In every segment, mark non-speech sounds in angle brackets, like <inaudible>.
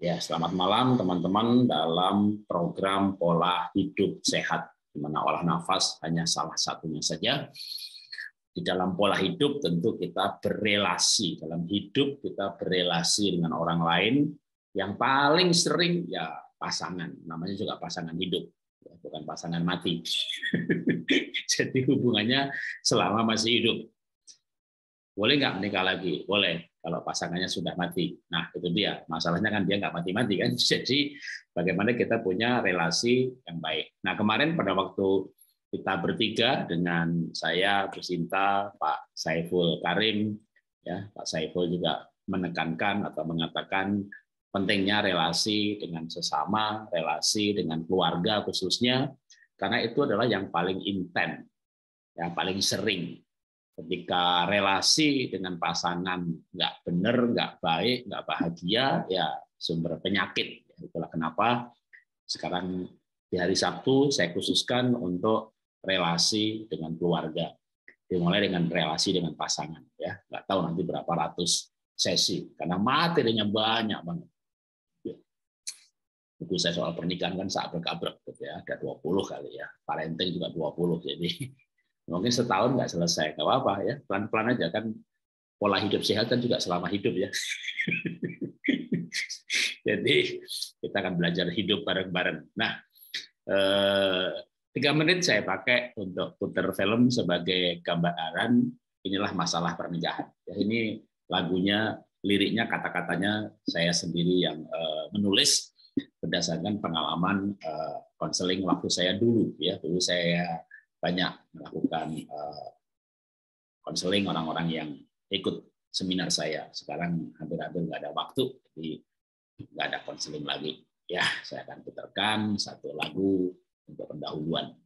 Ya, selamat malam teman-teman dalam program pola hidup sehat di mana olah nafas hanya salah satunya saja. Di dalam pola hidup tentu kita berelasi, dalam hidup kita berelasi dengan orang lain yang paling sering ya pasangan, namanya juga pasangan hidup, ya, bukan pasangan mati. <laughs> Jadi hubungannya selama masih hidup. Boleh nggak nikah lagi? Boleh kalau pasangannya sudah mati. Nah, itu dia. Masalahnya kan dia nggak mati-mati kan. <laughs> Jadi bagaimana kita punya relasi yang baik. Nah, kemarin pada waktu kita bertiga dengan saya, Bu Sinta, Pak Saiful Karim, ya Pak Saiful juga menekankan atau mengatakan pentingnya relasi dengan sesama, relasi dengan keluarga khususnya, karena itu adalah yang paling intens, yang paling sering ketika relasi dengan pasangan nggak benar, nggak baik, nggak bahagia, ya sumber penyakit. Itulah kenapa sekarang di hari Sabtu saya khususkan untuk relasi dengan keluarga. Dimulai dengan relasi dengan pasangan. ya Nggak tahu nanti berapa ratus sesi, karena materinya banyak banget. Buku ya. saya soal pernikahan kan saat berkabrak, gitu ya, ada 20 kali ya. Parenting juga 20, jadi Mungkin setahun nggak selesai, nggak apa-apa ya. Pelan-pelan aja kan pola hidup sehat kan juga selama hidup ya. <laughs> Jadi kita akan belajar hidup bareng-bareng. Nah, eh, tiga menit saya pakai untuk putar film sebagai gambaran inilah masalah pernikahan. Ya, ini lagunya, liriknya, kata-katanya saya sendiri yang eh, menulis berdasarkan pengalaman eh, konseling waktu saya dulu ya dulu saya banyak melakukan eh, konseling uh, orang-orang yang ikut seminar saya. Sekarang hampir-hampir nggak ada waktu, jadi nggak ada konseling lagi. Ya, saya akan putarkan satu lagu untuk pendahuluan.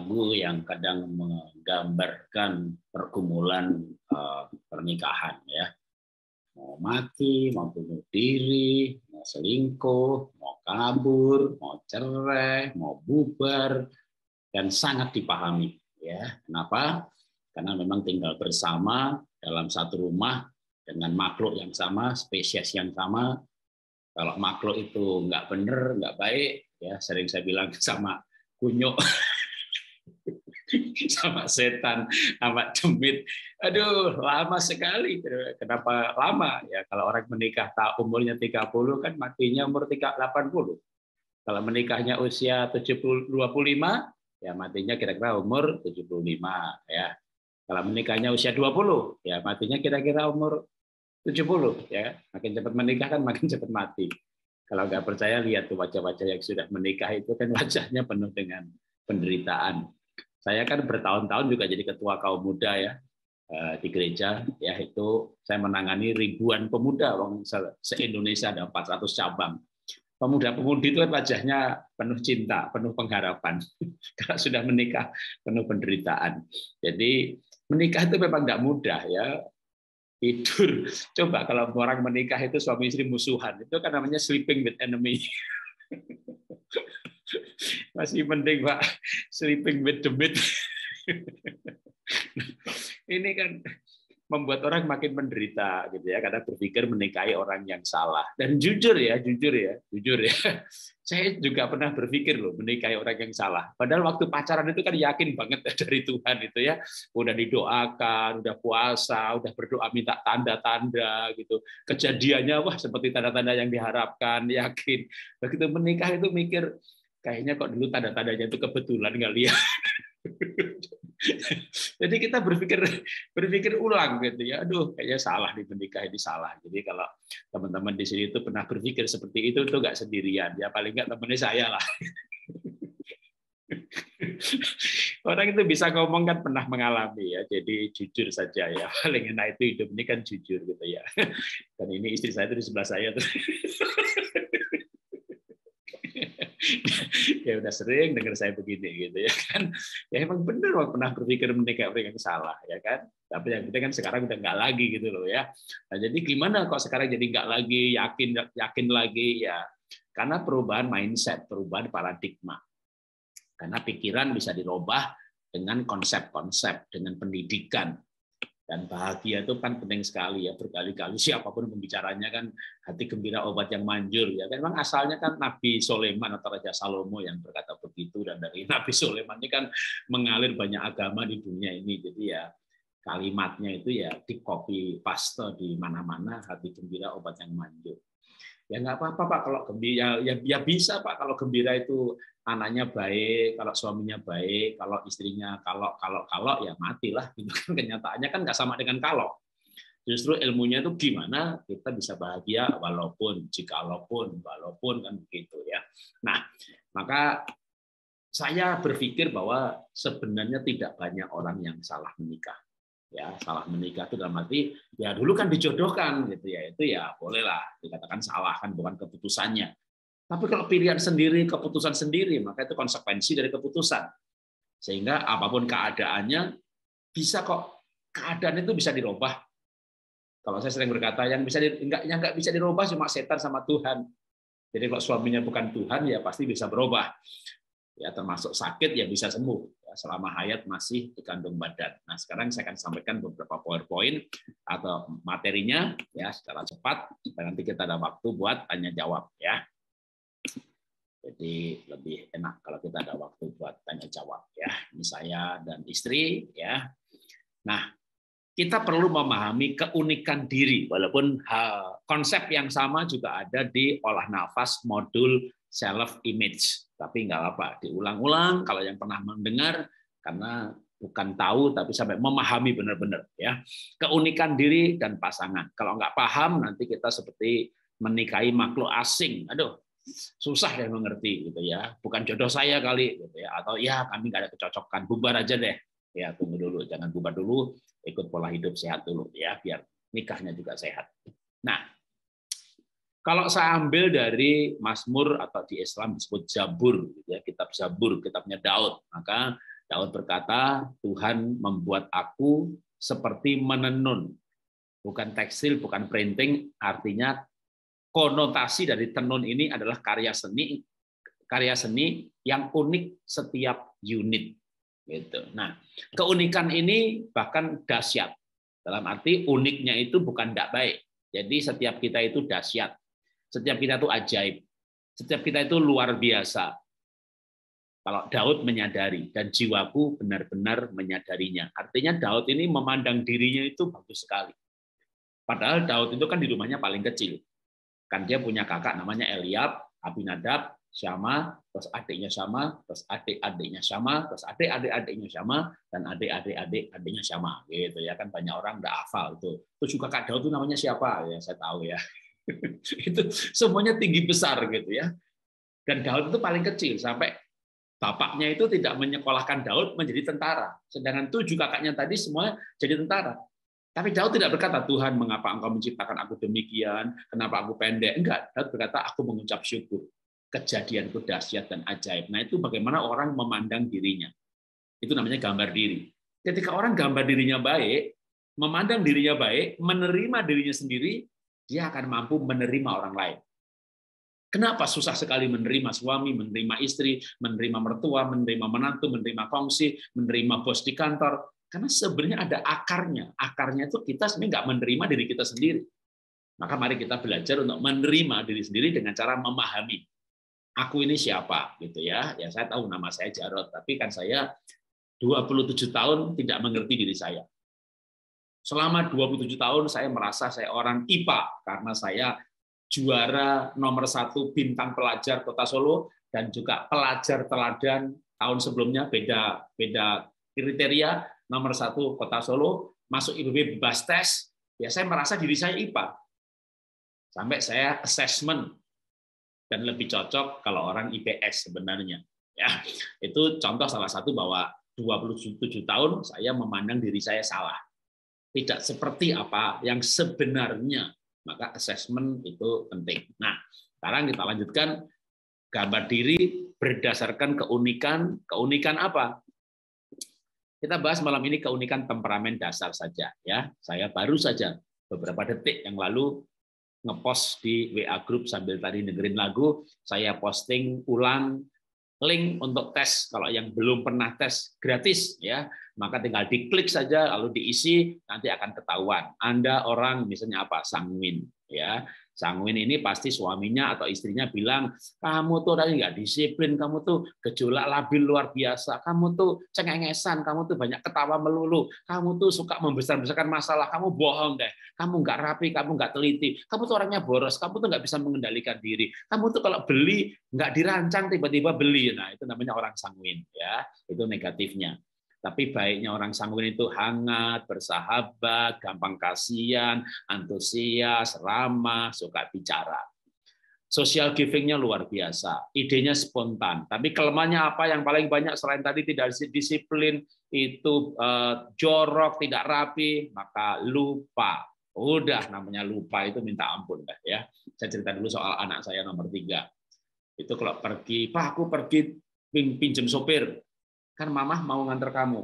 lagu yang kadang menggambarkan perkumulan uh, eh, pernikahan ya mau mati mau bunuh diri mau selingkuh mau kabur mau cerai mau bubar dan sangat dipahami ya kenapa karena memang tinggal bersama dalam satu rumah dengan makhluk yang sama spesies yang sama kalau makhluk itu nggak benar nggak baik ya sering saya bilang <laughs> sama kunyuk <laughs> sama setan, sama demit. Aduh, lama sekali. Kenapa lama? Ya kalau orang menikah tak umurnya 30 kan matinya umur 80. Kalau menikahnya usia 70, 25, ya matinya kira-kira umur 75 ya. Kalau menikahnya usia 20, ya matinya kira-kira umur 70 ya. Makin cepat menikah kan makin cepat mati. Kalau nggak percaya lihat tuh wajah-wajah yang sudah menikah itu kan wajahnya penuh dengan penderitaan saya kan bertahun-tahun juga jadi ketua kaum muda ya eh, di gereja ya itu saya menangani ribuan pemuda orang se-Indonesia ada 400 cabang. Pemuda-pemudi itu kan wajahnya penuh cinta, penuh pengharapan. <laughs> Kalau sudah menikah penuh penderitaan. Jadi menikah itu memang tidak mudah ya. Tidur. <laughs> Coba kalau orang menikah itu suami istri musuhan, itu kan namanya sleeping with enemy. <laughs> Masih mending Pak sleeping with the meat. Ini kan membuat orang makin menderita gitu ya karena berpikir menikahi orang yang salah. Dan jujur ya, jujur ya, jujur ya. Saya juga pernah berpikir loh menikahi orang yang salah. Padahal waktu pacaran itu kan yakin banget <laughs> dari Tuhan itu ya. Udah didoakan, udah puasa, udah berdoa minta tanda-tanda gitu. Kejadiannya wah seperti tanda-tanda yang diharapkan, yakin. Begitu menikah itu mikir kayaknya kok dulu tanda-tandanya itu kebetulan nggak lihat. <laughs> Jadi kita berpikir berpikir ulang gitu ya. Aduh, kayaknya salah di menikah ini salah. Jadi kalau teman-teman di sini itu pernah berpikir seperti itu itu nggak sendirian. Ya paling nggak temennya saya lah. <laughs> Orang itu bisa ngomong kan pernah mengalami ya. Jadi jujur saja ya. <laughs> Paling enak itu hidup ini kan jujur gitu ya. Dan ini istri saya itu di sebelah saya tuh. <laughs> ya udah sering dengar saya begini gitu ya kan ya emang bener waktu pernah berpikir menikah orang yang salah ya kan tapi yang kita kan sekarang udah nggak lagi gitu loh ya nah, jadi gimana kok sekarang jadi nggak lagi yakin yakin lagi ya karena perubahan mindset perubahan paradigma karena pikiran bisa dirubah dengan konsep-konsep dengan pendidikan dan bahagia itu kan penting sekali ya berkali-kali siapapun pembicaranya kan hati gembira obat yang manjur ya. kan Memang asalnya kan Nabi Soleman atau Raja Salomo yang berkata begitu dan dari <laughs> Nabi Soleman ini kan mengalir banyak agama di dunia ini. Jadi ya kalimatnya itu ya di copy paste di mana-mana hati gembira obat yang manjur. Ya nggak apa-apa Pak kalau gembira ya, ya, ya bisa Pak kalau gembira itu anaknya baik, kalau suaminya baik, kalau istrinya kalau kalau kalau ya matilah gitu kan <laughs> kenyataannya kan nggak sama dengan kalau. Justru ilmunya itu gimana kita bisa bahagia walaupun jikalaupun walaupun kan begitu ya. Nah, maka saya berpikir bahwa sebenarnya tidak banyak orang yang salah menikah. Ya, salah menikah itu dalam arti ya dulu kan dijodohkan gitu ya. Itu ya bolehlah dikatakan salah kan bukan keputusannya tapi kalau pilihan sendiri, keputusan sendiri, maka itu konsekuensi dari keputusan. Sehingga apapun keadaannya, bisa kok keadaan itu bisa dirubah. Kalau saya sering berkata, yang bisa di, enggak, yang enggak bisa dirubah cuma setan sama Tuhan. Jadi kalau suaminya bukan Tuhan, ya pasti bisa berubah. Ya termasuk sakit ya bisa sembuh ya, selama hayat masih dikandung badan. Nah sekarang saya akan sampaikan beberapa powerpoint atau materinya ya secara cepat. Supaya nanti kita ada waktu buat tanya jawab ya. Jadi lebih enak kalau kita ada waktu buat tanya jawab ya. Ini saya dan istri ya. Nah, kita perlu memahami keunikan diri walaupun eh, konsep yang sama juga ada di olah nafas modul self image. Tapi nggak apa, diulang-ulang kalau yang pernah mendengar karena bukan tahu tapi sampai memahami benar-benar ya keunikan diri dan pasangan. Kalau nggak paham nanti kita seperti menikahi makhluk asing. Aduh, susah ya mengerti gitu ya. Bukan jodoh saya kali gitu ya atau ya kami nggak ada kecocokan, bubar aja deh. Ya tunggu dulu, jangan bubar dulu, ikut pola hidup sehat dulu ya biar nikahnya juga sehat. Nah, kalau saya ambil dari Mazmur atau di Islam disebut Jabur gitu ya, kitab Jabur kitabnya Daud, maka Daud berkata, Tuhan membuat aku seperti menenun. Bukan tekstil, bukan printing, artinya konotasi dari tenun ini adalah karya seni karya seni yang unik setiap unit gitu. Nah, keunikan ini bahkan dahsyat. Dalam arti uniknya itu bukan tidak baik. Jadi setiap kita itu dahsyat. Setiap kita itu ajaib. Setiap kita itu luar biasa. Kalau Daud menyadari dan jiwaku benar-benar menyadarinya. Artinya Daud ini memandang dirinya itu bagus sekali. Padahal Daud itu kan di rumahnya paling kecil. Kan dia punya kakak namanya Eliab, Abinadab, sama terus adiknya sama terus adik-adiknya sama terus adik-adik-adiknya sama dan adik-adik-adik-adiknya sama Gitu ya kan banyak orang nggak hafal itu. Terus juga Kak Daud itu namanya siapa? Ya saya tahu ya. <laughs> itu semuanya tinggi besar gitu ya. Dan Daud itu paling kecil sampai bapaknya itu tidak menyekolahkan Daud menjadi tentara. Sedangkan tujuh kakaknya tadi semua jadi tentara. Tapi Daud tidak berkata, Tuhan mengapa engkau menciptakan aku demikian, kenapa aku pendek. Enggak, Daud berkata, aku mengucap syukur. kejadian dahsyat dan ajaib. Nah itu bagaimana orang memandang dirinya. Itu namanya gambar diri. Ketika orang gambar dirinya baik, memandang dirinya baik, menerima dirinya sendiri, dia akan mampu menerima orang lain. Kenapa susah sekali menerima suami, menerima istri, menerima mertua, menerima menantu, menerima kongsi, menerima bos di kantor? Karena sebenarnya ada akarnya. Akarnya itu kita sebenarnya nggak menerima diri kita sendiri. Maka mari kita belajar untuk menerima diri sendiri dengan cara memahami. Aku ini siapa gitu ya. Ya saya tahu nama saya Jarot, tapi kan saya 27 tahun tidak mengerti diri saya. Selama 27 tahun saya merasa saya orang IPA karena saya juara nomor satu bintang pelajar Kota Solo dan juga pelajar teladan tahun sebelumnya beda beda kriteria nomor satu kota Solo, masuk IPB bebas tes, ya saya merasa diri saya IPA. Sampai saya assessment dan lebih cocok kalau orang IPS sebenarnya. Ya, itu contoh salah satu bahwa 27 tahun saya memandang diri saya salah. Tidak seperti apa yang sebenarnya. Maka assessment itu penting. Nah, sekarang kita lanjutkan gambar diri berdasarkan keunikan. Keunikan apa? Kita bahas malam ini keunikan temperamen dasar saja ya. Saya baru saja beberapa detik yang lalu ngepost di WA grup sambil tadi dengerin lagu, saya posting ulang link untuk tes kalau yang belum pernah tes gratis ya maka tinggal diklik saja lalu diisi nanti akan ketahuan Anda orang misalnya apa sanguin ya Sanguin ini pasti suaminya atau istrinya bilang, kamu tuh tadi nggak disiplin, kamu tuh gejolak labil luar biasa, kamu tuh cengengesan, kamu tuh banyak ketawa melulu, kamu tuh suka membesar-besarkan masalah, kamu bohong deh, kamu nggak rapi, kamu nggak teliti, kamu tuh orangnya boros, kamu tuh nggak bisa mengendalikan diri, kamu tuh kalau beli nggak dirancang tiba-tiba beli, nah itu namanya orang sanguin ya, itu negatifnya. Tapi baiknya orang sanguin itu hangat, bersahabat, gampang kasihan, antusias, ramah, suka bicara. Social givingnya luar biasa, idenya spontan. Tapi kelemahannya apa yang paling banyak selain tadi tidak disiplin, itu eh, jorok, tidak rapi, maka lupa. Udah namanya lupa itu minta ampun dah ya. Saya cerita dulu soal anak saya nomor tiga. Itu kalau pergi, pak aku pergi pinjam sopir, kan mamah mau ngantar kamu.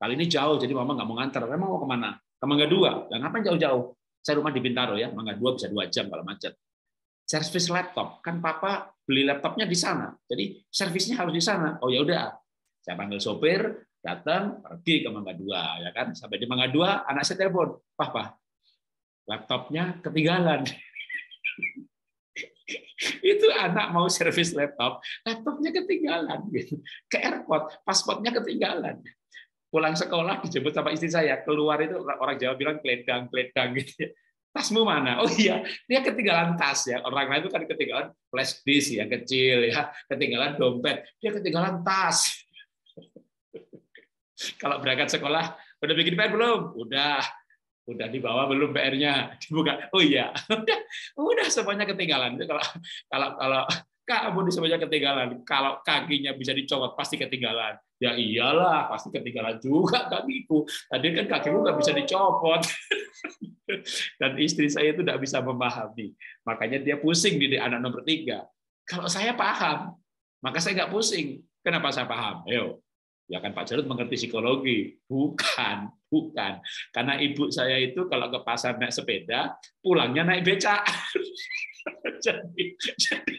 Kali ini jauh, jadi mama nggak mau ngantar Emang mau kemana? Ke Mangga Dua. Dan ngapain jauh-jauh? Saya rumah di Bintaro ya, Mangga Dua bisa dua jam kalau macet. Servis laptop, kan papa beli laptopnya di sana. Jadi servisnya harus di sana. Oh ya udah, saya panggil sopir, datang, pergi ke Mangga Dua, ya kan? Sampai di Mangga Dua, anak saya telepon, papa, laptopnya ketinggalan. <laughs> <laughs> itu anak mau servis laptop, laptopnya ketinggalan gitu. Ke airport, paspornya ketinggalan. Pulang sekolah dijemput sama istri saya, keluar itu orang Jawa bilang kledang, kledang gitu Tasmu mana? Oh iya, dia ketinggalan tas ya. Orang lain itu kan ketinggalan flash disk ya kecil ya, ketinggalan dompet, dia ketinggalan tas. <laughs> Kalau berangkat sekolah, udah bikin PR belum? Udah udah dibawa belum PR-nya <laughs> dibuka oh iya <laughs> udah semuanya ketinggalan kalau kalau kalau kamu semuanya ketinggalan kalau kakinya bisa dicopot pasti ketinggalan ya iyalah pasti ketinggalan juga kakiku gitu. tadi kan kakimu nggak bisa dicopot <laughs> dan istri saya itu nggak bisa memahami makanya dia pusing di anak nomor tiga kalau saya paham maka saya nggak pusing kenapa saya paham ayo Ya kan Pak Jarod mengerti psikologi. Bukan, bukan. Karena ibu saya itu kalau ke pasar naik sepeda, pulangnya naik becak. <laughs> jadi, jadi,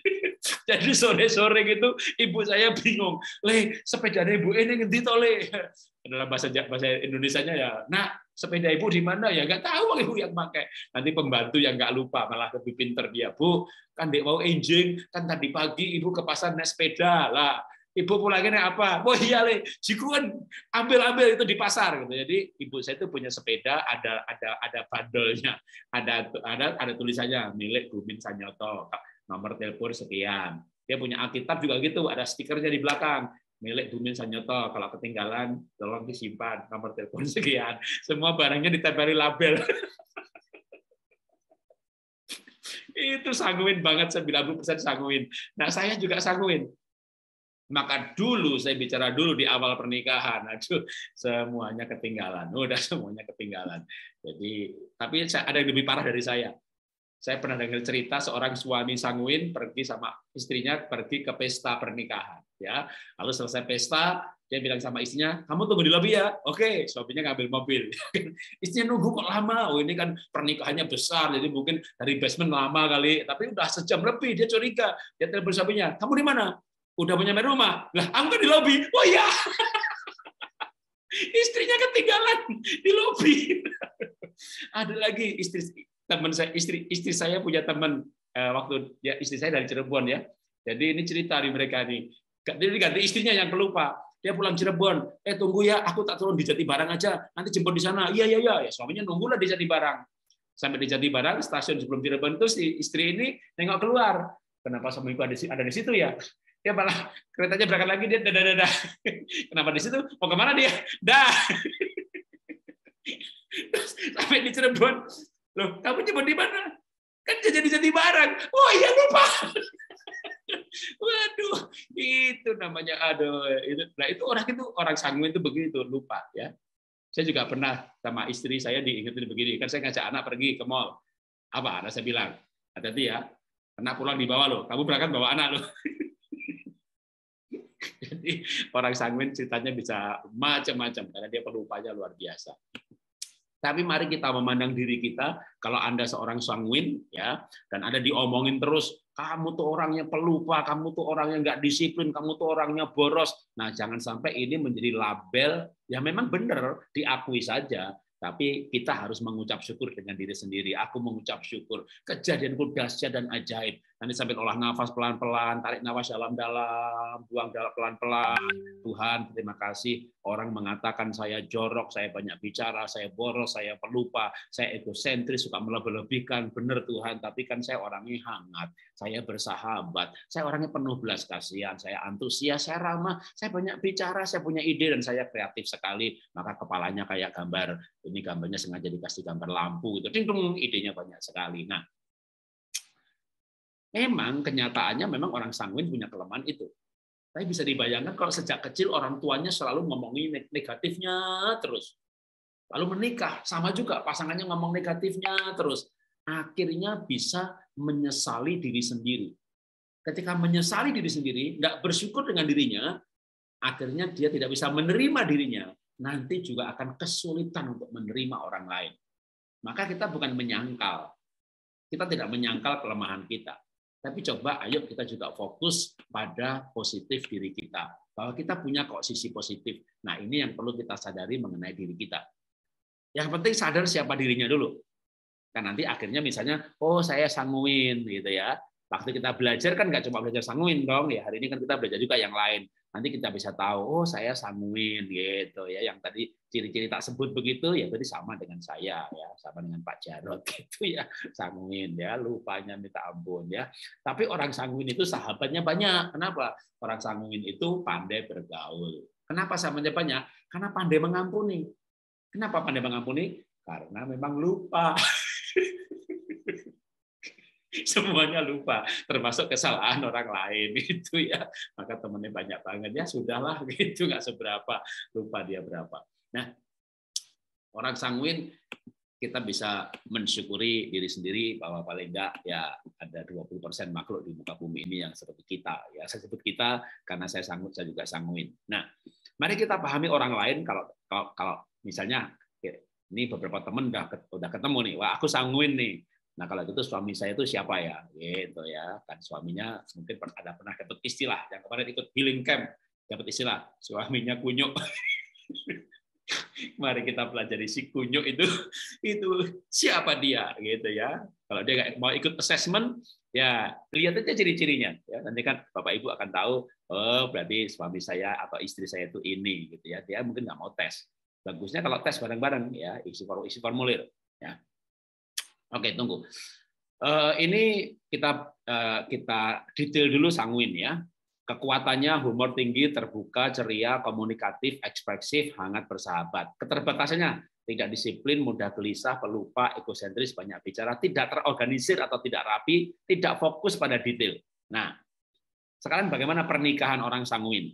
jadi sore-sore gitu ibu saya bingung. Le, sepeda ibu ini ngerti tole. Le? Dalam bahasa bahasa Indonesianya ya, nak sepeda ibu di mana ya nggak tahu ibu yang pakai nanti pembantu yang nggak lupa malah lebih pinter dia bu kan dek mau enjing kan tadi pagi ibu ke pasar naik sepeda lah ibu pulangin apa? <laughs> Oh iya le, jikuan ambil-ambil itu di pasar gitu. Jadi ibu saya itu punya sepeda, ada ada ada bandelnya, ada ada ada tulisannya milik Gumin Sanyoto, nomor telepon sekian. Dia punya Alkitab juga gitu, ada stikernya di belakang milik Bumin Sanyoto. Kalau ketinggalan, tolong disimpan nomor telepon <laughs> sekian. Semua barangnya ditempeli label. <laughs> itu sanguin banget, 90% sanguin. Nah, saya juga sanguin. Maka dulu saya bicara dulu di awal pernikahan, aduh semuanya ketinggalan, oh, udah semuanya ketinggalan. Jadi tapi ada yang lebih parah dari saya. Saya pernah dengar cerita seorang suami sanguin pergi sama istrinya pergi ke pesta pernikahan, ya. Lalu selesai pesta, dia bilang sama istrinya, kamu tunggu di lobby ya. Oke, suaminya ngambil mobil. <laughs> istrinya nunggu kok lama. Oh ini kan pernikahannya besar, jadi mungkin dari basement lama kali. Tapi udah sejam lebih, dia curiga. Dia telepon suaminya, kamu di mana? Udah punya rumah. Lah, aku kan di lobi. Oh iya. <laughs> Istrinya ketinggalan di lobi. <laughs> Ada lagi istri teman saya istri istri saya punya teman eh, waktu ya istri saya dari Cirebon ya. Jadi ini cerita di mereka nih. Jadi ganti istrinya yang pelupa. Dia pulang Cirebon. Eh tunggu ya, aku tak turun di Jati Barang aja. Nanti jemput di sana. Iya iya iya. Ya, suaminya nunggulah di Jati Barang. Sampai di Jati Barang, stasiun sebelum Cirebon itu istri ini nengok keluar. Kenapa suamiku ada, ada di situ ya? dia malah keretanya berangkat lagi dia dadah dadah <laughs> kenapa di situ mau kemana dia dah <laughs> Terus, sampai di Cirebon loh kamu Cirebon di mana kan jadi jadi barang oh iya lupa <laughs> waduh itu namanya aduh itu nah itu orang itu orang sanggup itu begitu lupa ya saya juga pernah sama istri saya diingetin begini kan saya ngajak anak pergi ke mall apa anak saya bilang hati-hati ya anak pulang dibawa loh kamu berangkat bawa anak loh <laughs> Jadi orang sanguin ceritanya bisa macam-macam karena dia perlupanya luar biasa. Tapi mari kita memandang diri kita, kalau Anda seorang sanguin, ya, dan Anda diomongin terus, kamu tuh orangnya pelupa, kamu tuh orangnya nggak disiplin, kamu tuh orangnya boros. Nah, jangan sampai ini menjadi label yang memang benar diakui saja, tapi kita harus mengucap syukur dengan diri sendiri. Aku mengucap syukur. Kejadian dahsyat dan ajaib. Nanti sambil olah nafas pelan-pelan, tarik nafas dalam-dalam, buang dalam pelan-pelan. Tuhan, terima kasih. Orang mengatakan saya jorok, saya banyak bicara, saya boros, saya pelupa, saya egosentris, suka melebih-lebihkan. Benar Tuhan, tapi kan saya orangnya hangat, saya bersahabat, saya orangnya penuh belas kasihan, saya antusias, saya ramah, saya banyak bicara, saya punya ide, dan saya kreatif sekali. Maka kepalanya kayak gambar, ini gambarnya sengaja dikasih gambar lampu. Itu ding idenya banyak sekali. Nah, Memang kenyataannya memang orang sanguin punya kelemahan itu. Tapi bisa dibayangkan kalau sejak kecil orang tuanya selalu ngomongin negatifnya terus. Lalu menikah, sama juga pasangannya ngomong negatifnya terus. Akhirnya bisa menyesali diri sendiri. Ketika menyesali diri sendiri, nggak bersyukur dengan dirinya, akhirnya dia tidak bisa menerima dirinya. Nanti juga akan kesulitan untuk menerima orang lain. Maka kita bukan menyangkal. Kita tidak menyangkal kelemahan kita. Tapi coba ayo kita juga fokus pada positif diri kita. Bahwa kita punya kok sisi positif. Nah ini yang perlu kita sadari mengenai diri kita. Yang penting sadar siapa dirinya dulu. Kan nanti akhirnya misalnya, oh saya sanguin gitu ya. Waktu kita belajar kan nggak cuma belajar sanguin dong, ya hari ini kan kita belajar juga yang lain nanti kita bisa tahu oh saya Samuel gitu ya yang tadi ciri-ciri tak sebut begitu ya berarti sama dengan saya ya sama dengan Pak Jarot <laughs> gitu ya Sanguin ya lupanya minta ampun ya tapi orang Sanguin itu sahabatnya banyak kenapa orang Sanguin itu pandai bergaul kenapa sahabatnya banyak karena pandai mengampuni kenapa pandai mengampuni karena memang lupa <laughs> <laughs> semuanya lupa, termasuk kesalahan orang lain <laughs> itu ya. Maka temennya banyak banget ya sudahlah <laughs> gitu nggak seberapa lupa dia berapa. Nah orang sanguin kita bisa mensyukuri diri sendiri bahwa paling enggak ya ada 20% makhluk di muka bumi ini yang seperti kita. Ya, saya sebut kita karena saya sanggup, saya juga sanguin Nah, mari kita pahami orang lain kalau kalau, kalau misalnya ini beberapa teman udah udah ketemu nih, wah aku sanguin nih. Nah kalau gitu suami saya itu siapa ya? Gitu ya. Kan suaminya mungkin ada pernah dapat istilah. Yang kemarin ikut healing camp dapat istilah suaminya kunyuk. <laughs> Mari kita pelajari si kunyuk itu <laughs> itu siapa dia gitu ya. Kalau dia nggak mau ikut assessment ya lihat aja ciri-cirinya ya nanti kan bapak ibu akan tahu oh berarti suami saya atau istri saya itu ini gitu ya dia mungkin nggak mau tes bagusnya kalau tes bareng-bareng ya isi formulir ya Oke, tunggu. Uh, ini kita uh, kita detail dulu sanguin ya. Kekuatannya humor tinggi, terbuka, ceria, komunikatif, ekspresif, hangat, bersahabat. Keterbatasannya tidak disiplin, mudah gelisah, pelupa, egosentris, banyak bicara, tidak terorganisir atau tidak rapi, tidak fokus pada detail. Nah, sekarang bagaimana pernikahan orang sanguin?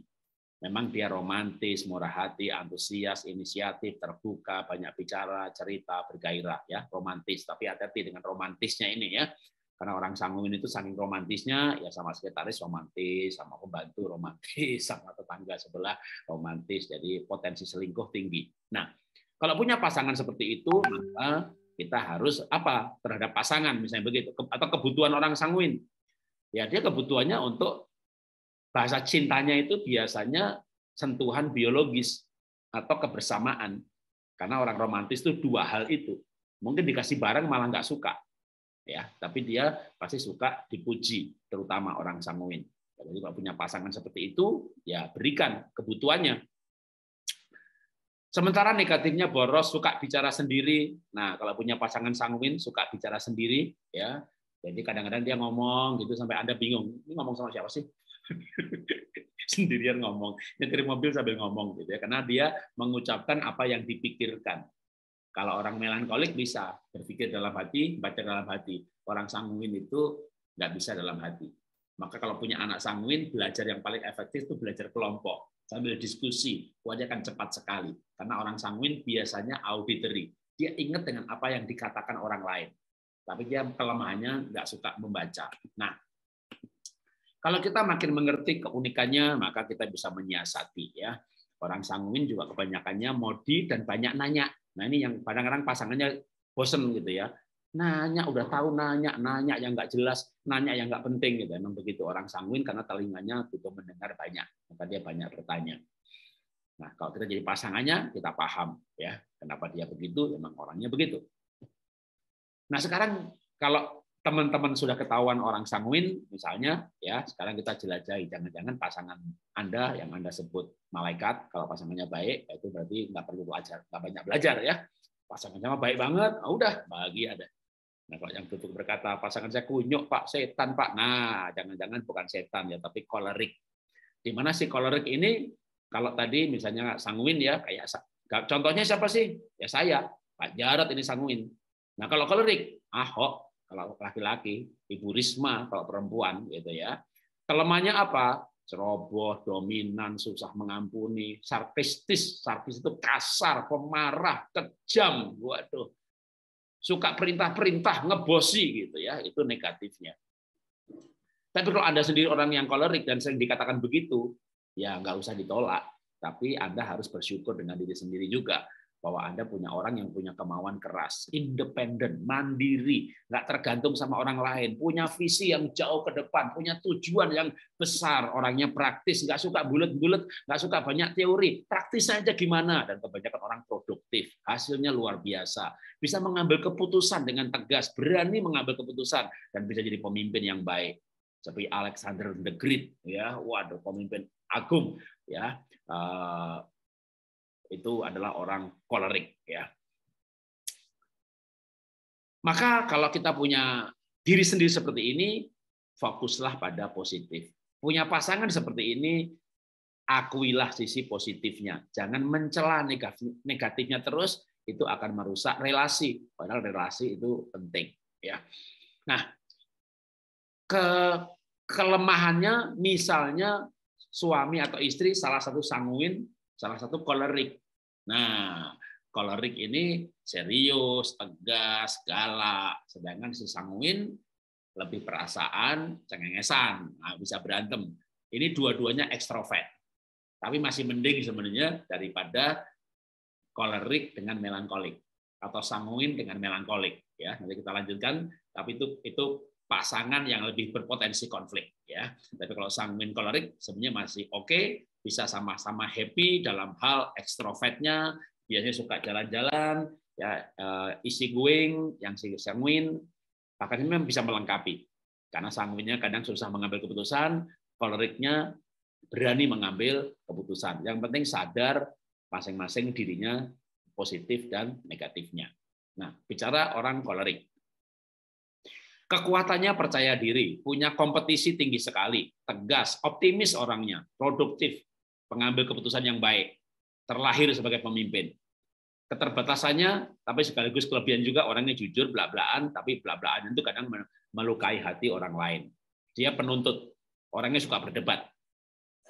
Memang dia romantis, murah hati, antusias, inisiatif, terbuka, banyak bicara, cerita, bergairah, ya romantis. Tapi hati-hati dengan romantisnya ini ya, karena orang sanggungin itu saking romantisnya, ya sama sekretaris romantis, sama pembantu romantis, <laughs> sama tetangga sebelah romantis. Jadi potensi selingkuh tinggi. Nah, kalau punya pasangan seperti itu, maka kita harus apa terhadap pasangan misalnya begitu atau kebutuhan orang sanguin ya dia kebutuhannya untuk Bahasa cintanya itu biasanya sentuhan biologis atau kebersamaan. Karena orang romantis itu dua hal itu. Mungkin dikasih barang malah nggak suka. ya Tapi dia pasti suka dipuji, terutama orang sanguin. Jadi kalau punya pasangan seperti itu, ya berikan kebutuhannya. Sementara negatifnya boros, suka bicara sendiri. Nah, kalau punya pasangan sanguin, suka bicara sendiri. ya Jadi kadang-kadang dia ngomong gitu sampai Anda bingung. Ini ngomong sama siapa sih? <laughs> sendirian ngomong, nyetir mobil sambil ngomong gitu ya, karena dia mengucapkan apa yang dipikirkan. Kalau orang melankolik bisa berpikir dalam hati, baca dalam hati. Orang sanguin itu nggak bisa dalam hati. Maka kalau punya anak sanguin, belajar yang paling efektif itu belajar kelompok sambil diskusi. Wajah kan cepat sekali karena orang sanguin biasanya auditory. Dia ingat dengan apa yang dikatakan orang lain. Tapi dia kelemahannya nggak suka membaca. Nah, kalau kita makin mengerti keunikannya, maka kita bisa menyiasati ya. Orang sanguin juga kebanyakannya modi dan banyak nanya. Nah ini yang kadang-kadang pasangannya bosen gitu ya. Nanya udah tahu nanya, nanya yang nggak jelas, nanya yang nggak penting gitu. Memang begitu orang sanguin karena telinganya butuh mendengar banyak, maka dia banyak bertanya. Nah, kalau kita jadi pasangannya, kita paham ya kenapa dia begitu, memang orangnya begitu. Nah, sekarang kalau teman-teman sudah ketahuan orang sanguin misalnya ya sekarang kita jelajahi jangan-jangan pasangan anda yang anda sebut malaikat kalau pasangannya baik ya itu berarti nggak perlu belajar nggak banyak belajar ya pasangannya mah baik banget nah, udah bahagia ada nah kalau yang tutup berkata pasangan saya kunyuk pak setan pak nah jangan-jangan bukan setan ya tapi kolerik di mana si kolerik ini kalau tadi misalnya sanguin ya kayak contohnya siapa sih ya saya Pak jarod ini sanguin nah kalau kolerik Ahok kalau laki-laki, Ibu Risma kalau perempuan gitu ya. Kelemahannya apa? Ceroboh, dominan, susah mengampuni, sarkistis. Sarkis itu kasar, pemarah, kejam. Waduh. Suka perintah-perintah, ngebosi gitu ya. Itu negatifnya. Tapi kalau Anda sendiri orang yang kolerik dan sering dikatakan begitu, ya nggak usah ditolak. Tapi Anda harus bersyukur dengan diri sendiri juga bahwa Anda punya orang yang punya kemauan keras, independen, mandiri, nggak tergantung sama orang lain, punya visi yang jauh ke depan, punya tujuan yang besar, orangnya praktis, nggak suka bulat-bulat, nggak suka banyak teori, praktis saja gimana, dan kebanyakan orang produktif, hasilnya luar biasa, bisa mengambil keputusan dengan tegas, berani mengambil keputusan, dan bisa jadi pemimpin yang baik seperti Alexander the Great ya waduh pemimpin agung ya eh, itu adalah orang kolerik ya. Maka kalau kita punya diri sendiri seperti ini, fokuslah pada positif. Punya pasangan seperti ini, akuilah sisi positifnya. Jangan mencela negatifnya terus, itu akan merusak relasi. Padahal relasi itu penting, ya. Nah, ke kelemahannya misalnya suami atau istri salah satu sanguin Salah satu kolerik. Nah, kolerik ini serius, tegas, galak. Sedangkan si sanguin lebih perasaan, cengengesan, nah, bisa berantem. Ini dua-duanya ekstrovert. Tapi masih mending sebenarnya daripada kolerik dengan melankolik atau sanguin dengan melankolik ya. Nanti kita lanjutkan tapi itu itu pasangan yang lebih berpotensi konflik ya. Tapi kalau sanguin kolerik sebenarnya masih oke, okay, bisa sama-sama happy dalam hal ekstrovertnya biasanya suka jalan-jalan ya eh, isi going yang si sanguin bahkan memang bisa melengkapi karena sanguinnya kadang susah mengambil keputusan koleriknya berani mengambil keputusan yang penting sadar masing-masing dirinya positif dan negatifnya nah bicara orang kolerik Kekuatannya percaya diri, punya kompetisi tinggi sekali, tegas, optimis orangnya, produktif, pengambil keputusan yang baik, terlahir sebagai pemimpin. Keterbatasannya, tapi sekaligus kelebihan juga orangnya jujur, blablaan tapi blablaan itu kadang melukai hati orang lain. Dia penuntut, orangnya suka berdebat,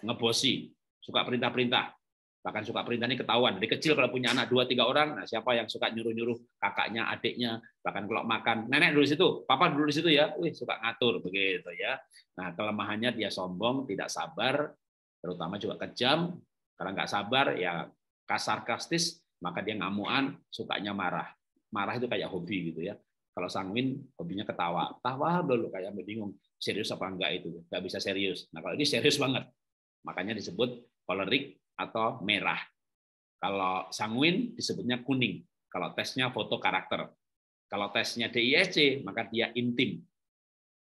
ngebosi, suka perintah-perintah, bahkan suka perintah ini ketahuan. Dari kecil kalau punya anak dua tiga orang, nah siapa yang suka nyuruh-nyuruh kakaknya, adiknya, bahkan kalau makan, nenek dulu situ, papa dulu situ ya, wih suka ngatur begitu ya. Nah kelemahannya dia sombong, tidak sabar, terutama juga kejam, karena nggak sabar, ya kasar kastis, maka dia ngamuan, sukanya marah. Marah itu kayak hobi gitu ya. Kalau sangwin hobinya ketawa, tawa dulu kayak bingung serius apa enggak itu, nggak bisa serius. Nah kalau ini serius <laughs> banget, makanya disebut kolerik atau merah. Kalau sangwin disebutnya kuning. Kalau tesnya foto karakter. Kalau tesnya DISC maka dia intim.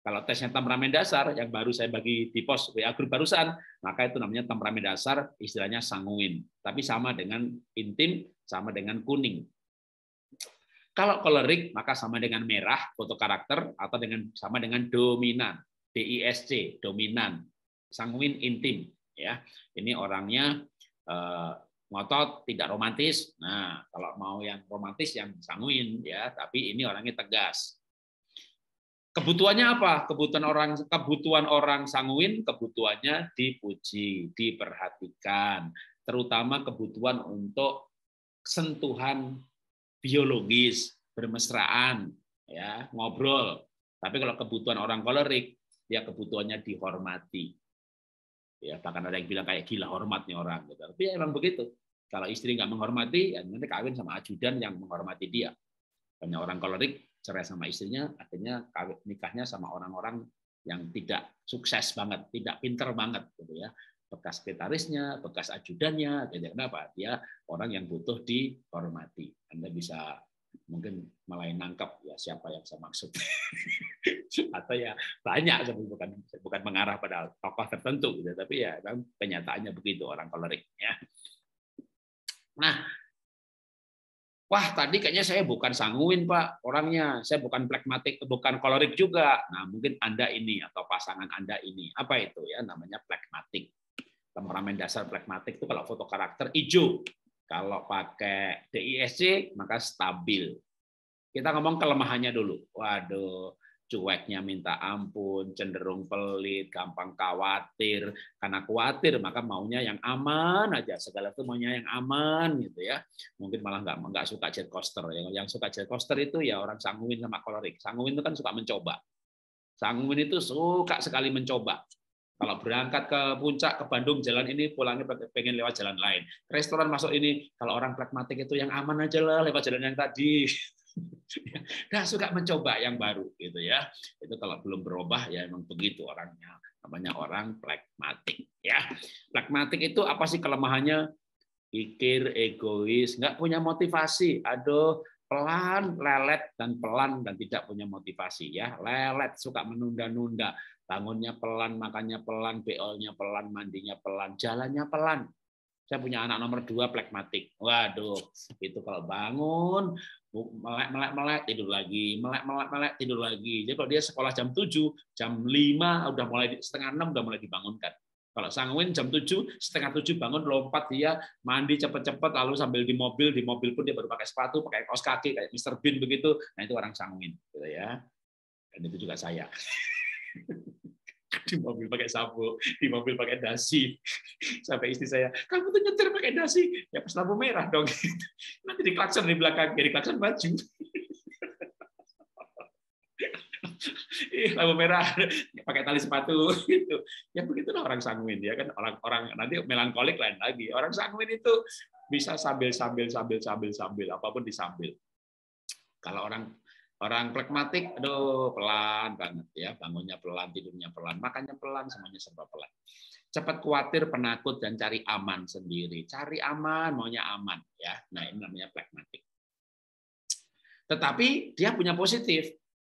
Kalau tesnya temperamen dasar yang baru saya bagi di pos WA grup barusan, maka itu namanya temperamen dasar, istilahnya sanguin. Tapi sama dengan intim, sama dengan kuning. Kalau kolerik maka sama dengan merah, foto karakter atau dengan sama dengan dominan, DISC, dominan. Sanguin intim ya. Ini orangnya eh, ngotot, tidak romantis. Nah, kalau mau yang romantis yang sanguin ya, tapi ini orangnya tegas. Kebutuhannya apa? Kebutuhan orang kebutuhan orang sanguin, kebutuhannya dipuji, diperhatikan, terutama kebutuhan untuk sentuhan biologis, bermesraan, ya, ngobrol. Tapi kalau kebutuhan orang kolerik, ya kebutuhannya dihormati. Ya, bahkan ada yang bilang kayak gila hormatnya orang gitu. Tapi ya emang begitu. Kalau istri nggak menghormati, ya nanti kawin sama ajudan yang menghormati dia. Banyak orang kolerik cerai sama istrinya, akhirnya nikahnya sama orang-orang yang tidak sukses banget, tidak pinter banget, gitu ya. Bekas sekretarisnya, bekas ajudannya, gitu. Ya. kenapa? Dia orang yang butuh dihormati. Anda bisa mungkin mulai nangkap ya siapa yang saya maksud <laughs> atau ya banyak bukan bukan mengarah pada tokoh tertentu gitu tapi ya kan kenyataannya begitu orang kolerik ya nah Wah, tadi kayaknya saya bukan sanguin, Pak, orangnya. Saya bukan plekmatik, bukan kolorik juga. Nah, mungkin Anda ini atau pasangan Anda ini. Apa itu ya? Namanya plekmatik. Temperamen dasar plekmatik itu kalau foto karakter hijau. Kalau pakai DISC, maka stabil. Kita ngomong kelemahannya dulu. Waduh, cueknya minta ampun, cenderung pelit, gampang khawatir. Karena khawatir maka maunya yang aman aja, segala itu maunya yang aman gitu ya. Mungkin malah nggak nggak suka jet coaster. Yang, yang suka jet coaster itu ya orang sanguin sama kolorik. Sanguin itu kan suka mencoba. Sanguin itu suka sekali mencoba. Kalau berangkat ke puncak, ke Bandung, jalan ini pulangnya pengen lewat jalan lain. Restoran masuk ini, kalau orang pragmatik itu yang aman aja lah, lewat jalan yang tadi. <laughs> nah suka mencoba yang baru gitu ya itu kalau belum berubah ya emang begitu orangnya namanya orang pragmatik ya pragmatik itu apa sih kelemahannya pikir egois nggak punya motivasi aduh pelan lelet dan pelan dan tidak punya motivasi ya lelet suka menunda-nunda bangunnya pelan makannya pelan nya pelan mandinya pelan jalannya pelan saya punya anak nomor dua plekmatik. Waduh, itu kalau bangun melek melek melek tidur lagi melek melek melek tidur lagi jadi kalau dia sekolah jam 7 jam 5 udah mulai setengah enam udah mulai dibangunkan kalau sanguin jam 7 setengah tujuh bangun lompat dia mandi cepet-cepet lalu sambil di mobil di mobil pun dia baru pakai sepatu pakai kaos kaki kayak Mr Bean begitu nah itu orang sanguin gitu ya dan itu juga saya <laughs> <laughs> di mobil pakai sabu, di mobil pakai dasi. <laughs> Sampai istri saya, kamu tuh nyetir pakai dasi, ya pas lampu merah dong. <laughs> Nanti di klakson di belakang, jadi ya klakson baju lampu merah pakai tali sepatu gitu ya begitulah orang sanguin ya kan orang-orang nanti melankolik lain lagi orang sanguin itu bisa sambil sambil sambil sambil sambil apapun disambil kalau orang Orang pragmatik, aduh pelan banget ya, bangunnya pelan, tidurnya pelan, makannya pelan, semuanya serba pelan. Cepat khawatir, penakut, dan cari aman sendiri. Cari aman, maunya aman ya. Nah ini namanya pragmatik. Tetapi dia punya positif,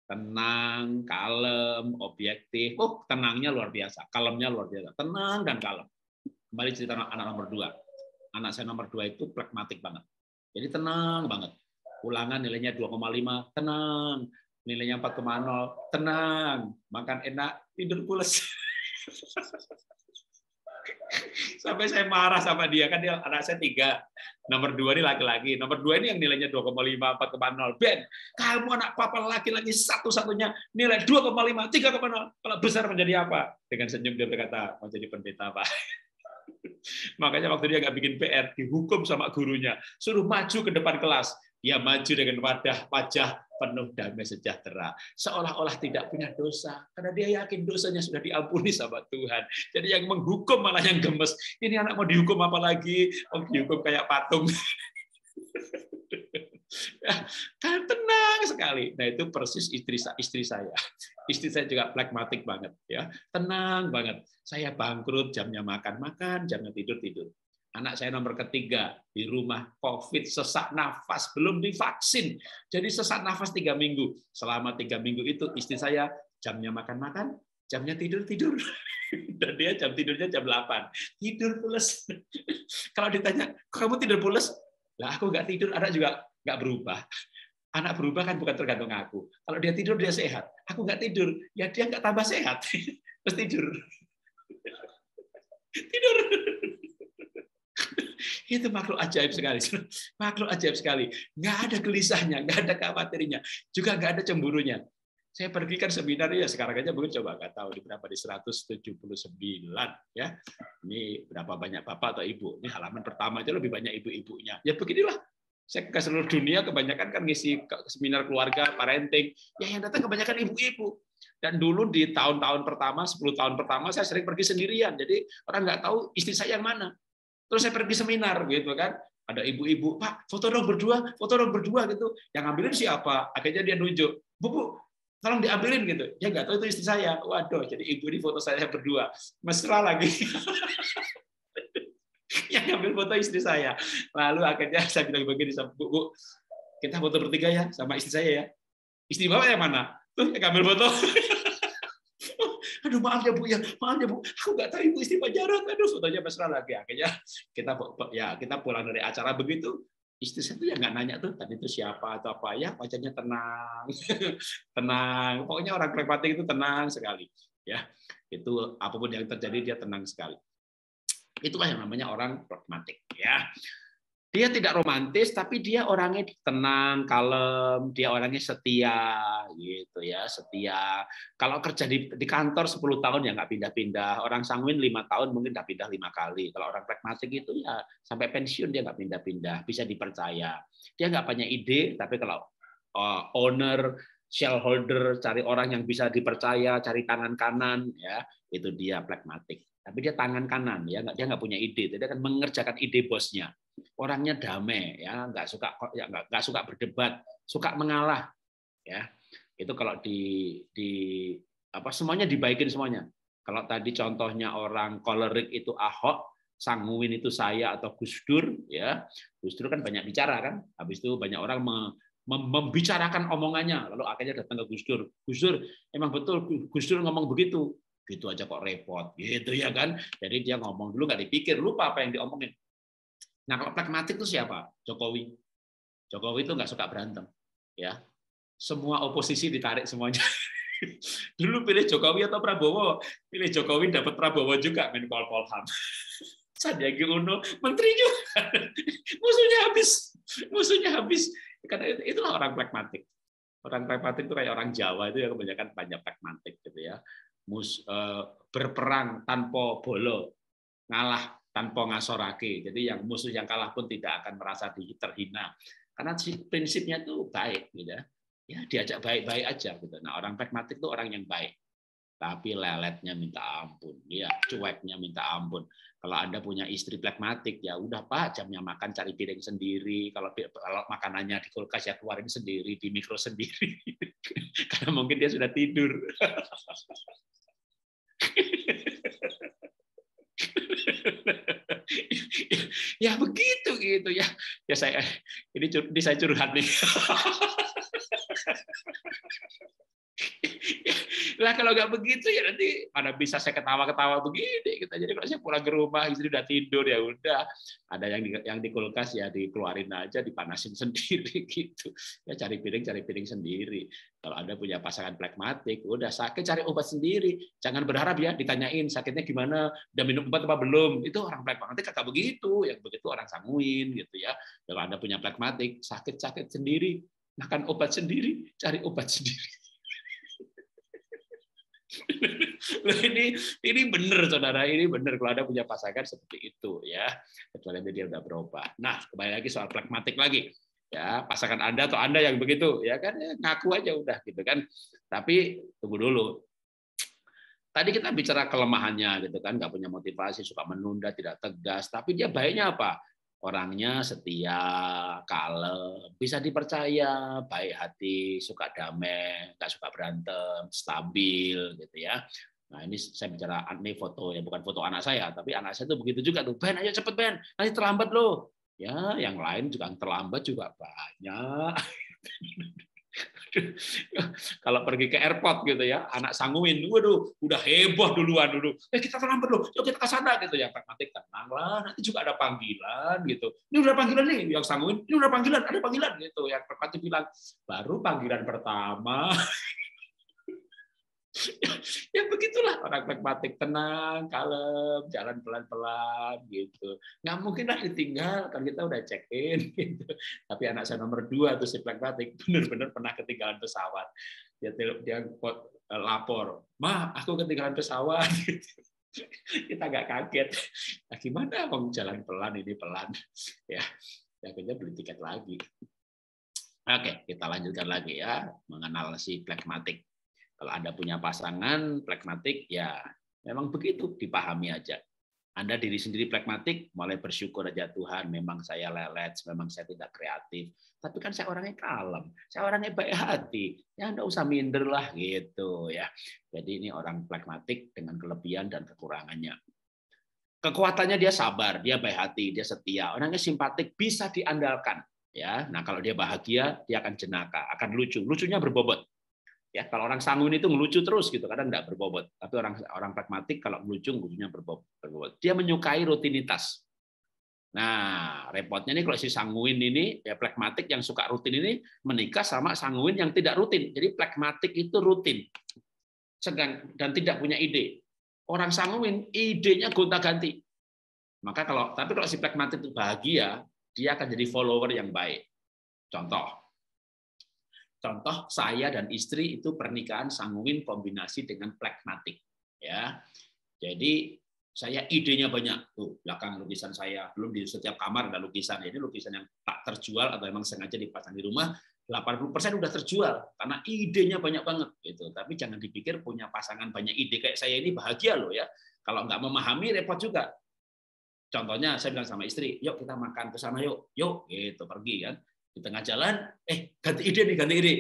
tenang, kalem, objektif. Oh tenangnya luar biasa, kalemnya luar biasa, tenang dan kalem. Kembali cerita anak nomor dua. Anak saya nomor dua itu pragmatik banget. Jadi tenang banget ulangan nilainya 2,5, tenang. Nilainya 4,0, tenang. Makan enak, tidur pulas <laughs> Sampai saya marah sama dia, kan dia anak saya tiga. Nomor dua ini laki-laki. Nomor dua ini yang nilainya 2,5, 4,0. Ben, kamu anak papa laki-laki satu-satunya nilai 2,5, 3,0. Kalau besar menjadi apa? Dengan senyum dia berkata, mau jadi pendeta, Pak. <laughs> Makanya waktu dia nggak bikin PR, dihukum sama gurunya. Suruh maju ke depan kelas. Ia maju dengan wadah wajah penuh damai sejahtera. Seolah-olah tidak punya dosa. Karena dia yakin dosanya sudah diampuni sama Tuhan. Jadi yang menghukum malah yang gemes. Ini anak mau dihukum apa lagi? Oh, dihukum kayak patung. <laughs> kan tenang sekali. Nah itu persis istri istri saya. Istri saya juga pragmatik banget ya, tenang banget. Saya bangkrut jamnya makan makan, jamnya tidur tidur. Anak saya nomor ketiga di rumah COVID sesak nafas belum divaksin. Jadi sesak nafas tiga minggu. Selama tiga minggu itu istri saya jamnya makan-makan, jamnya tidur-tidur. <laughs> Dan dia jam tidurnya jam 8. Tidur pules. <laughs> Kalau ditanya, kamu tidur pules? Lah aku nggak tidur, anak juga nggak berubah. Anak berubah kan bukan tergantung aku. Kalau dia tidur, dia sehat. Aku nggak tidur, ya dia nggak tambah sehat. <laughs> Terus tidur. tidur. <laughs> itu makhluk ajaib sekali. <laughs> Makhluk ajaib sekali. Nggak ada gelisahnya, nggak ada khawatirnya. Juga nggak ada cemburunya. Saya pergi kan seminar ya sekarang aja mungkin coba nggak tahu di berapa di 179 ya. Ini berapa banyak bapak atau ibu. Ini halaman pertama aja lebih banyak ibu-ibunya. Ya beginilah. Saya ke seluruh dunia kebanyakan kan ngisi seminar keluarga, parenting. Ya yang datang kebanyakan ibu-ibu. Dan dulu di tahun-tahun pertama, 10 tahun pertama saya sering pergi sendirian. Jadi orang nggak tahu istri saya yang mana. Terus saya pergi seminar gitu kan. Ada ibu-ibu, Pak, foto dong berdua, foto dong berdua gitu. Yang ngambilin siapa? Akhirnya dia nunjuk, Bu, bu, tolong diambilin gitu. Ya enggak tahu itu istri saya. Waduh, jadi ibu ini foto saya berdua. Mesra lagi. <laughs> yang ngambil foto istri saya. Lalu akhirnya <laughs> saya bilang begini, Bu, bu kita foto bertiga ya sama istri saya ya. Istri bapak yang mana? Tuh yang ngambil foto. <laughs> Aduh maaf ya Bu ya, maaf ya Bu. Aku nggak tahu Ibu istri pacaran. Aduh sudahnya mesra lagi. Akhirnya kita ya kita pulang dari acara begitu istri saya tuh ya nggak nanya tuh tadi itu siapa atau apa ya pacarnya tenang <laughs> tenang pokoknya orang kreatif itu tenang sekali ya itu apapun yang terjadi dia tenang sekali itulah yang namanya orang pragmatik ya dia tidak romantis, tapi dia orangnya tenang, kalem, dia orangnya setia, gitu ya, setia. Kalau kerja di, di kantor 10 tahun ya nggak pindah-pindah. Orang sanguin lima tahun mungkin nggak pindah lima kali. Kalau orang pragmatik itu ya sampai pensiun dia nggak pindah-pindah, bisa dipercaya. Dia nggak punya ide, tapi kalau uh, owner shareholder, cari orang yang bisa dipercaya, cari tangan kanan, ya itu dia pragmatik. Tapi dia tangan kanan ya, dia nggak punya ide, dia akan mengerjakan ide bosnya. Orangnya damai ya, nggak suka ya nggak, nggak suka berdebat, suka mengalah ya. Itu kalau di di apa semuanya dibaikin semuanya. Kalau tadi contohnya orang kolerik itu Ahok, Sanguin itu saya atau Gus Dur ya. Gus Dur kan banyak bicara kan. Habis itu banyak orang membicarakan omongannya lalu akhirnya datang ke Gus Dur. Gus Dur emang betul Gus Dur ngomong begitu. Gitu aja kok repot, gitu ya kan? Jadi dia ngomong dulu nggak dipikir, lupa apa yang diomongin. Nah kalau pragmatik itu siapa? Jokowi. Jokowi itu nggak suka berantem, ya. Semua oposisi ditarik semuanya. <laughs> Dulu pilih Jokowi atau Prabowo? Pilih Jokowi dapat Prabowo juga Menko Polham. <laughs> Sandiaga Uno menteri juga. <laughs> musuhnya habis. Musuhnya habis. Karena itulah orang pragmatik. Orang pragmatik itu kayak orang Jawa itu ya kebanyakan banyak pragmatik gitu ya mus, uh, berperang tanpa bolo, ngalah tanpa ngasorake. Jadi yang musuh yang kalah pun tidak akan merasa terhina. Karena prinsipnya itu baik, gitu. Ya. ya diajak baik-baik aja gitu. Nah orang pragmatik itu orang yang baik, tapi leletnya minta ampun, ya cueknya minta ampun. Kalau anda punya istri pragmatik ya udah pak jamnya makan cari piring sendiri. Kalau, kalau makanannya di kulkas ya keluarin sendiri, di mikro sendiri. <laughs> Karena mungkin dia sudah tidur. <laughs> <laughs> ya begitu gitu ya ya saya ini, ini saya curhat nih <laughs> <laughs> lah kalau nggak begitu ya nanti mana bisa saya ketawa-ketawa begini kita gitu. jadi kalau saya pulang ke rumah istri udah tidur ya udah ada yang di, yang di kulkas ya dikeluarin aja dipanasin <laughs> sendiri gitu ya cari piring cari piring sendiri kalau anda punya pasangan plekmatik udah sakit cari obat sendiri jangan berharap ya ditanyain sakitnya gimana udah minum obat apa belum itu orang pragmatik kata begitu yang begitu orang sanguin gitu ya kalau anda punya plekmatik sakit sakit sendiri makan obat sendiri cari obat <laughs> sendiri Nah, ini ini benar saudara, ini benar kalau ada punya pasangan seperti itu ya. Kecuali dia sudah berubah. Nah, kembali lagi soal pragmatik lagi. Ya, pasangan Anda atau Anda yang begitu ya kan ya, ngaku aja udah gitu kan. Tapi tunggu dulu. Tadi kita bicara kelemahannya gitu kan, nggak punya motivasi, suka menunda, tidak tegas. Tapi dia baiknya apa? orangnya setia, kalem, bisa dipercaya, baik hati, suka damai, nggak suka berantem, stabil gitu ya. Nah ini saya bicara ini foto ya bukan foto anak saya, tapi anak saya itu begitu juga tuh. Ben ayo cepet Ben, nanti terlambat loh. Ya yang lain juga yang terlambat juga banyak. <laughs> <laughs> kalau pergi ke airport gitu ya, anak sanguin, waduh, udah heboh duluan dulu. Eh kita terlambat dulu, yuk kita ke sana gitu ya. Nanti tenanglah, nanti juga ada panggilan gitu. Ini udah panggilan nih, yang sanguin, ini udah panggilan, ada panggilan gitu. Yang pragmatik bilang, baru panggilan pertama. <laughs> <laughs> ya begitulah orang pragmatik tenang, kalem, jalan pelan-pelan gitu. Nggak mungkin lah ditinggal kan kita udah check in <laughs> gitu. Tapi anak saya nomor dua tuh si pragmatik <laughs> benar-benar pernah ketinggalan pesawat. Dia dia eh, lapor, ma aku ketinggalan pesawat. Gitu. kita nggak kaget. Nah, gimana mau jalan pelan ini pelan ya, ya. Akhirnya beli tiket lagi. Oke, kita lanjutkan lagi ya mengenal si pragmatik. Kalau Anda punya pasangan pragmatik, ya memang begitu, dipahami aja. Anda diri sendiri pragmatik, mulai bersyukur aja Tuhan, memang saya lelet, memang saya tidak kreatif. Tapi kan saya orangnya kalem, saya orangnya baik hati. Ya Anda usah minder lah gitu ya. Jadi ini orang pragmatik dengan kelebihan dan kekurangannya. Kekuatannya dia sabar, dia baik hati, dia setia, orangnya simpatik, bisa diandalkan. Ya, nah kalau dia bahagia, dia akan jenaka, akan lucu. Lucunya berbobot. Ya, kalau orang sangun itu melucu terus gitu, kadang nggak berbobot. Tapi orang orang pragmatik kalau melucu gurunya berbobot, berbobot. Dia menyukai rutinitas. Nah, repotnya nih kalau si sanguin ini, ya pragmatik yang suka rutin ini menikah sama sanguin yang tidak rutin. Jadi pragmatik itu rutin sedang dan tidak punya ide. Orang sanguin idenya gonta-ganti. Maka kalau tapi kalau si pragmatik itu bahagia, dia akan jadi follower yang baik. Contoh, Contoh saya dan istri itu pernikahan sanguin kombinasi dengan plekmatik. Ya, jadi saya idenya banyak. Tuh, belakang lukisan saya. Belum di setiap kamar ada lukisan. Ini lukisan yang tak terjual atau emang sengaja dipasang di rumah. 80% udah terjual karena idenya banyak banget gitu. Tapi jangan dipikir punya pasangan banyak ide kayak saya ini bahagia loh ya. Kalau nggak memahami repot juga. Contohnya saya bilang sama istri, yuk kita makan ke sana yuk, yuk gitu pergi kan. Di tengah jalan, eh ganti ide nih, ganti ide.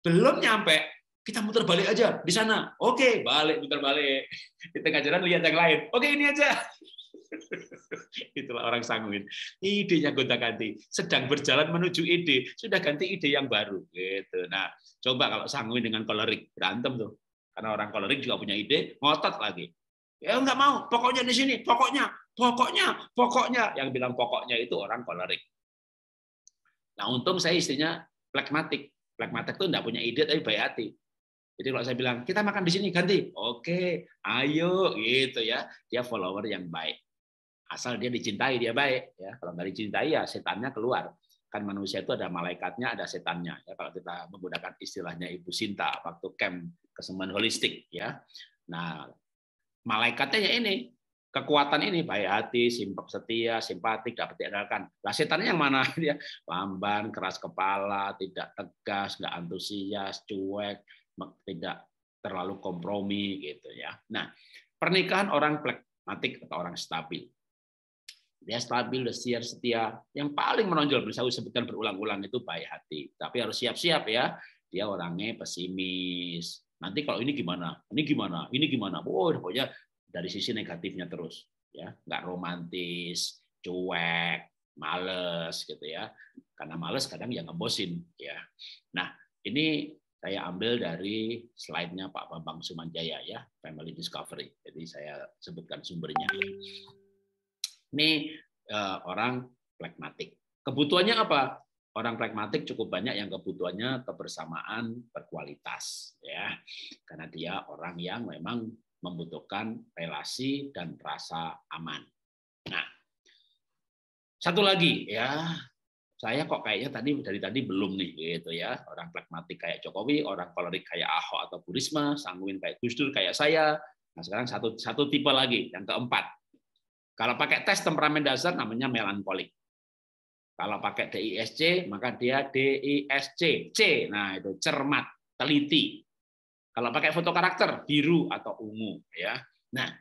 Belum nyampe, kita muter balik aja di sana. Oke, balik muter balik. Di tengah jalan lihat yang lain. Oke, ini aja. <laughs> Itulah orang sanguin. Idenya gonta-ganti. Sedang berjalan menuju ide, sudah ganti ide yang baru gitu. Nah, coba kalau sanguin dengan kolerik, berantem tuh. Karena orang kolerik juga punya ide, ngotot lagi. Ya nggak mau, pokoknya di sini, pokoknya, pokoknya, pokoknya. Yang bilang pokoknya itu orang kolerik. Nah untung saya istrinya pragmatik. Pragmatik itu enggak punya ide tapi baik hati. Jadi kalau saya bilang, kita makan di sini, ganti. Oke, ayo, gitu ya. Dia follower yang baik. Asal dia dicintai, dia baik. ya Kalau enggak dicintai, ya setannya keluar. Kan manusia itu ada malaikatnya, ada setannya. Ya, kalau kita menggunakan istilahnya Ibu Sinta waktu camp kesembuhan holistik. ya Nah, malaikatnya ya ini, kekuatan ini baik hati, simpap setia, simpatik dapat diandalkan. Lah setannya yang mana <laughs> dia? Lamban, keras kepala, tidak tegas, nggak antusias, cuek, tidak terlalu kompromi gitu ya. Nah, pernikahan orang plekmatik atau orang stabil. Dia stabil, setia, setia. Yang paling menonjol bisa disebutkan berulang-ulang itu baik hati. Tapi harus siap-siap ya. Dia orangnya pesimis, nanti kalau ini gimana, ini gimana, ini gimana, oh pokoknya dari sisi negatifnya terus ya nggak romantis cuek males gitu ya karena males kadang ya ngebosin ya nah ini saya ambil dari slide-nya Pak Bambang Sumanjaya ya Family Discovery jadi saya sebutkan sumbernya ini eh, orang pragmatik kebutuhannya apa orang pragmatik cukup banyak yang kebutuhannya kebersamaan berkualitas ya karena dia orang yang memang membutuhkan relasi dan rasa aman. Nah, satu lagi ya, saya kok kayaknya tadi dari tadi belum nih gitu ya. Orang pragmatik kayak Jokowi, orang kolerik kayak Ahok atau Burisma, sanguin kayak Gus Dur kayak saya. Nah, sekarang satu satu tipe lagi, yang keempat. Kalau pakai tes temperamen dasar namanya melankolik. Kalau pakai DISC maka dia DISC C. Nah, itu cermat, teliti, kalau pakai foto karakter biru atau ungu ya. Nah,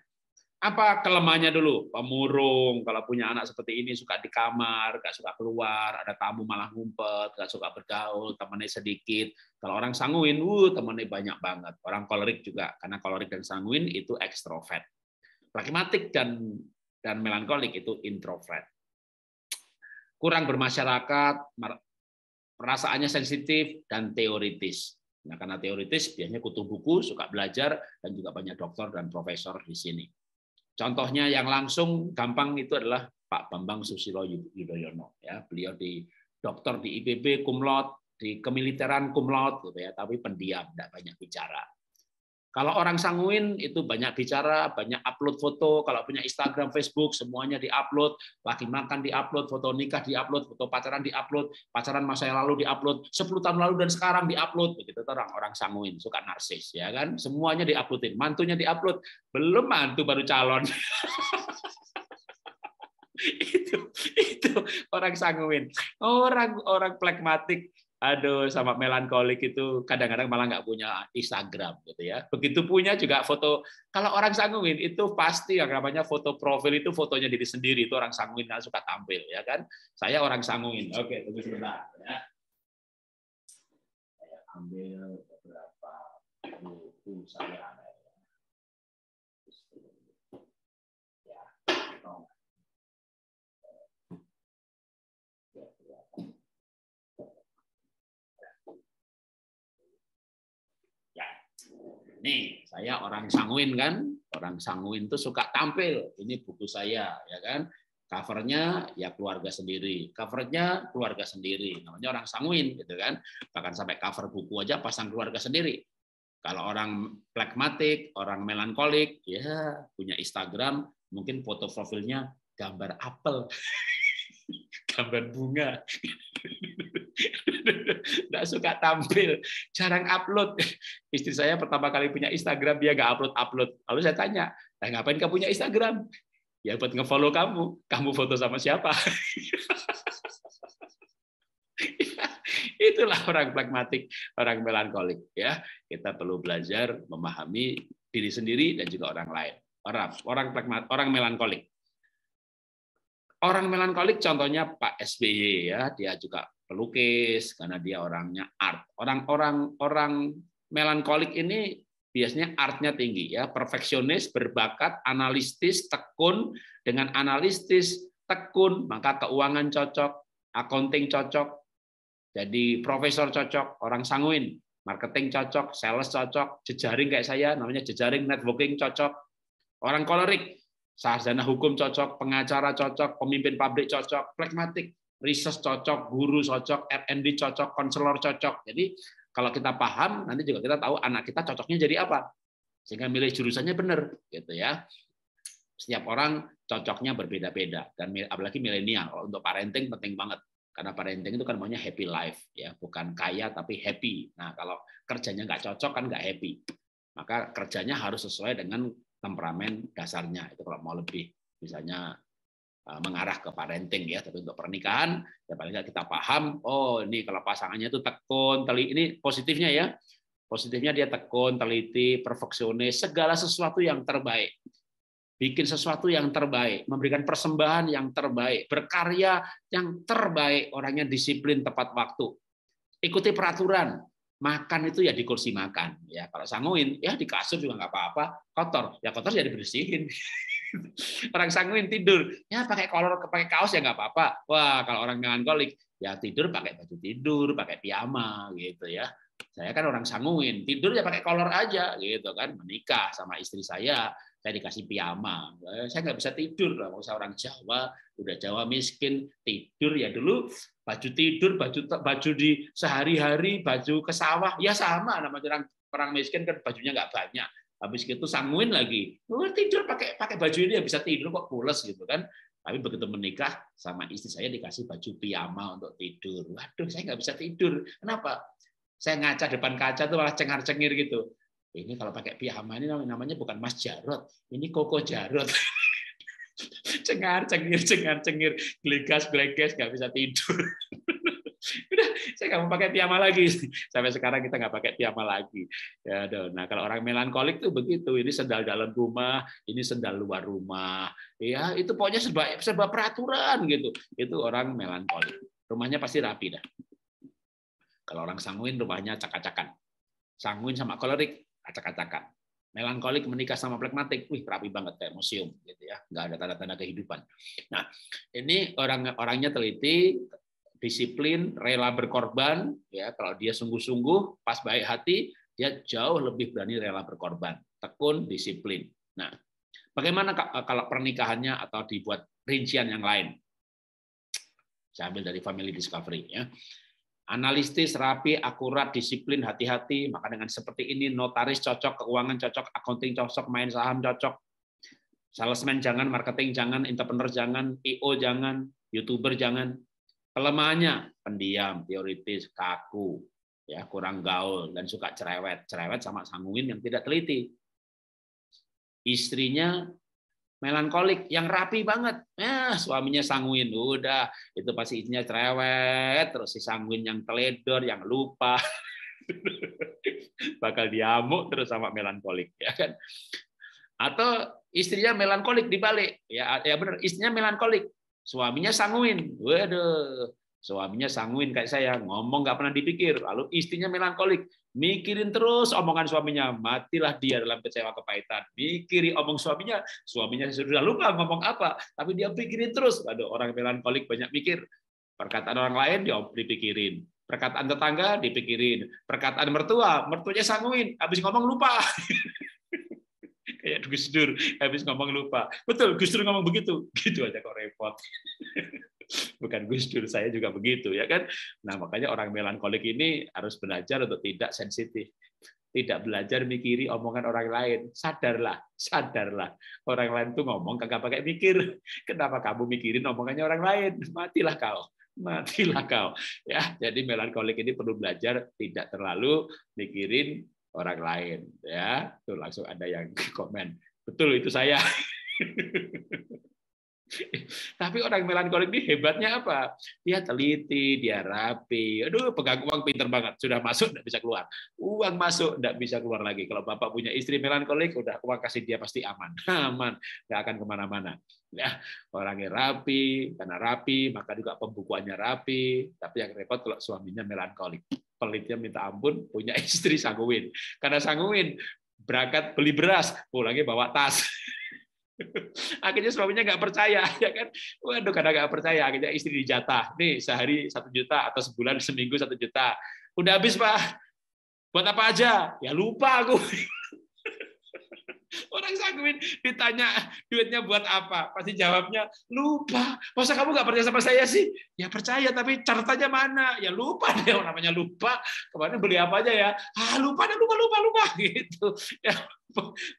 apa kelemahannya dulu? Pemurung, kalau punya anak seperti ini suka di kamar, gak suka keluar, ada tamu malah ngumpet, gak suka bergaul, temannya sedikit. Kalau orang sanguin, uh, temannya banyak banget. Orang kolerik juga, karena kolerik dan sanguin itu ekstrovert. Pragmatik dan dan melankolik itu introvert. Kurang bermasyarakat, perasaannya sensitif dan teoritis Nah, karena teoritis biasanya kutu buku, suka belajar, dan juga banyak dokter dan profesor di sini. Contohnya yang langsung gampang itu adalah Pak Bambang Susilo Yudhoyono. Ya, beliau di dokter di IPB kumlot, di kemiliteran kumlot, gitu ya, tapi pendiam, tidak banyak bicara. Kalau orang sanguin itu banyak bicara, banyak upload foto, kalau punya Instagram, Facebook, semuanya diupload, lagi makan diupload, foto nikah diupload, foto pacaran diupload, pacaran masa yang lalu diupload, 10 tahun lalu dan sekarang diupload, begitu orang orang sanguin, suka narsis ya kan, semuanya diuploadin, mantunya diupload, belum mantu baru calon. <laughs> itu itu orang sanguin orang orang pragmatik aduh sama melankolik itu kadang-kadang malah nggak punya Instagram gitu ya. Begitu punya juga foto kalau orang sanguin itu pasti yang namanya foto profil itu fotonya diri sendiri itu orang sanguin kan suka tampil ya kan. Saya orang sanguin. Oke, tunggu sebentar ya. Saya ambil beberapa buku saya Nih, saya orang Sanguin kan, orang Sanguin tuh suka tampil. Ini buku saya, ya kan? Covernya ya keluarga sendiri, covernya keluarga sendiri. Namanya orang Sanguin, gitu kan? Bahkan sampai cover buku aja pasang keluarga sendiri. Kalau orang plekmatik, orang melankolik, ya punya Instagram, mungkin foto profilnya gambar apel, <laughs> gambar bunga. <laughs> <laughs> Nggak suka tampil, jarang upload. Istri saya pertama kali punya Instagram, dia nggak upload-upload. Lalu saya tanya, nah, ngapain kamu punya Instagram? Ya buat ngefollow kamu. Kamu foto sama siapa? <laughs> Itulah orang pragmatik, orang melankolik. ya Kita perlu belajar memahami diri sendiri dan juga orang lain. Orang orang pragmat, orang melankolik orang melankolik contohnya Pak SBY ya dia juga pelukis karena dia orangnya art. Orang-orang orang melankolik ini biasanya artnya tinggi ya, perfeksionis, berbakat, analitis, tekun. Dengan analitis, tekun, maka keuangan cocok, accounting cocok, jadi profesor cocok, orang sanguin, marketing cocok, sales cocok, jejaring kayak saya namanya jejaring networking cocok. Orang kolerik, sarjana hukum cocok, pengacara cocok, pemimpin pabrik cocok, pragmatik, research cocok, guru cocok, R&D cocok, konselor cocok. Jadi kalau kita paham, nanti juga kita tahu anak kita cocoknya jadi apa. Sehingga milih jurusannya benar, gitu ya. Setiap orang cocoknya berbeda-beda dan apalagi milenial. untuk parenting penting banget. Karena parenting itu kan maunya happy life, ya bukan kaya tapi happy. Nah kalau kerjanya nggak cocok kan nggak happy. Maka kerjanya harus sesuai dengan temperamen dasarnya. Itu kalau mau lebih, misalnya Eh, mengarah ke parenting ya, tapi untuk pernikahan ya paling nggak kita paham, oh ini kalau pasangannya itu tekun, teliti ini positifnya ya, positifnya dia tekun, teliti, perfeksionis, segala sesuatu yang terbaik, bikin sesuatu yang terbaik, memberikan persembahan yang terbaik, berkarya yang terbaik, orangnya disiplin tepat waktu, ikuti peraturan, makan itu ya di kursi makan ya, kalau sanguin ya di kasur juga nggak apa-apa, kotor ya kotor jadi bersihin. <laughs> <laughs> orang sanguin tidur ya pakai kolor pakai kaos ya nggak apa-apa wah kalau orang melankolik ya tidur pakai baju tidur pakai piyama gitu ya saya kan orang sanguin tidur ya pakai kolor aja gitu kan menikah sama istri saya saya dikasih piyama eh, saya nggak bisa tidur lah mau saya orang Jawa udah Jawa miskin tidur ya dulu baju tidur baju baju di sehari-hari baju ke sawah ya sama nama orang orang miskin kan bajunya nggak banyak habis gitu sanguin lagi oh, tidur pakai pakai baju ini ya bisa tidur kok pulas gitu kan tapi begitu menikah sama istri saya dikasih baju piyama untuk tidur waduh saya nggak bisa tidur kenapa saya ngaca depan kaca tuh malah cengar cengir gitu ini kalau pakai piyama ini namanya bukan Mas Jarot ini Koko Jarot <laughs> cengar cengir cengar cengir gelegas gelegas nggak bisa tidur <laughs> <laughs> saya nggak mau pakai piyama lagi <laughs> sampai sekarang kita nggak pakai piyama lagi ya aduh. nah kalau orang melankolik tuh begitu ini sendal dalam rumah ini sendal luar rumah ya itu pokoknya sebab serba peraturan gitu itu orang melankolik rumahnya pasti rapi dah kalau orang sanguin rumahnya acak sanguin sama kolerik acak-acakan melankolik menikah sama pragmatik, wih rapi banget kayak museum gitu ya, nggak ada tanda-tanda kehidupan. Nah ini orang orangnya teliti, disiplin, rela berkorban, ya kalau dia sungguh-sungguh, pas baik hati, dia jauh lebih berani rela berkorban, tekun, disiplin. Nah, bagaimana eh, kalau pernikahannya atau dibuat rincian yang lain? Saya ambil dari Family Discovery ya. Analistis, rapi, akurat, disiplin, hati-hati. Maka dengan seperti ini, notaris cocok, keuangan cocok, accounting cocok, main saham cocok, salesman jangan, marketing jangan, entrepreneur jangan, IO jangan, youtuber jangan, Kelemahannya pendiam, teoritis, kaku, ya kurang gaul dan suka cerewet. Cerewet sama sanguin yang tidak teliti. Istrinya melankolik, yang rapi banget. Eh suaminya sanguin, udah itu pasti istrinya cerewet, terus si sanguin yang teledor, yang lupa, <laughs> bakal diamuk terus sama melankolik, ya kan? Atau istrinya melankolik dibalik, ya, ya benar, istrinya melankolik, Suaminya sanguin. Waduh, suaminya sanguin kayak saya. Ngomong nggak pernah dipikir. Lalu istrinya melankolik. Mikirin terus omongan suaminya. Matilah dia dalam kecewa kepahitan. Mikiri omong suaminya. Suaminya sudah lupa ngomong apa. Tapi dia pikirin terus. Waduh, orang melankolik banyak mikir. Perkataan orang lain dia dipikirin perkataan tetangga dipikirin, perkataan mertua, mertuanya sanguin, habis ngomong lupa. <laughs> <laughs> Gus Dur habis ngomong lupa. Betul, Gus Dur ngomong begitu. <laughs> Gitu aja kok repot. <laughs> Bukan Gus Dur, saya juga begitu ya kan. Nah, makanya orang melankolik ini harus belajar untuk tidak sensitif. Tidak belajar mikiri omongan orang lain. Sadarlah, sadarlah. Orang lain tuh ngomong kagak pakai mikir. Kenapa kamu mikirin omongannya orang lain? Matilah kau matilah kau ya jadi melankolik ini perlu belajar tidak terlalu mikirin orang lain ya tuh langsung ada yang <laughs> komen betul itu saya <laughs> <laughs> Tapi orang melankolik ini hebatnya apa? Dia teliti, dia rapi. Aduh, pegang uang pinter banget. Sudah masuk, tidak bisa keluar. Uang masuk, tidak bisa keluar lagi. Kalau bapak punya istri melankolik, udah uang kasih dia pasti aman. <laughs> Aman, nggak akan kemana-mana. Ya, orangnya rapi, karena rapi, maka juga pembukuannya rapi. Tapi yang repot kalau suaminya melankolik. Pelitnya minta ampun, punya <laughs> istri sanggupin. Karena sanggupin berangkat beli beras, pulangnya bawa tas. <laughs> akhirnya suaminya nggak percaya <laughs> ya kan waduh karena nggak percaya akhirnya istri dijatah nih sehari satu juta atau sebulan <laughs> seminggu satu juta udah habis pak buat apa aja ya lupa aku Orang sanguin ditanya duitnya buat apa? Pasti jawabnya lupa. Masa kamu nggak percaya sama saya sih? Ya percaya tapi ceritanya mana? Ya lupa <laughs> deh orang namanya lupa. Kemarin beli apa aja ya? Ah lupa deh lupa lupa lupa <laughs> gitu. Ya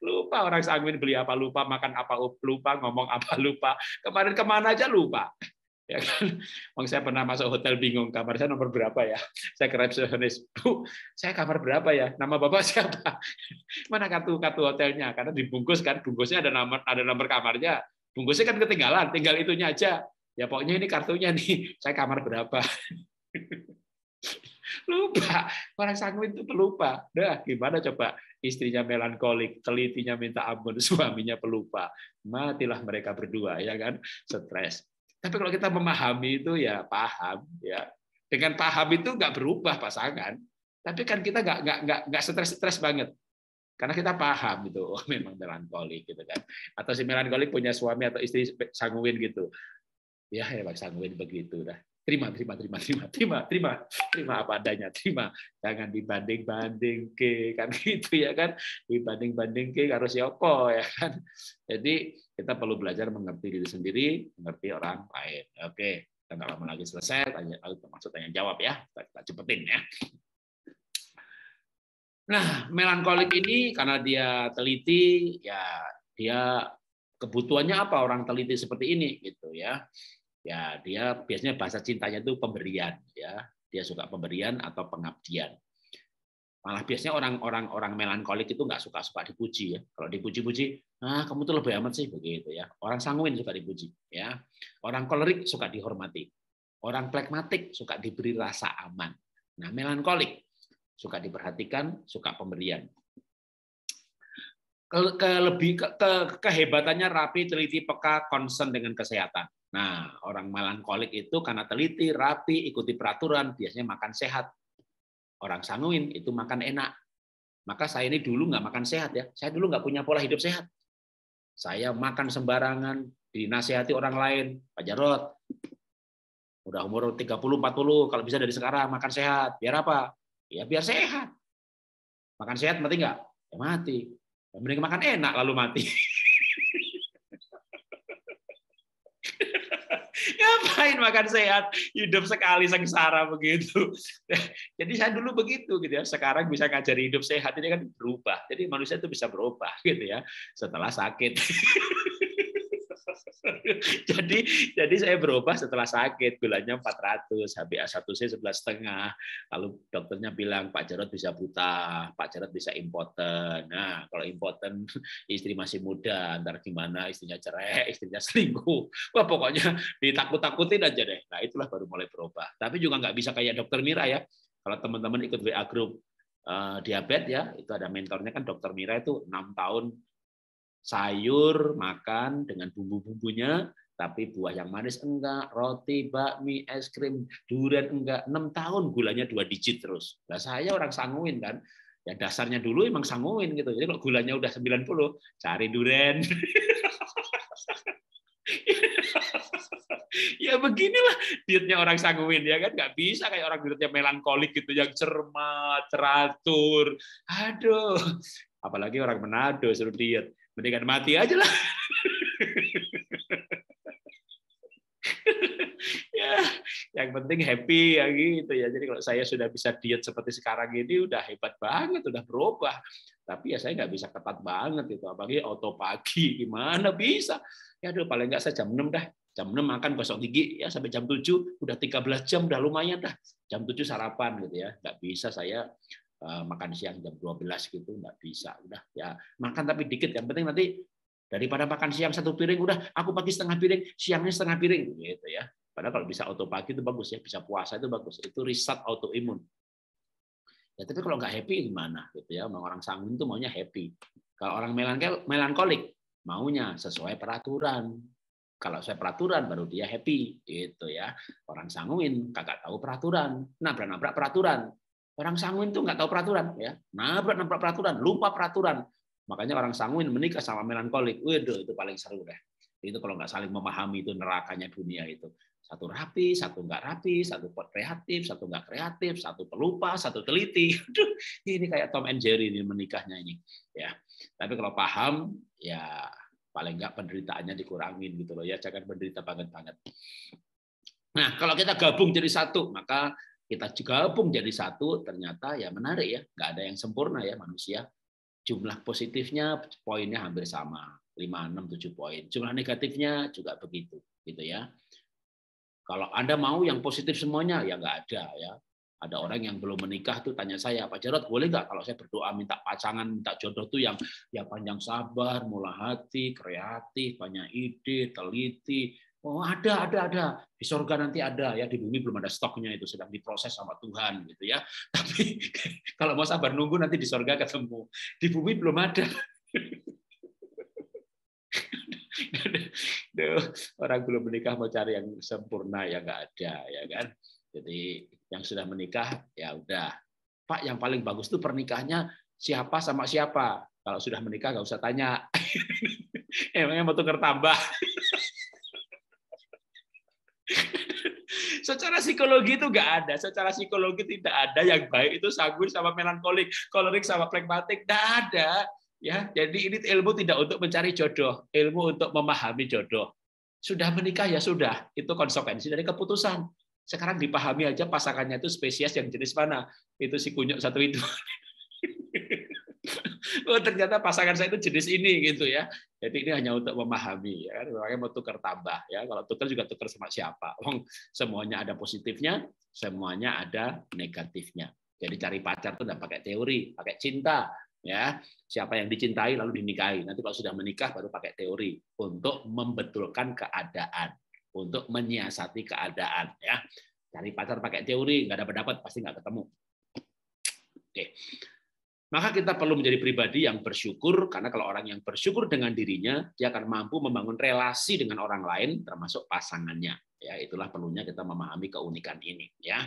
lupa orang sanguin beli apa lupa makan apa lupa ngomong apa lupa kemarin kemana aja lupa ya kan Wong saya pernah masuk hotel bingung kamar saya nomor berapa ya saya ke resepsionis bu saya kamar berapa ya nama bapak <laughs> siapa mana kartu kartu hotelnya karena dibungkus kan bungkusnya ada nomor ada nomor kamarnya bungkusnya kan ketinggalan tinggal itunya aja ya pokoknya ini kartunya nih <laughs> saya kamar berapa <laughs> lupa orang sanguin itu pelupa dah gimana coba istrinya melankolik telitinya minta ampun suaminya pelupa matilah mereka berdua ya kan stres tapi kalau kita memahami itu ya paham ya. Dengan paham itu nggak berubah pasangan. Tapi kan kita nggak nggak nggak nggak stres-stres banget. Karena kita paham itu <laughs> oh memang melankolik gitu kan. Atau si melankolik punya suami atau istri sanguin gitu. Ya, ya sanguin begitu dah terima terima terima terima terima terima terima apa adanya terima jangan dibanding banding ke kan <laughs> gitu ya kan dibanding banding ke harus siapa ya kan jadi kita perlu belajar mengerti diri sendiri mengerti orang lain oke kita nggak lama lagi selesai tanya eh, maksud tanya jawab ya kita, kita cepetin ya nah melankolik ini karena dia teliti ya dia kebutuhannya apa orang teliti seperti ini gitu ya ya dia biasanya bahasa cintanya itu pemberian ya dia suka pemberian atau pengabdian malah biasanya orang-orang orang melankolik itu nggak suka suka dipuji ya kalau dipuji-puji ah kamu tuh lebih amat sih begitu ya orang sanguin suka dipuji ya orang kolerik suka dihormati orang plekmatik suka diberi rasa aman nah melankolik suka diperhatikan suka pemberian ke, ke lebih ke, ke, kehebatannya rapi teliti peka concern dengan kesehatan Nah, orang melankolik itu karena teliti, rapi, ikuti peraturan, biasanya makan sehat. Orang sanguin itu makan enak. Maka saya ini dulu nggak makan sehat ya. Saya dulu nggak punya pola hidup sehat. Saya makan sembarangan, dinasehati orang lain. Pak Jarot, udah umur 30, 40, kalau bisa dari sekarang makan sehat. Biar apa? Ya biar sehat. Makan sehat mati nggak? Ya mati. Mending makan enak lalu mati. <laughs> ngapain makan sehat hidup sekali sengsara begitu <laughs> jadi saya dulu begitu gitu ya sekarang bisa ngajari hidup sehat ini kan berubah jadi manusia itu bisa berubah gitu ya setelah sakit <laughs> <laughs> jadi jadi saya berubah setelah sakit gulanya 400 HbA1c 11 setengah lalu dokternya bilang Pak Jarod bisa buta Pak Jarod bisa impoten nah kalau impoten <laughs> istri masih muda antar gimana istrinya cerai istrinya selingkuh wah pokoknya ditakut-takutin aja deh nah itulah baru mulai berubah tapi juga nggak bisa kayak dokter Mira ya kalau teman-teman ikut WA grup Uh, eh, diabetes ya itu ada mentornya kan dokter Mira itu enam tahun sayur makan dengan bumbu-bumbunya, tapi buah yang manis enggak, roti, bakmi, es krim, durian enggak, enam tahun gulanya dua digit terus. Nah, saya orang sanguin kan, ya dasarnya dulu emang sanguin gitu. Jadi kalau gulanya udah 90, cari durian. <laughs> ya beginilah dietnya orang sanguin ya kan nggak bisa kayak orang dietnya melankolik gitu yang cermat teratur aduh apalagi orang menado suruh diet mendingan mati aja lah. <laughs> ya, yang penting happy ya gitu ya. Jadi kalau saya sudah bisa diet seperti sekarang ini udah hebat banget, udah berubah. Tapi ya saya nggak bisa ketat banget itu, apalagi auto pagi gimana bisa? Ya aduh paling nggak saya jam 6 dah. Jam 6 makan gosok gigi ya sampai jam 7 udah 13 jam udah lumayan dah. Jam 7 sarapan gitu ya. Nggak bisa saya Eh, makan siang jam 12 gitu nggak bisa udah ya makan tapi dikit yang penting nanti daripada makan siang satu piring udah aku pagi setengah piring siangnya setengah piring gitu ya padahal kalau bisa auto pagi itu bagus ya bisa puasa itu bagus itu riset autoimun ya tapi kalau nggak happy gimana gitu ya orang sanguin itu maunya happy kalau orang melankolik maunya sesuai peraturan kalau sesuai peraturan baru dia happy gitu ya orang sanguin kagak tahu peraturan nabrak nabrak peraturan Orang sanguin tuh nggak tahu peraturan, ya nabrak nabrak peraturan, lupa peraturan. Makanya orang sanguin menikah sama melankolik. Waduh, itu paling seru deh. Itu kalau nggak saling memahami itu nerakanya dunia itu. Satu rapi, satu nggak rapi, satu kreatif, satu nggak kreatif, satu pelupa, satu teliti. <laughs> Aduh, ini kayak Tom and Jerry ini menikahnya ini. Ya, tapi kalau paham, ya paling nggak penderitaannya dikurangin gitu loh ya jangan penderita banget banget nah kalau kita gabung jadi satu maka kita gabung jadi satu, ternyata ya menarik ya, nggak ada yang sempurna ya manusia. Jumlah positifnya poinnya hampir sama, 5, 6, 7 poin. Jumlah negatifnya juga begitu, gitu ya. Kalau Anda mau yang positif semuanya, ya nggak ada ya. Ada orang yang belum menikah tuh tanya saya, Pak Jarot boleh nggak kalau saya berdoa minta pasangan, minta jodoh tuh yang ya panjang sabar, mula hati, kreatif, banyak ide, teliti, Oh ada, ada, ada. Di surga nanti ada ya. Di bumi belum ada stoknya itu sedang diproses sama Tuhan gitu ya. <laughs> Tapi kalau mau sabar nunggu nanti di surga ketemu. Di bumi belum ada. <laughs> Orang belum menikah mau cari yang sempurna ya nggak ada ya kan. Jadi yang sudah menikah ya udah. Pak yang paling bagus tuh pernikahannya siapa sama siapa. Kalau sudah menikah nggak usah tanya. <laughs> Emangnya mau tukar tambah. <laughs> secara psikologi itu nggak ada. Secara psikologi tidak ada yang baik itu sanggup sama melankolik, kolerik sama pragmatik. nggak ada. Ya, jadi ini ilmu tidak untuk mencari jodoh, ilmu untuk memahami jodoh. Sudah menikah ya sudah, itu konsekuensi dari keputusan. Sekarang dipahami aja pasangannya itu spesies yang jenis mana. Itu si kunyuk satu itu. <laughs> oh ternyata pasangan saya itu jenis ini gitu ya. Jadi ini hanya untuk memahami ya kan. Makanya mau tukar tambah ya. Kalau tukar juga tukar sama siapa. Wong semuanya ada positifnya, semuanya ada negatifnya. Jadi cari pacar tuh tidak pakai teori, pakai cinta ya. Siapa yang dicintai lalu dinikahi. Nanti kalau sudah menikah baru pakai teori untuk membetulkan keadaan, untuk menyiasati keadaan ya. Cari pacar pakai teori, nggak dapat dapat pasti nggak ketemu. Oke. Maka kita perlu menjadi pribadi yang bersyukur, karena kalau orang yang bersyukur dengan dirinya, dia akan mampu membangun relasi dengan orang lain, termasuk pasangannya. Ya, itulah perlunya kita memahami keunikan ini. Ya,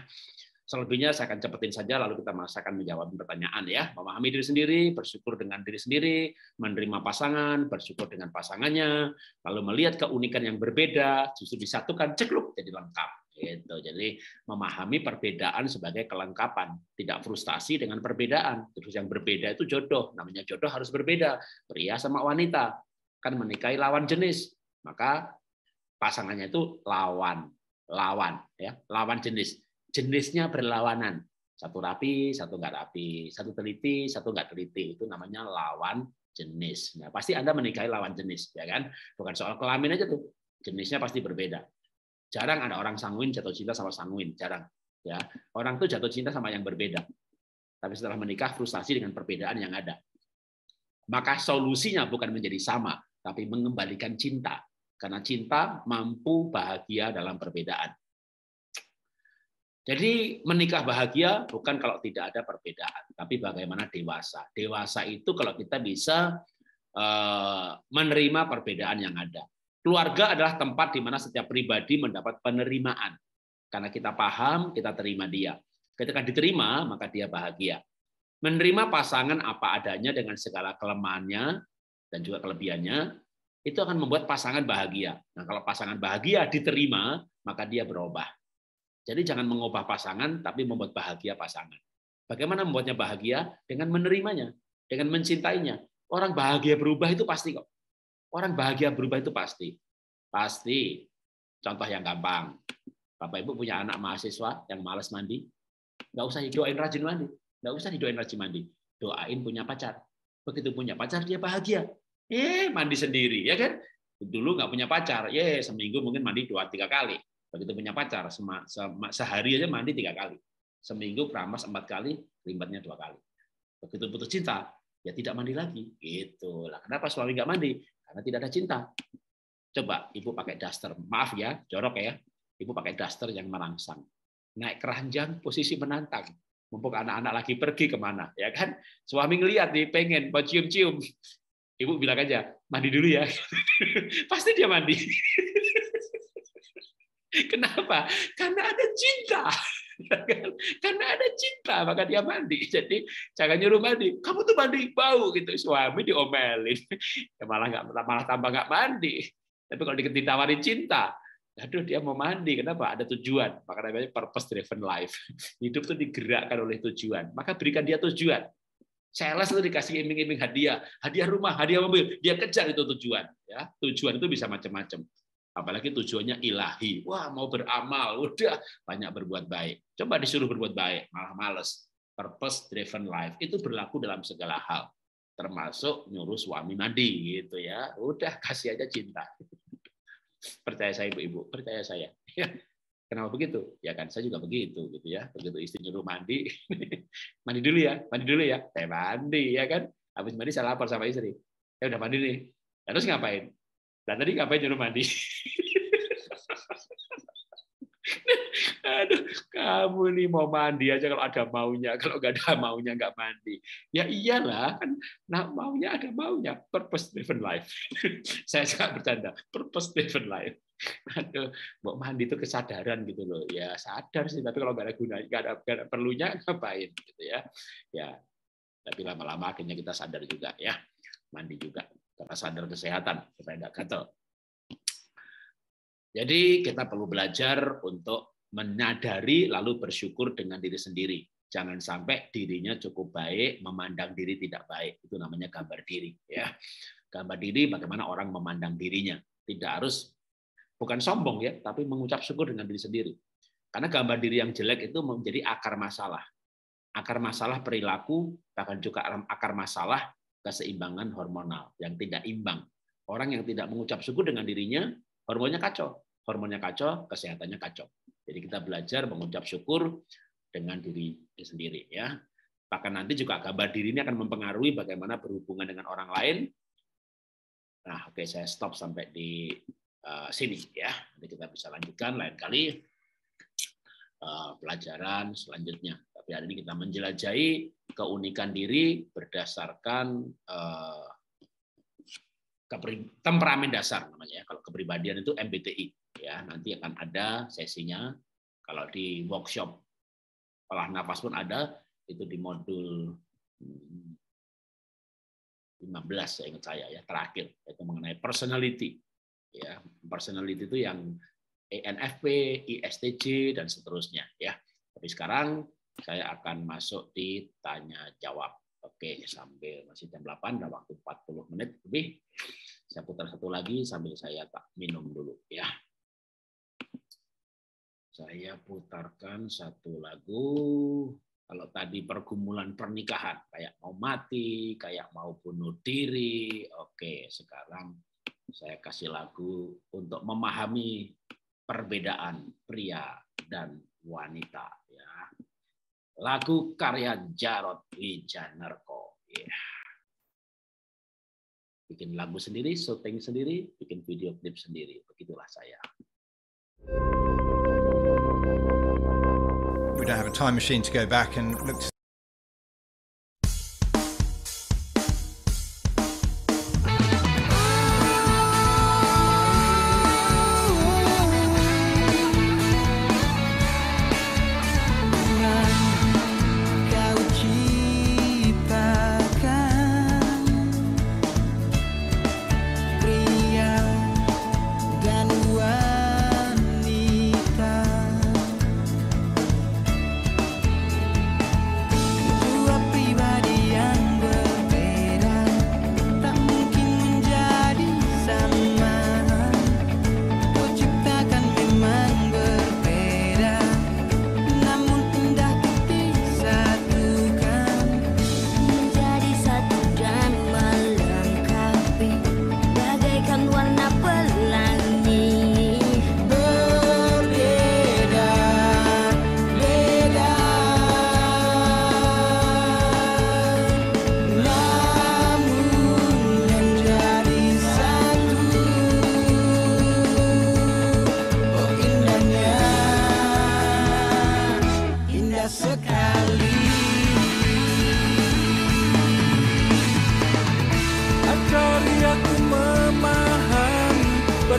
Selebihnya saya akan cepetin saja, lalu kita merasakan menjawab pertanyaan ya. Memahami diri sendiri, bersyukur dengan diri sendiri, menerima pasangan, bersyukur dengan pasangannya, lalu melihat keunikan yang berbeda, justru disatukan, cekluk jadi lengkap. Gitu. Jadi memahami perbedaan sebagai kelengkapan, tidak frustasi dengan perbedaan. Terus yang berbeda itu jodoh, namanya jodoh harus berbeda, pria sama wanita kan menikahi lawan jenis, maka pasangannya itu lawan, lawan ya, lawan jenis. Jenisnya berlawanan, satu rapi, satu nggak rapi, satu teliti, satu nggak teliti. Itu namanya lawan jenis. Nah, pasti Anda menikahi lawan jenis, ya kan? Bukan soal kelamin aja tuh. Jenisnya pasti berbeda. Jarang ada orang sanguin jatuh cinta sama sanguin, jarang. Ya, orang tuh jatuh cinta sama yang berbeda. Tapi setelah menikah frustasi dengan perbedaan yang ada. Maka solusinya bukan menjadi sama, tapi mengembalikan cinta. Karena cinta mampu bahagia dalam perbedaan. Jadi menikah bahagia bukan kalau tidak ada perbedaan, tapi bagaimana dewasa. Dewasa itu kalau kita bisa eh, menerima perbedaan yang ada. Keluarga adalah tempat di mana setiap pribadi mendapat penerimaan. Karena kita paham, kita terima dia. Ketika diterima, maka dia bahagia. Menerima pasangan apa adanya dengan segala kelemahannya dan juga kelebihannya, itu akan membuat pasangan bahagia. Nah, kalau pasangan bahagia diterima, maka dia berubah. Jadi jangan mengubah pasangan, tapi membuat bahagia pasangan. Bagaimana membuatnya bahagia? Dengan menerimanya, dengan mencintainya. Orang bahagia berubah itu pasti kok. Orang bahagia berubah itu pasti. Pasti. Contoh yang gampang. Bapak Ibu punya anak mahasiswa yang malas mandi, nggak usah doain rajin mandi. Nggak usah didoain rajin mandi. Doain punya pacar. Begitu punya pacar, dia bahagia. Eh, mandi sendiri, ya kan? Dulu nggak punya pacar, ye seminggu mungkin mandi dua tiga kali. Begitu punya pacar, sema, se, sehari aja mandi tiga kali. Seminggu keramas empat kali, limbatnya dua kali. Begitu putus cinta, ya tidak mandi lagi. Gitu lah. Kenapa suami nggak mandi? karena tidak ada cinta. Coba ibu pakai daster, maaf ya, jorok ya. Ibu pakai daster yang merangsang. Naik keranjang, posisi menantang. Mumpung anak-anak lagi pergi kemana, ya kan? Suami ngeliat nih, pengen, mau cium-cium. Ibu bilang aja, mandi dulu ya. <laughs> Pasti dia mandi. <laughs> Kenapa? Karena ada cinta. Iya Karena kan ada cinta, maka dia mandi. <laughs> Jadi jangan nyuruh mandi. Kamu tuh mandi bau gitu. Suami diomelin. <laughs> Ya malah nggak malah tambah nggak mandi. Tapi kalau ditawarin cinta, aduh dia mau mandi. Kenapa? Ada tujuan. Maka namanya purpose driven life. <laughs> Hidup tuh digerakkan oleh tujuan. Maka berikan dia tujuan. Sales itu dikasih iming-iming hadiah, hadiah rumah, hadiah mobil, dia kejar itu tujuan. Ya, tujuan itu bisa macam-macam. Apalagi tujuannya ilahi. Wah, mau beramal, udah banyak berbuat baik. Coba disuruh berbuat baik, malah males. Purpose driven life itu berlaku dalam segala hal, termasuk nyuruh suami mandi gitu ya. Udah kasih aja cinta. <laughs> percaya saya ibu-ibu, percaya saya. <laughs> Kenapa begitu? Ya kan saya juga begitu gitu ya. Begitu istri nyuruh mandi, <laughs> mandi dulu ya, mandi dulu ya. Saya mandi ya kan. Habis mandi saya lapor sama istri. Ya udah mandi nih. Terus ngapain? Nah tadi ngapain nyuruh mandi? <laughs> Aduh, kamu nih mau mandi aja kalau ada maunya. Kalau nggak ada maunya nggak mandi. Ya iyalah, kan nah, maunya ada maunya. Purpose driven life. <laughs> Saya sangat bercanda. Purpose driven life. Aduh, mau mandi itu kesadaran gitu loh. Ya sadar sih, tapi kalau nggak ada gunanya, nggak ada, gak ada perlunya <laughs> ngapain gitu ya. Ya, tapi lama-lama akhirnya kita sadar juga ya, mandi juga karena sadar kesehatan supaya tidak gatel. Jadi kita perlu belajar untuk menyadari lalu bersyukur dengan diri sendiri. Jangan sampai dirinya cukup baik, memandang diri tidak baik. Itu namanya gambar diri. Ya, gambar diri bagaimana orang memandang dirinya. Tidak harus bukan sombong ya, tapi mengucap syukur dengan diri sendiri. Karena gambar diri yang jelek itu menjadi akar masalah. Akar masalah perilaku, bahkan juga akar masalah keseimbangan hormonal yang tidak imbang. Orang yang tidak mengucap syukur dengan dirinya, hormonnya kacau. Hormonnya kacau, kesehatannya kacau. Jadi kita belajar mengucap syukur dengan diri sendiri ya. Bahkan nanti juga gambar diri ini akan mempengaruhi bagaimana berhubungan dengan orang lain. Nah, oke okay, saya stop sampai di uh, sini ya. Nanti kita bisa lanjutkan lain kali uh, pelajaran selanjutnya. Tapi hari ini kita menjelajahi keunikan diri berdasarkan eh, temperamen dasar namanya ya. Kalau kepribadian itu MBTI ya. Nanti akan ada sesinya kalau di workshop olah nafas pun ada itu di modul 15 hmm, saya ingat saya ya terakhir itu mengenai personality ya personality itu yang ENFP, ISTJ dan seterusnya ya. Tapi sekarang saya akan masuk di tanya jawab. Oke, sambil masih jam 8, dan waktu 40 menit lebih. Saya putar satu lagi sambil saya tak minum dulu ya. Saya putarkan satu lagu. Kalau tadi pergumulan pernikahan, kayak mau mati, kayak mau bunuh diri. Oke, sekarang saya kasih lagu untuk memahami perbedaan pria dan wanita ya lagu karya Jarod Wijanarko. Yeah. Bikin lagu sendiri, syuting sendiri, bikin video klip sendiri. Begitulah saya. We don't have a time machine to go back and look to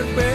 cuerpo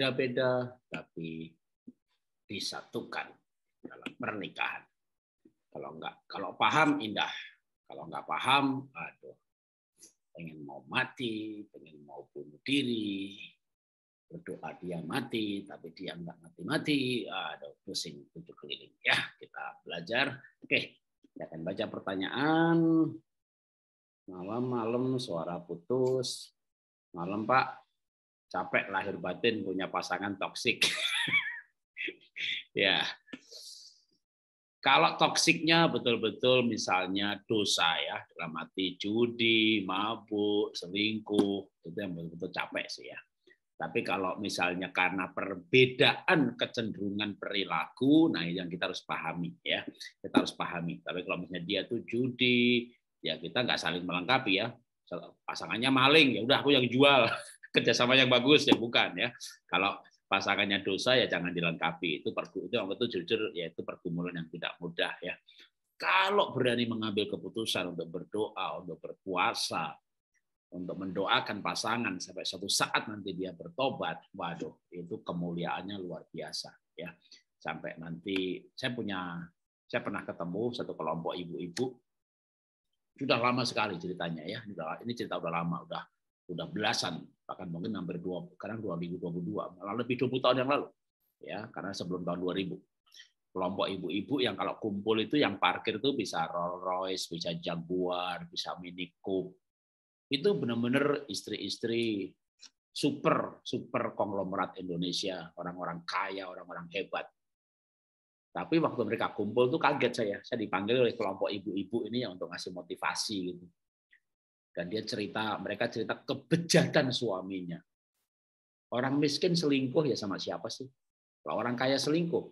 berbeda-beda tapi disatukan dalam pernikahan. Kalau enggak, kalau paham indah. Kalau enggak paham, aduh, pengen mau mati, pengen mau bunuh diri, berdoa dia mati, tapi dia enggak mati-mati, aduh, pusing tujuh keliling. Ya, kita belajar. Oke, kita akan baca pertanyaan. Malam-malam suara putus. Malam Pak, capek lahir batin punya pasangan toksik. <laughs> ya. Kalau toksiknya betul-betul misalnya dosa ya, dalam arti judi, mabuk, selingkuh, itu yang betul-betul capek sih ya. Tapi kalau misalnya karena perbedaan kecenderungan perilaku, nah yang kita harus pahami ya, kita harus pahami. Tapi kalau misalnya dia tuh judi, ya kita nggak saling melengkapi ya. Pasangannya maling, ya udah aku yang jual kerjasama yang bagus ya bukan ya. Kalau pasangannya dosa ya jangan dilengkapi. Itu pergu itu itu jujur yaitu pergumulan yang tidak mudah ya. Kalau berani mengambil keputusan untuk berdoa, untuk berpuasa, untuk mendoakan pasangan sampai suatu saat nanti dia bertobat, waduh itu kemuliaannya luar biasa ya. Sampai nanti saya punya saya pernah ketemu satu kelompok ibu-ibu sudah lama sekali ceritanya ya ini cerita udah lama udah udah belasan bahkan mungkin hampir dua sekarang 2022 malah lebih 20 tahun yang lalu ya karena sebelum tahun 2000 kelompok ibu-ibu yang kalau kumpul itu yang parkir itu bisa Rolls Royce, bisa Jaguar, bisa Mini Coupe. Itu benar-benar istri-istri super super konglomerat Indonesia, orang-orang kaya, orang-orang hebat. Tapi waktu mereka kumpul tuh kaget saya. Saya dipanggil oleh kelompok ibu-ibu ini ya untuk ngasih motivasi gitu. Dan dia cerita, mereka cerita kebejatan suaminya. Orang miskin selingkuh ya sama siapa sih? Kalau orang kaya selingkuh,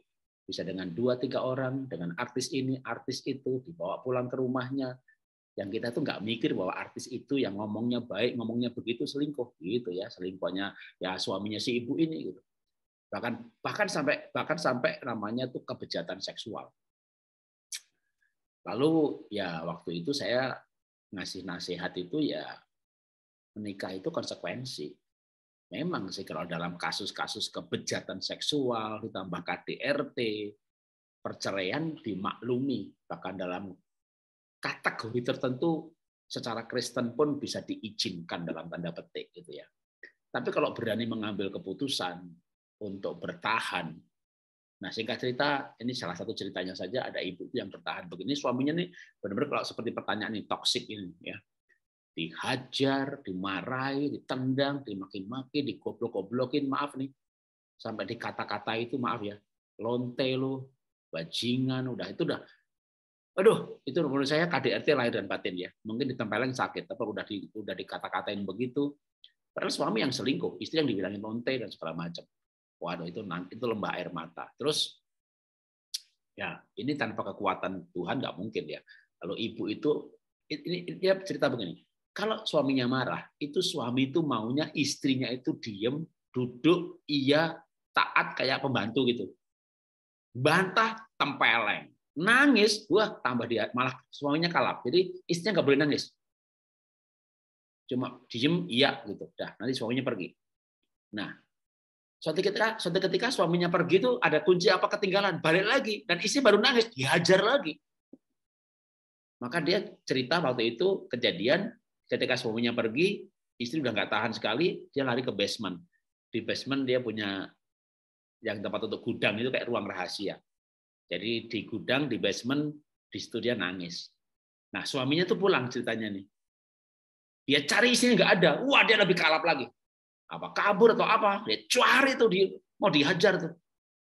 bisa dengan dua tiga orang, dengan artis ini, artis itu, dibawa pulang ke rumahnya. Yang kita tuh nggak mikir bahwa artis itu yang ngomongnya baik, ngomongnya begitu selingkuh gitu ya, selingkuhnya ya suaminya si ibu ini gitu. Bahkan bahkan sampai bahkan sampai namanya tuh kebejatan seksual. Lalu ya waktu itu saya ngasih nasihat itu ya menikah itu konsekuensi. Memang sih kalau dalam kasus-kasus kebejatan seksual ditambah KDRT, perceraian dimaklumi. Bahkan dalam kategori tertentu secara Kristen pun bisa diizinkan dalam tanda petik gitu ya. Tapi kalau berani mengambil keputusan untuk bertahan Nah singkat cerita, ini salah satu ceritanya saja ada ibu yang bertahan begini, suaminya nih benar-benar kalau seperti pertanyaan ini toksik ini ya, dihajar, dimarahi, ditendang, dimaki-maki, digoblok-goblokin, maaf nih. Sampai di kata kata itu maaf ya. Lonte lo, bajingan udah itu udah Aduh, itu menurut saya KDRT lahir dan batin ya. Mungkin ditempelin sakit, tapi udah di, udah dikata-katain begitu. Padahal suami yang selingkuh, istri yang dibilangin lonte dan segala macam. Waduh itu itu lembah air mata. Terus ya ini tanpa kekuatan Tuhan nggak mungkin ya. Kalau ibu itu ini dia cerita begini. Kalau suaminya marah, itu suami itu maunya istrinya itu diem, duduk, iya taat kayak pembantu gitu. Bantah tempeleng, nangis, wah tambah dia malah suaminya kalap. Jadi istrinya nggak boleh nangis. Cuma diem, iya gitu. Dah, nanti suaminya pergi. Nah, Suatu ketika, suatu ketika suaminya pergi itu ada kunci apa ketinggalan, balik lagi dan istri baru nangis, dihajar lagi. Maka dia cerita waktu itu kejadian ketika suaminya pergi, istri udah nggak tahan sekali, dia lari ke basement. Di basement dia punya yang tempat untuk gudang itu kayak ruang rahasia. Jadi di gudang, di basement, di situ dia nangis. Nah suaminya tuh pulang ceritanya nih. Dia cari isinya nggak ada. Wah dia lebih kalap lagi apa kabur atau apa, iya. dia cari tuh di mau dihajar tuh.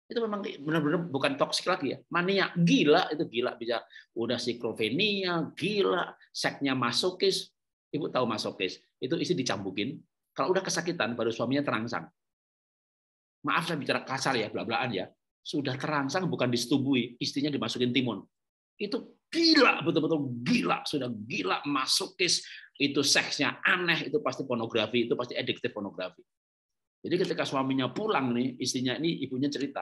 Itu memang benar-benar bukan toksik lagi ya. Mania, gila itu gila bisa udah siklofenia, gila, seknya masokis. Ibu tahu masokis, itu isi dicambukin. Kalau udah kesakitan baru suaminya terangsang. Maaf saya bicara kasar ya, bla-blaan ya. Sudah terangsang bukan disetubui, istrinya dimasukin timun. Itu gila, betul-betul gila, sudah gila, masukis, itu seksnya aneh, itu pasti pornografi, itu pasti addictive pornografi. Jadi ketika suaminya pulang nih, istrinya ini ibunya cerita.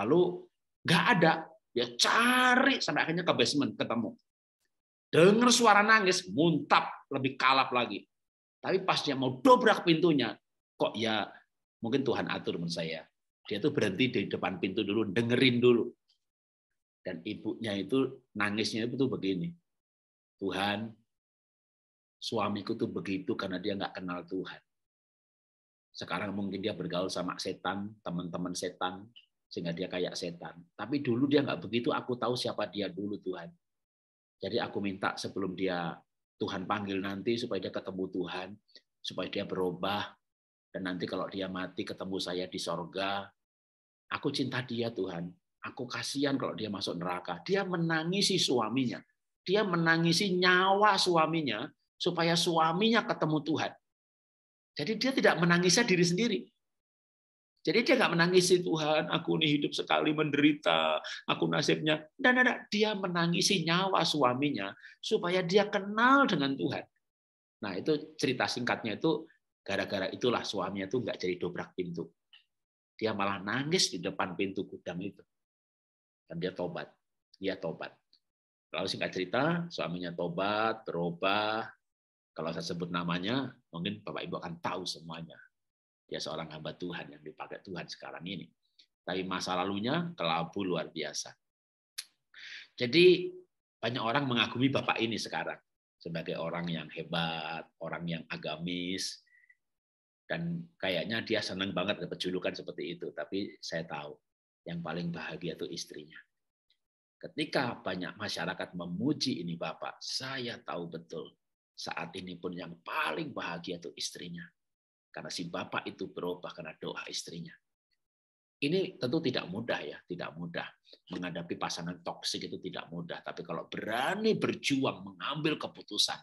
Lalu nggak ada, ya cari sampai akhirnya ke basement ketemu. Dengar suara nangis, muntap, lebih kalap lagi. Tapi pas dia mau dobrak pintunya, kok ya mungkin Tuhan atur menurut saya. Dia tuh berhenti di depan pintu dulu, dengerin dulu. Dan ibunya itu nangisnya itu begini. Tuhan, suamiku tuh begitu karena dia nggak kenal Tuhan. Sekarang mungkin dia bergaul sama setan, teman-teman setan, sehingga dia kayak setan. Tapi dulu dia nggak begitu, aku tahu siapa dia dulu Tuhan. Jadi aku minta sebelum dia Tuhan panggil nanti supaya dia ketemu Tuhan, supaya dia berubah, dan nanti kalau dia mati ketemu saya di sorga, aku cinta dia Tuhan. Aku kasihan kalau dia masuk neraka. Dia menangisi suaminya. Dia menangisi nyawa suaminya supaya suaminya ketemu Tuhan. Jadi dia tidak menangisnya diri sendiri. Jadi dia nggak menangisi Tuhan, aku ini hidup sekali menderita, aku nasibnya. Dan ada dia menangisi nyawa suaminya supaya dia kenal dengan Tuhan. Nah itu cerita singkatnya itu gara-gara itulah suaminya itu nggak jadi dobrak pintu. Dia malah nangis di depan pintu gudang itu. Dan dia tobat. Dia tobat. Lalu singkat cerita, suaminya tobat, berubah. Kalau saya sebut namanya, mungkin Bapak Ibu akan tahu semuanya. Dia seorang hamba Tuhan yang dipakai Tuhan sekarang ini. Tapi masa lalunya kelabu luar biasa. Jadi banyak orang mengagumi Bapak ini sekarang sebagai orang yang hebat, orang yang agamis, dan kayaknya dia senang banget dapat julukan seperti itu. Tapi saya tahu yang paling bahagia itu istrinya. Ketika banyak masyarakat memuji ini Bapak, saya tahu betul saat ini pun yang paling bahagia itu istrinya. Karena si Bapak itu berubah karena doa istrinya. Ini tentu tidak mudah ya, tidak mudah. Menghadapi pasangan toksik itu tidak mudah. Tapi kalau berani berjuang mengambil keputusan,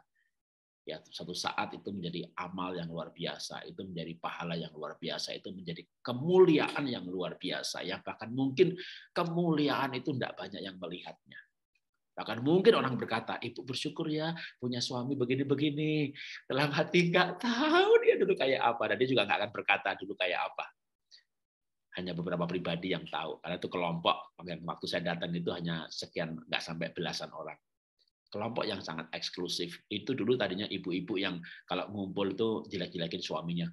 ya satu saat itu menjadi amal yang luar biasa, itu menjadi pahala yang luar biasa, itu menjadi kemuliaan yang luar biasa. Ya bahkan mungkin kemuliaan itu tidak banyak yang melihatnya. Bahkan mungkin orang berkata, ibu bersyukur ya punya suami begini-begini. Dalam hati nggak tahu dia dulu kayak apa, dan dia juga nggak akan berkata dulu kayak apa. Hanya beberapa pribadi yang tahu, karena itu kelompok. Yang waktu saya datang itu hanya sekian, nggak sampai belasan orang kelompok yang sangat eksklusif. Itu dulu tadinya ibu-ibu yang kalau ngumpul itu jelek-jelekin suaminya.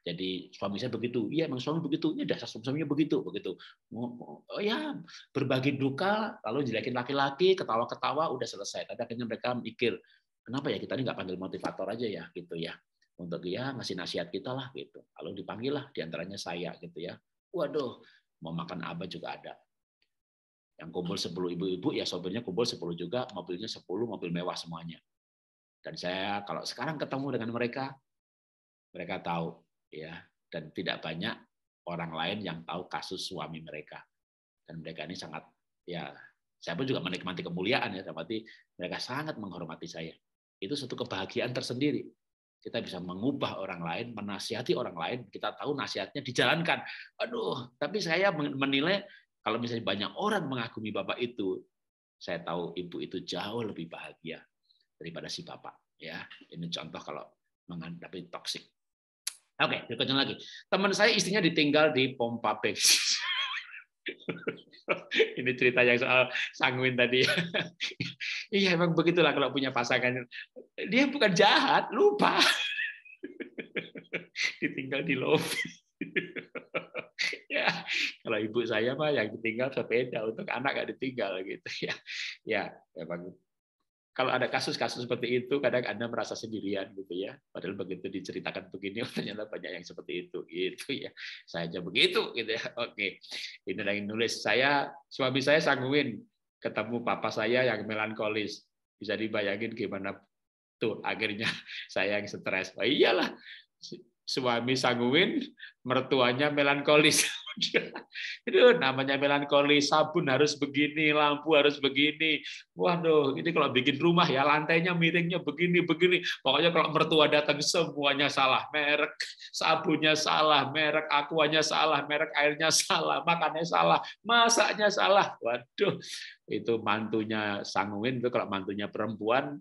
Jadi suami saya begitu, iya emang suami begitu, ya dasar suaminya begitu, begitu. Oh, ya, berbagi duka, lalu jelekin laki-laki, ketawa-ketawa, udah selesai. Tapi akhirnya mereka mikir, kenapa ya kita ini nggak panggil motivator aja ya, gitu ya. Untuk dia ya, ngasih nasihat kita lah, gitu. Lalu dipanggil lah, diantaranya saya, gitu ya. Waduh, mau makan apa juga ada. Yang kumpul 10 ibu-ibu, ya sopirnya kumpul 10 juga, mobilnya 10, mobil mewah semuanya. Dan saya kalau sekarang ketemu dengan mereka, mereka tahu ya dan tidak banyak orang lain yang tahu kasus suami mereka. Dan mereka ini sangat ya saya pun juga menikmati kemuliaan ya, tapi mereka sangat menghormati saya. Itu satu kebahagiaan tersendiri kita bisa mengubah orang lain, menasihati orang lain, kita tahu nasihatnya dijalankan. Aduh, tapi saya menilai kalau misalnya banyak orang mengagumi bapak itu, saya tahu ibu itu jauh lebih bahagia daripada si bapak. Ya, ini contoh kalau menghadapi toksik. Oke, okay, berikutnya lagi. Teman saya istrinya ditinggal di pompa bensin. <laughs> ini cerita yang soal sanguin tadi. <laughs> iya, emang begitulah kalau punya pasangan. Dia bukan jahat, lupa. <laughs> ditinggal di lobi kalau ibu saya mah yang ditinggal sepeda untuk anak nggak ditinggal gitu <laughs> ya ya memang ya kalau ada kasus-kasus seperti itu kadang anda merasa sendirian gitu ya padahal begitu diceritakan begini <laughs> oh, ternyata banyak yang seperti itu gitu ya saya aja begitu gitu ya oke ini lagi nulis saya suami saya sanguin ketemu papa saya yang melankolis bisa dibayangin gimana tuh akhirnya <laughs> saya yang stres oh iyalah suami sanguin mertuanya melankolis itu oh, namanya melankoli, sabun harus begini, lampu harus begini. Waduh, ini kalau bikin rumah ya lantainya miringnya begini, begini. Pokoknya kalau mertua datang semuanya salah merek, sabunnya salah merek, akuanya salah merek, airnya salah, makannya salah, masaknya salah. Waduh, itu mantunya sanguin itu kalau mantunya perempuan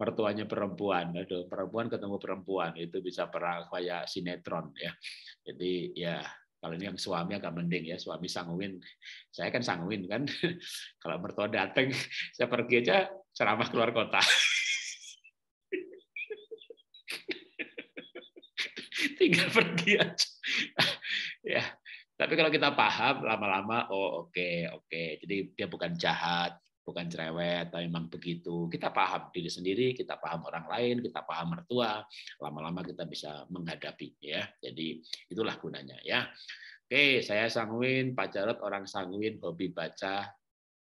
mertuanya perempuan aduh perempuan ketemu perempuan itu bisa perang kayak sinetron ya jadi ya kalau ini yang suami agak mending ya, suami sanguin. Saya kan sanguin kan. <laughs> Kalau mertua datang, <laughs> saya pergi aja ceramah keluar kota. <laughs> Tinggal pergi aja. ya. Tapi kalau kita paham lama-lama, oh oke okay, oke. Okay. Jadi dia bukan jahat, bukan cerewet, tapi memang begitu. Kita paham diri sendiri, kita paham orang lain, kita paham mertua. Lama-lama kita bisa menghadapi ya. Jadi itulah gunanya ya. Oke, saya sanguin, Pak Jarot orang sanguin, hobi baca.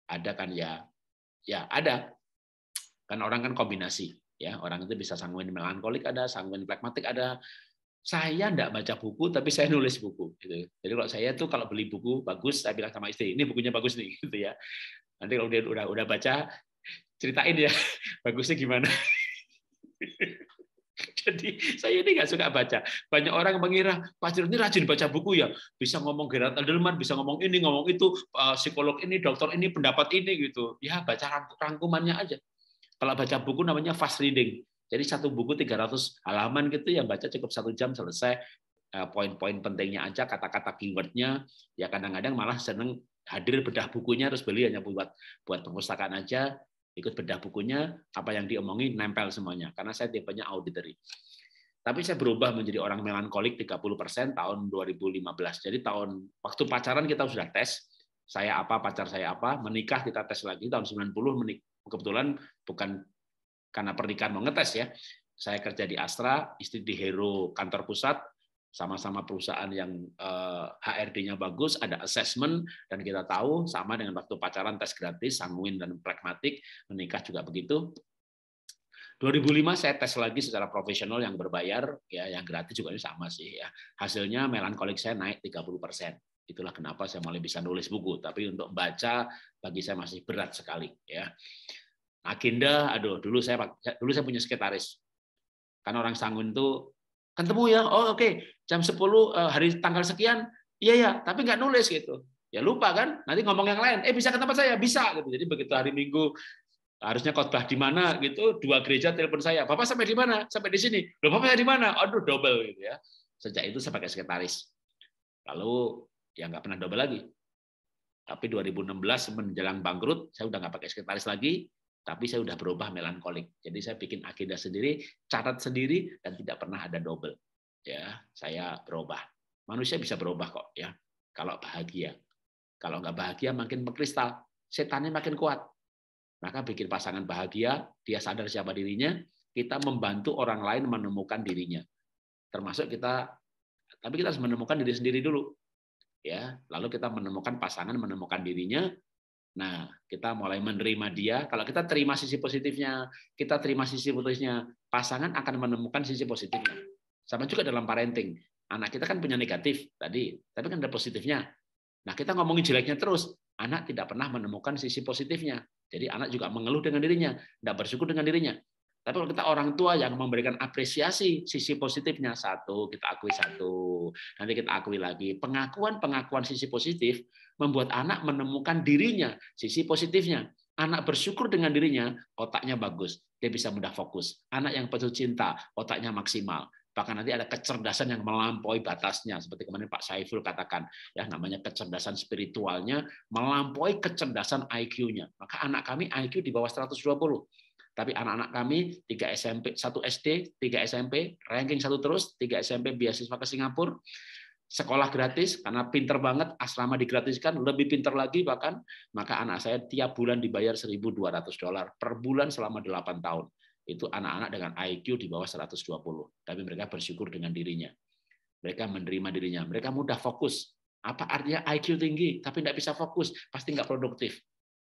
Ada kan ya? Ya, ada. Kan orang kan kombinasi ya. Orang itu bisa sanguin melankolik ada, sanguin pragmatik ada, saya enggak baca buku tapi saya nulis buku gitu. Jadi kalau saya tuh kalau beli buku bagus saya bilang sama istri, ini bukunya bagus nih <laughs> gitu ya. Nanti kalau dia udah udah baca, ceritain ya <laughs> bagusnya gimana. <laughs> Jadi saya ini nggak suka baca. Banyak orang mengira Pak ini rajin baca buku ya, bisa ngomong Gerard Adelman bisa ngomong ini, ngomong itu, eh, psikolog ini, dokter ini, pendapat ini gitu. Ya baca rangkumannya aja. Kalau baca buku namanya fast reading. Jadi satu buku 300 halaman gitu yang baca cukup satu jam selesai eh, poin-poin pentingnya aja, kata-kata keywordnya. Ya kadang-kadang malah seneng hadir bedah bukunya terus beli hanya buat buat perpustakaan aja ikut bedah bukunya apa yang diomongin nempel semuanya karena saya tipenya auditory tapi saya berubah menjadi orang melankolik 30% tahun 2015 jadi tahun waktu pacaran kita sudah tes saya apa pacar saya apa menikah kita tes lagi tahun 90 menik kebetulan bukan karena pernikahan mau ngetes ya saya kerja di Astra istri di Hero kantor pusat sama-sama perusahaan yang HRD-nya eh, bagus, ada assessment, dan kita tahu sama dengan waktu pacaran tes gratis, sanguin dan pragmatik, menikah juga begitu. 2005 saya tes lagi secara profesional yang berbayar, ya yang gratis juga ini sama sih ya. Hasilnya melankolik saya naik 30 persen. Itulah kenapa saya mulai bisa nulis buku. Tapi untuk baca bagi saya masih berat sekali ya. Agenda, aduh dulu saya dulu saya punya sekretaris. Karena orang Sangun tuh ketemu ya oh oke okay. jam 10 eh, hari tanggal sekian iya ya tapi nggak nulis gitu ya lupa kan nanti ngomong yang lain eh bisa ke tempat saya bisa gitu jadi begitu hari minggu harusnya khotbah di mana gitu dua gereja telepon saya bapak sampai di mana sampai di sini loh bapak saya di mana aduh double gitu ya sejak itu sebagai sekretaris lalu ya nggak pernah double lagi tapi 2016 menjelang bangkrut saya udah nggak pakai sekretaris lagi tapi saya sudah berubah melankolik. Jadi saya bikin agenda sendiri, catat sendiri, dan tidak pernah ada double. Ya, saya berubah. Manusia bisa berubah kok ya. Kalau bahagia, kalau nggak bahagia makin mengkristal, setannya makin kuat. Maka bikin pasangan bahagia, dia sadar siapa dirinya, kita membantu orang lain menemukan dirinya. Termasuk kita, tapi kita harus menemukan diri sendiri dulu. ya. Lalu kita menemukan pasangan, menemukan dirinya, Nah, kita mulai menerima dia. Kalau kita terima sisi positifnya, kita terima sisi positifnya, pasangan akan menemukan sisi positifnya. Sama juga dalam parenting. Anak kita kan punya negatif tadi, tapi kan ada positifnya. Nah, kita ngomongin jeleknya terus. Anak tidak pernah menemukan sisi positifnya. Jadi anak juga mengeluh dengan dirinya, tidak bersyukur dengan dirinya. Tapi kalau kita orang tua yang memberikan apresiasi sisi positifnya satu, kita akui satu, nanti kita akui lagi. Pengakuan-pengakuan sisi positif membuat anak menemukan dirinya, sisi positifnya. Anak bersyukur dengan dirinya, otaknya bagus, dia bisa mudah fokus. Anak yang penuh cinta, otaknya maksimal. Bahkan nanti ada kecerdasan yang melampaui batasnya, seperti kemarin Pak Saiful katakan, ya namanya kecerdasan spiritualnya melampaui kecerdasan IQ-nya. Maka anak kami IQ di bawah 120 tapi anak-anak kami 3 SMP, 1 SD, 3 SMP, ranking 1 terus, 3 SMP beasiswa ke Singapura, sekolah gratis karena pinter banget asrama digratiskan lebih pinter lagi bahkan maka anak saya tiap bulan dibayar 1.200 dolar per bulan selama 8 tahun itu anak-anak dengan IQ di bawah 120 tapi mereka bersyukur dengan dirinya mereka menerima dirinya mereka mudah fokus apa artinya IQ tinggi tapi tidak bisa fokus pasti nggak produktif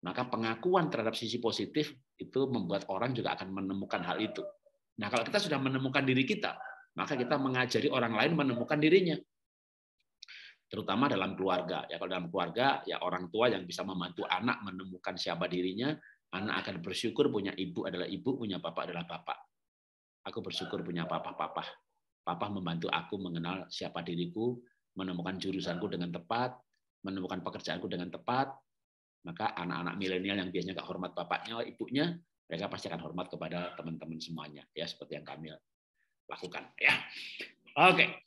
maka pengakuan terhadap sisi positif itu membuat orang juga akan menemukan hal itu. Nah, kalau kita sudah menemukan diri kita, maka kita mengajari orang lain menemukan dirinya. Terutama dalam keluarga. Ya, kalau dalam keluarga, ya orang tua yang bisa membantu anak menemukan siapa dirinya, anak akan bersyukur punya ibu adalah ibu, punya bapak adalah bapak. Aku bersyukur punya papa-papa. Papa membantu aku mengenal siapa diriku, menemukan jurusanku dengan tepat, menemukan pekerjaanku dengan tepat, maka anak-anak milenial yang biasanya nggak hormat bapaknya ibunya, mereka pasti akan hormat kepada teman-teman semuanya, ya seperti yang kami lakukan. Ya, oke.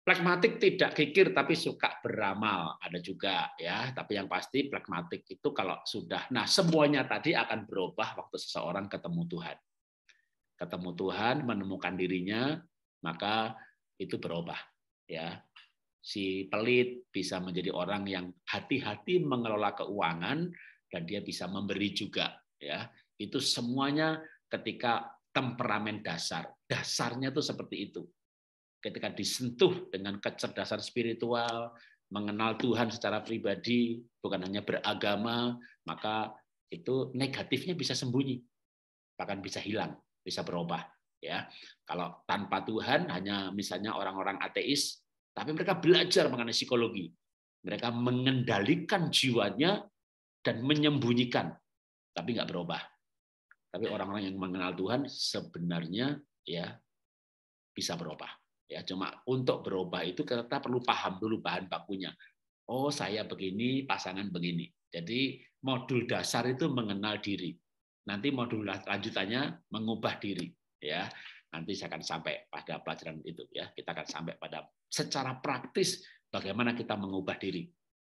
Pragmatik tidak kikir tapi suka beramal ada juga ya. Tapi yang pasti pragmatik itu kalau sudah, nah semuanya tadi akan berubah waktu seseorang ketemu Tuhan. Ketemu Tuhan, menemukan dirinya, maka itu berubah ya si pelit bisa menjadi orang yang hati-hati mengelola keuangan dan dia bisa memberi juga ya itu semuanya ketika temperamen dasar dasarnya tuh seperti itu ketika disentuh dengan kecerdasan spiritual mengenal Tuhan secara pribadi bukan hanya beragama maka itu negatifnya bisa sembunyi bahkan bisa hilang bisa berubah ya kalau tanpa Tuhan hanya misalnya orang-orang ateis tapi mereka belajar mengenai psikologi. Mereka mengendalikan jiwanya dan menyembunyikan, tapi nggak berubah. Tapi orang-orang yang mengenal Tuhan sebenarnya ya bisa berubah. Ya, cuma untuk berubah itu kita perlu paham dulu bahan bakunya. Oh, saya begini, pasangan begini. Jadi modul dasar itu mengenal diri. Nanti modul lanjutannya mengubah diri. Ya, Nanti saya akan sampai pada pelajaran itu ya. Kita akan sampai pada secara praktis bagaimana kita mengubah diri.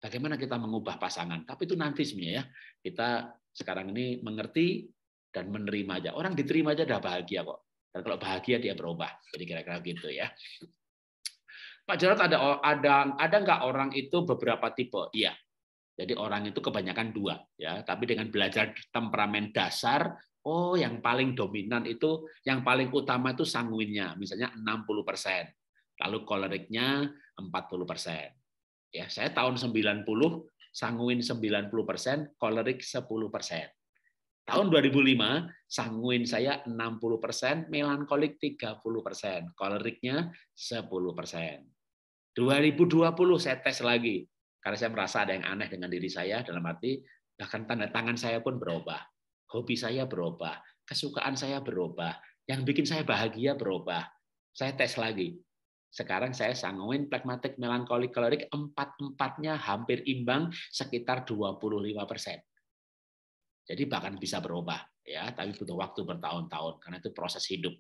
Bagaimana kita mengubah pasangan. Tapi itu nanti sebenarnya ya. Kita sekarang ini mengerti dan menerima aja. Orang diterima aja udah bahagia kok. Dan kalau bahagia dia berubah. Jadi kira-kira gitu ya. Pak Jarot ada ada ada nggak orang itu beberapa tipe? Iya, jadi orang itu kebanyakan dua, ya. Tapi dengan belajar temperamen dasar Oh, yang paling dominan itu, yang paling utama itu sanguinnya, misalnya 60 persen. Lalu koleriknya 40 persen. Ya, saya tahun 90, sanguin 90 persen, kolerik 10 persen. Tahun 2005, sanguin saya 60 persen, melankolik 30 persen, koleriknya 10 persen. 2020 saya tes lagi, karena saya merasa ada yang aneh dengan diri saya, dalam arti bahkan tanda tangan saya pun berubah hobi saya berubah, kesukaan saya berubah, yang bikin saya bahagia berubah. Saya tes lagi. Sekarang saya sanguin pragmatik melankolik kalorik empat-empatnya hampir imbang sekitar 25 persen. Jadi bahkan bisa berubah ya, tapi butuh waktu bertahun-tahun karena itu proses hidup.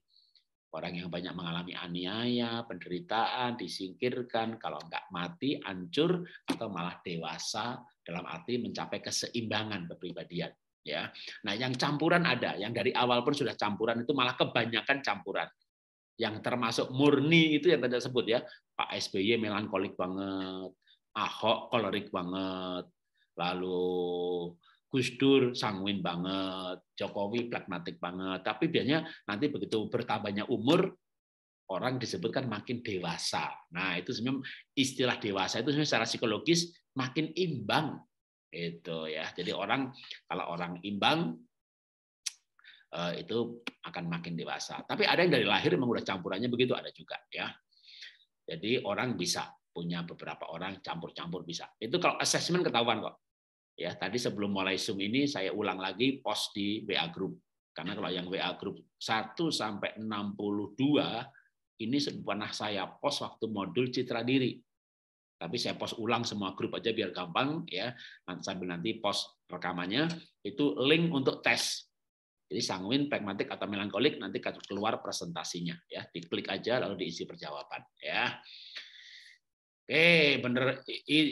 Orang yang banyak mengalami aniaya, penderitaan, disingkirkan, kalau enggak mati, hancur, atau malah dewasa dalam arti mencapai keseimbangan kepribadian ya. Nah, yang campuran ada, yang dari awal pun sudah campuran itu malah kebanyakan campuran. Yang termasuk murni itu yang tadi sebut ya, Pak SBY melankolik banget, Ahok kolerik banget, lalu Gus Dur sanguin banget, Jokowi pragmatik banget. Tapi biasanya nanti begitu bertambahnya umur, orang disebutkan makin dewasa. Nah, itu sebenarnya istilah dewasa itu sebenarnya secara psikologis makin imbang itu ya jadi orang kalau orang imbang eh, itu akan makin dewasa tapi ada yang dari lahir memang udah campurannya begitu ada juga ya jadi orang bisa punya beberapa orang campur-campur bisa itu kalau assessment ketahuan kok ya tadi sebelum mulai zoom ini saya ulang lagi post di WA group karena kalau yang WA group 1 sampai 62 ini sebuah saya post waktu modul citra diri tapi saya post ulang semua grup aja biar gampang ya sambil nanti post rekamannya itu link untuk tes jadi sanguin pragmatik atau melankolik nanti keluar presentasinya ya diklik aja lalu diisi perjawaban ya Oke, bener.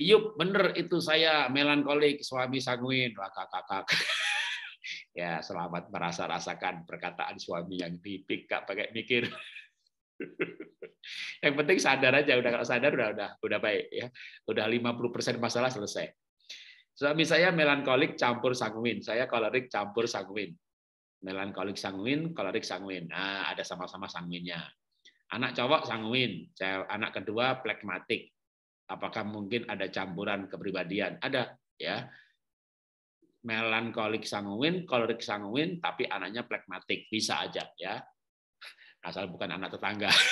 Yuk, bener itu saya melankolik suami sanguin. kakak, kakak. <laughs> ya, selamat merasa rasakan perkataan suami yang titik, gak pakai mikir. <laughs> <laughs> Yang penting sadar aja udah kalau sadar udah udah udah baik ya. Udah 50% masalah selesai. Suami saya melankolik campur sanguin, saya kolerik campur sanguin. Melankolik sanguin, kolerik sanguin. Nah, ada sama-sama sanguinnya. Anak cowok sanguin, anak kedua plekmatik. Apakah mungkin ada campuran kepribadian? Ada, ya. Melankolik sanguin, kolerik sanguin, tapi anaknya plekmatik, bisa aja, ya asal bukan anak tetangga. <laughs>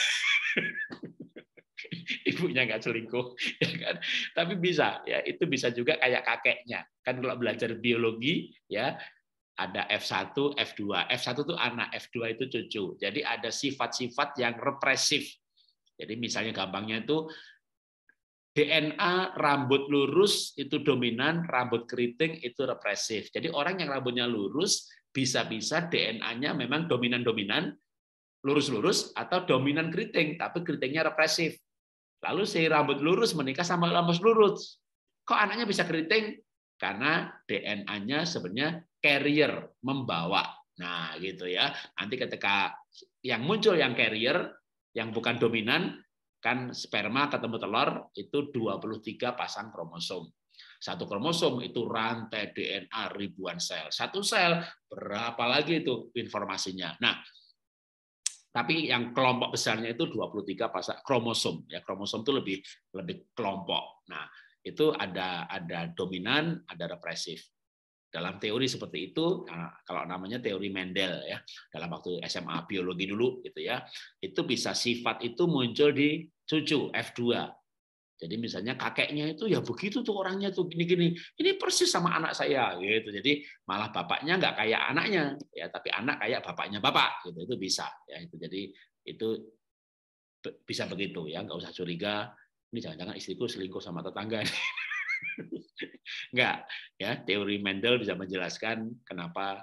Ibunya nggak selingkuh, <laughs> ya kan? Tapi bisa, ya itu bisa juga kayak kakeknya. Kan kalau belajar biologi, ya ada F1, F2. F1 itu anak, F2 itu cucu. Jadi ada sifat-sifat yang represif. Jadi misalnya gampangnya itu DNA rambut lurus itu dominan, rambut keriting itu represif. Jadi orang yang rambutnya lurus bisa-bisa DNA-nya memang dominan-dominan, lurus-lurus atau dominan keriting, tapi keritingnya represif. Lalu si rambut lurus menikah sama rambut lurus. Kok anaknya bisa keriting? Karena DNA-nya sebenarnya carrier, membawa. Nah, gitu ya. Nanti ketika yang muncul yang carrier, yang bukan dominan, kan sperma ketemu telur itu 23 pasang kromosom. Satu kromosom itu rantai DNA ribuan sel. Satu sel berapa lagi itu informasinya. Nah, tapi yang kelompok besarnya itu 23 pasang kromosom ya kromosom itu lebih lebih kelompok. Nah, itu ada ada dominan, ada represif. Dalam teori seperti itu, nah, kalau namanya teori Mendel ya, dalam waktu SMA biologi dulu gitu ya, itu bisa sifat itu muncul di cucu F2 jadi misalnya kakeknya itu ya begitu tuh orangnya tuh gini-gini. Ini persis sama anak saya gitu. Jadi malah bapaknya nggak kayak anaknya ya, tapi anak kayak bapaknya bapak gitu. Itu bisa ya itu. Jadi itu bisa begitu ya, nggak usah curiga. Ini jangan-jangan istriku selingkuh sama tetangga. Enggak, <laughs> ya teori Mendel bisa menjelaskan kenapa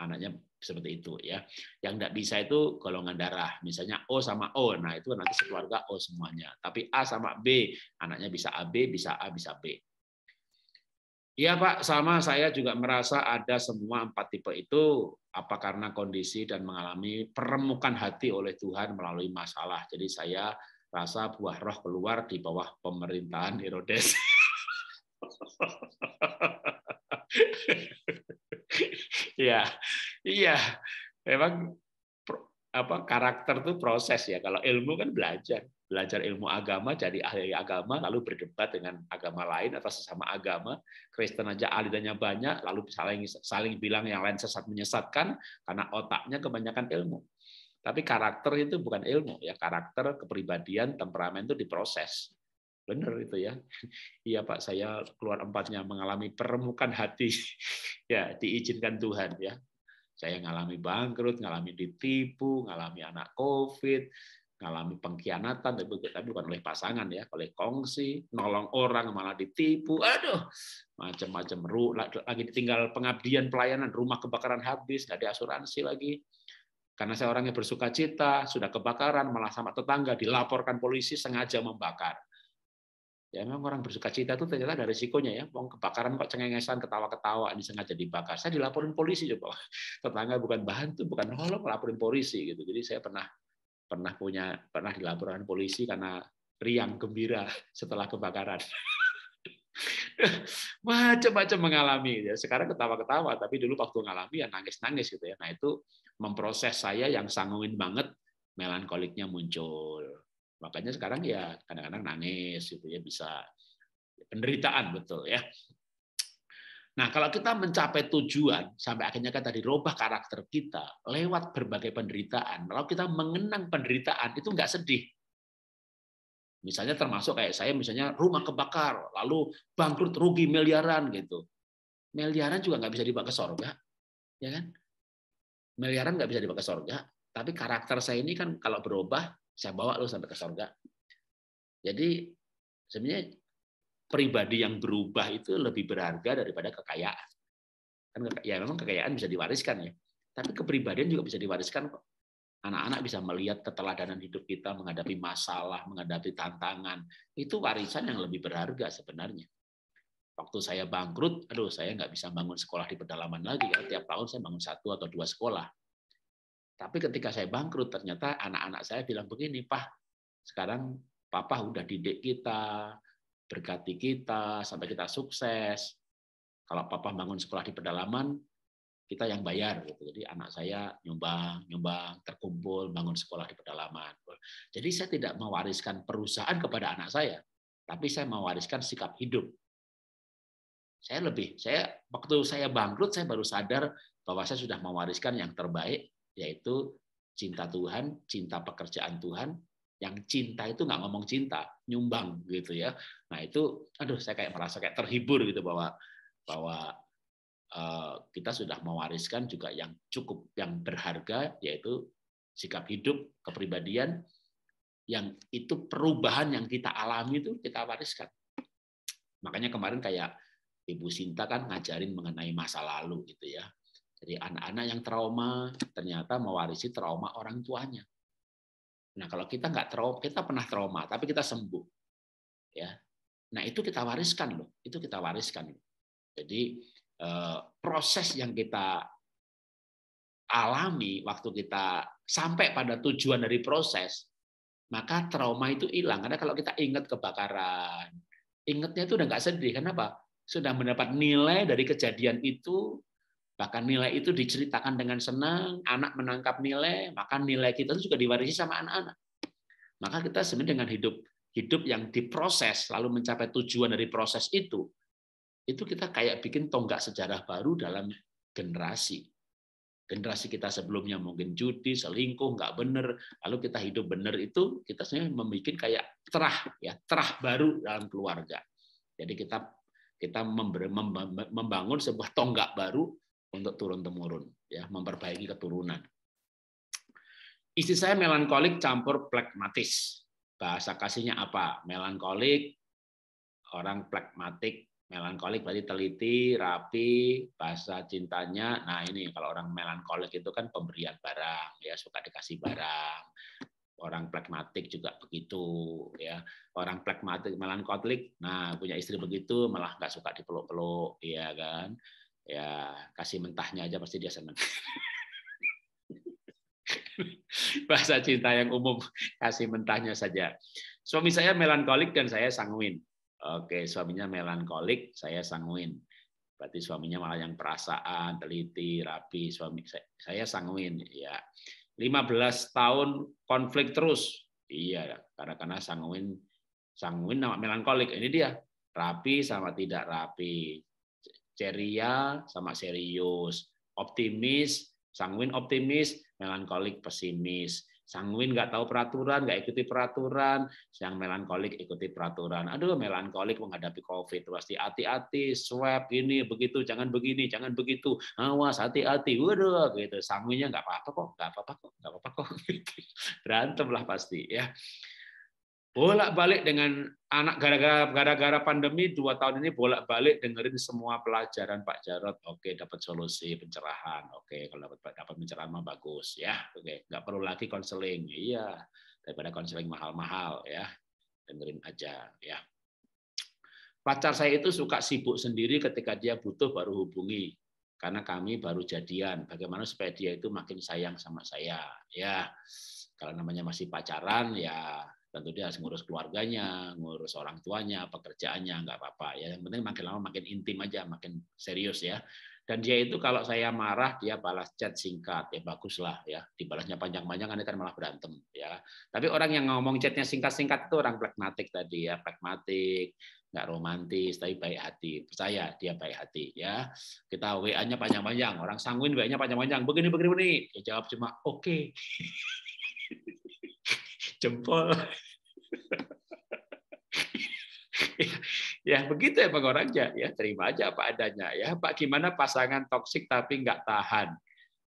anaknya seperti itu ya. Yang tidak bisa itu golongan darah, misalnya O sama O, nah itu nanti sekeluarga O semuanya. Tapi A sama B, anaknya bisa AB, bisa A, bisa B. Iya Pak, sama saya juga merasa ada semua empat tipe itu. Apa karena kondisi dan mengalami peremukan hati oleh Tuhan melalui masalah. Jadi saya rasa buah roh keluar di bawah pemerintahan Herodes. <laughs> ya, Iya, memang apa karakter tuh proses ya. Kalau ilmu kan belajar, belajar ilmu agama jadi ahli agama lalu berdebat dengan agama lain atau sesama agama. Kristen aja alidanya banyak lalu saling saling bilang yang lain sesat menyesatkan karena otaknya kebanyakan ilmu. Tapi karakter itu bukan ilmu ya, karakter, kepribadian, temperamen itu diproses. Benar itu ya. <laughs> Iya Pak, saya keluar empatnya mengalami peremukan hati. <laughs> ya, diizinkan Tuhan ya. Saya ngalami bangkrut, ngalami ditipu, ngalami anak COVID, ngalami pengkhianatan, tapi, tapi bukan oleh pasangan ya, oleh kongsi, nolong orang malah ditipu, aduh, macam-macam lagi ditinggal pengabdian pelayanan, rumah kebakaran habis, nggak ada asuransi lagi. Karena saya orangnya bersuka cita, sudah kebakaran, malah sama tetangga dilaporkan polisi sengaja membakar. Ya memang orang bersuka cita itu ternyata ada risikonya ya. Mau kebakaran kok cengengesan ketawa-ketawa ini sengaja dibakar. Saya dilaporin polisi coba. <laughs> Tetangga bukan bahan tuh bukan nolong, laporin polisi gitu. Jadi saya pernah pernah punya pernah dilaporkan polisi karena riang gembira <laughs> setelah kebakaran. <laughs> macam-macam mengalami ya. Sekarang ketawa-ketawa, tapi dulu waktu ngalami ya nangis-nangis gitu ya. Nah, itu memproses saya yang sanguin banget melankoliknya muncul. Makanya sekarang ya kadang-kadang nangis gitu ya bisa penderitaan betul ya. Nah, kalau kita mencapai tujuan sampai akhirnya kan tadi rubah karakter kita lewat berbagai penderitaan. Kalau kita mengenang penderitaan itu nggak sedih. Misalnya termasuk kayak saya misalnya rumah kebakar, lalu bangkrut rugi miliaran gitu. Miliaran juga nggak bisa dibawa ke sorga, ya kan? Miliaran nggak bisa dibawa ke sorga, tapi karakter saya ini kan kalau berubah saya bawa lo sampai ke surga. Jadi sebenarnya pribadi yang berubah itu lebih berharga daripada kekayaan. Kan ya memang kekayaan bisa diwariskan ya, tapi kepribadian juga bisa diwariskan kok. Anak-anak bisa melihat keteladanan hidup kita menghadapi masalah, menghadapi tantangan. Itu warisan yang lebih berharga sebenarnya. Waktu saya bangkrut, aduh saya nggak bisa bangun sekolah di pedalaman lagi. Ya. Tiap tahun saya bangun satu atau dua sekolah. Tapi ketika saya bangkrut, ternyata anak-anak saya bilang begini, Pak, sekarang Papa udah didik kita, berkati kita, sampai kita sukses. Kalau Papa bangun sekolah di pedalaman, kita yang bayar. Gitu. Jadi anak saya nyumbang, nyumbang, terkumpul, bangun sekolah di pedalaman. Jadi saya tidak mewariskan perusahaan kepada anak saya, tapi saya mewariskan sikap hidup. Saya lebih, saya waktu saya bangkrut, saya baru sadar bahwa saya sudah mewariskan yang terbaik yaitu cinta Tuhan, cinta pekerjaan Tuhan. Yang cinta itu nggak ngomong cinta, nyumbang gitu ya. Nah itu, aduh saya kayak merasa kayak terhibur gitu bahwa bahwa uh, kita sudah mewariskan juga yang cukup, yang berharga yaitu sikap hidup, kepribadian yang itu perubahan yang kita alami itu kita wariskan. Makanya kemarin kayak Ibu Sinta kan ngajarin mengenai masa lalu gitu ya. Jadi anak-anak yang trauma ternyata mewarisi trauma orang tuanya. Nah kalau kita nggak trauma, kita pernah trauma, tapi kita sembuh, ya. Nah itu kita wariskan loh, itu kita wariskan. Jadi eh, proses yang kita alami waktu kita sampai pada tujuan dari proses, maka trauma itu hilang. Karena kalau kita ingat kebakaran, ingatnya itu udah nggak sedih. Kenapa? Sudah mendapat nilai dari kejadian itu Bahkan nilai itu diceritakan dengan senang, anak menangkap nilai, maka nilai kita itu juga diwarisi sama anak-anak. Maka kita sebenarnya dengan hidup hidup yang diproses lalu mencapai tujuan dari proses itu, itu kita kayak bikin tonggak sejarah baru dalam generasi. Generasi kita sebelumnya mungkin judi, selingkuh, nggak benar. Lalu kita hidup benar itu, kita sebenarnya membuat kayak terah, ya terah baru dalam keluarga. Jadi kita kita membangun sebuah tonggak baru untuk turun temurun, ya memperbaiki keturunan. Istri saya melankolik campur plekmatis. Bahasa kasihnya apa? Melankolik, orang plekmatik, melankolik berarti teliti, rapi, bahasa cintanya. Nah ini kalau orang melankolik itu kan pemberian barang, ya suka dikasih barang orang plekmatik juga begitu ya orang plekmatik melankolik nah punya istri begitu malah nggak suka dipeluk-peluk ya kan ya kasih mentahnya aja pasti dia senang. <laughs> Bahasa cinta yang umum kasih mentahnya saja. Suami saya melankolik dan saya sanguin. Oke, suaminya melankolik, saya sanguin. Berarti suaminya malah yang perasaan, teliti, rapi. Suami saya, saya sanguin, ya. 15 tahun konflik terus. Iya, karena karena sanguin sanguin nama melankolik. Ini dia, rapi sama tidak rapi ceria sama serius, optimis, sanguin optimis, melankolik pesimis. Sanguin nggak tahu peraturan, nggak ikuti peraturan. Yang melankolik ikuti peraturan. Aduh, melankolik menghadapi COVID. Pasti hati-hati, swab, gini, begitu, jangan begini, jangan begitu. Awas, hati-hati. Waduh, gitu. Sanguinnya nggak apa-apa kok, nggak apa-apa kok, nggak apa-apa kok. <laughs> Berantem lah pasti. ya bolak-balik dengan anak gara-gara gara-gara pandemi dua tahun ini bolak-balik dengerin semua pelajaran Pak Jarot. Oke, dapat solusi pencerahan. Oke, kalau dapat dapat pencerahan mah bagus ya. Oke, nggak perlu lagi konseling. Iya, daripada konseling mahal-mahal ya. Dengerin aja ya. Pacar saya itu suka sibuk sendiri ketika dia butuh baru hubungi. Karena kami baru jadian. Bagaimana supaya dia itu makin sayang sama saya? Ya, kalau namanya masih pacaran ya tentu dia harus ngurus keluarganya, ngurus orang tuanya, pekerjaannya, nggak apa-apa. Ya, yang penting makin lama makin intim aja, makin serius ya. Dan dia itu kalau saya marah, dia balas chat singkat, ya baguslah ya. Dibalasnya panjang-panjang, nanti kan malah berantem ya. Tapi orang yang ngomong chatnya singkat-singkat itu orang pragmatik tadi ya, pragmatik, nggak romantis, tapi baik hati. Percaya dia baik hati ya. Kita WA-nya panjang-panjang, orang sanguin WA-nya panjang-panjang. Begini begini begini, dia jawab cuma oke. Okay. <laughs> jempol. <laughs> ya begitu emang orangnya ya terima aja apa adanya ya Pak gimana pasangan toksik tapi nggak tahan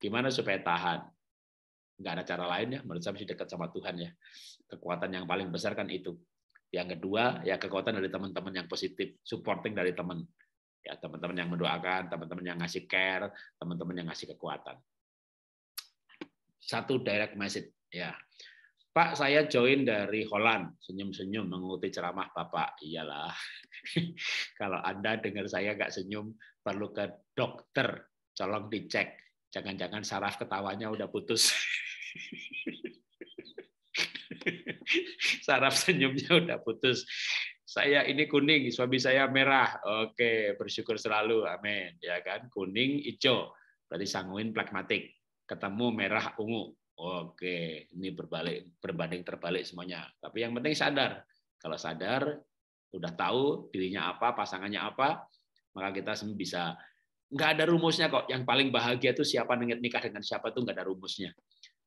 gimana supaya tahan nggak ada cara lain ya menurut saya mesti dekat sama Tuhan ya kekuatan yang paling besar kan itu yang kedua ya kekuatan dari teman-teman yang positif supporting dari teman ya teman-teman yang mendoakan teman-teman yang ngasih care teman-teman yang ngasih kekuatan satu direct message ya Pak, saya join dari Holland. Senyum-senyum mengikuti ceramah Bapak. Iyalah. <laughs> Kalau Anda dengar saya nggak senyum, perlu ke dokter. colong dicek. Jangan-jangan saraf ketawanya udah putus. <laughs> saraf senyumnya udah putus. Saya ini kuning, suami saya merah. Oke, bersyukur selalu. Amin. Ya kan? Kuning, hijau. Berarti sanguin pragmatik. Ketemu merah, ungu Oke, ini berbalik berbanding terbalik semuanya. Tapi yang penting sadar. Kalau sadar, udah tahu dirinya apa, pasangannya apa, maka kita semua bisa Enggak ada rumusnya kok. Yang paling bahagia itu siapa nikah dengan siapa itu enggak ada rumusnya.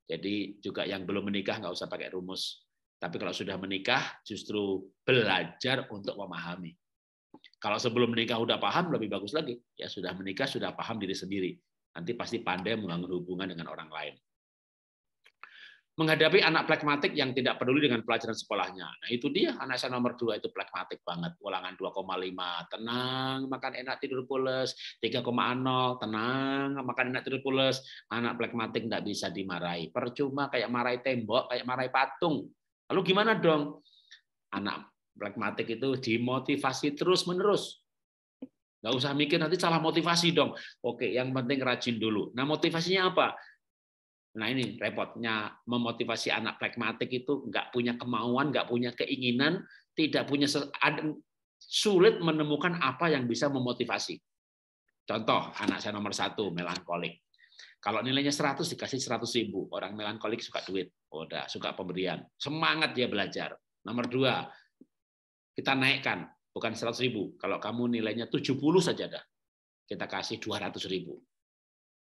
Jadi juga yang belum menikah nggak usah pakai rumus. Tapi kalau sudah menikah, justru belajar untuk memahami. Kalau sebelum menikah udah paham, lebih bagus lagi. Ya sudah menikah, sudah paham diri sendiri. Nanti pasti pandai membangun hubungan dengan orang lain menghadapi anak pragmatik yang tidak peduli dengan pelajaran sekolahnya. Nah, itu dia anak saya nomor dua itu pragmatik banget. Ulangan 2,5, tenang, makan enak tidur pules. 3,0, tenang, makan enak tidur pulas. Anak pragmatik tidak bisa dimarahi. Percuma kayak marahi tembok, kayak marahi patung. Lalu gimana dong? Anak pragmatik itu dimotivasi terus-menerus. Nggak usah mikir nanti salah motivasi dong. Oke, yang penting rajin dulu. Nah, motivasinya apa? Nah ini repotnya memotivasi anak pragmatik itu nggak punya kemauan, nggak punya keinginan, tidak punya sulit menemukan apa yang bisa memotivasi. Contoh, anak saya nomor satu, melankolik. Kalau nilainya 100 dikasih 100 ribu. Orang melankolik suka duit, oh, udah suka pemberian. Semangat dia belajar. Nomor dua, kita naikkan. Bukan 100 ribu. Kalau kamu nilainya 70 saja dah. Kita kasih 200 ribu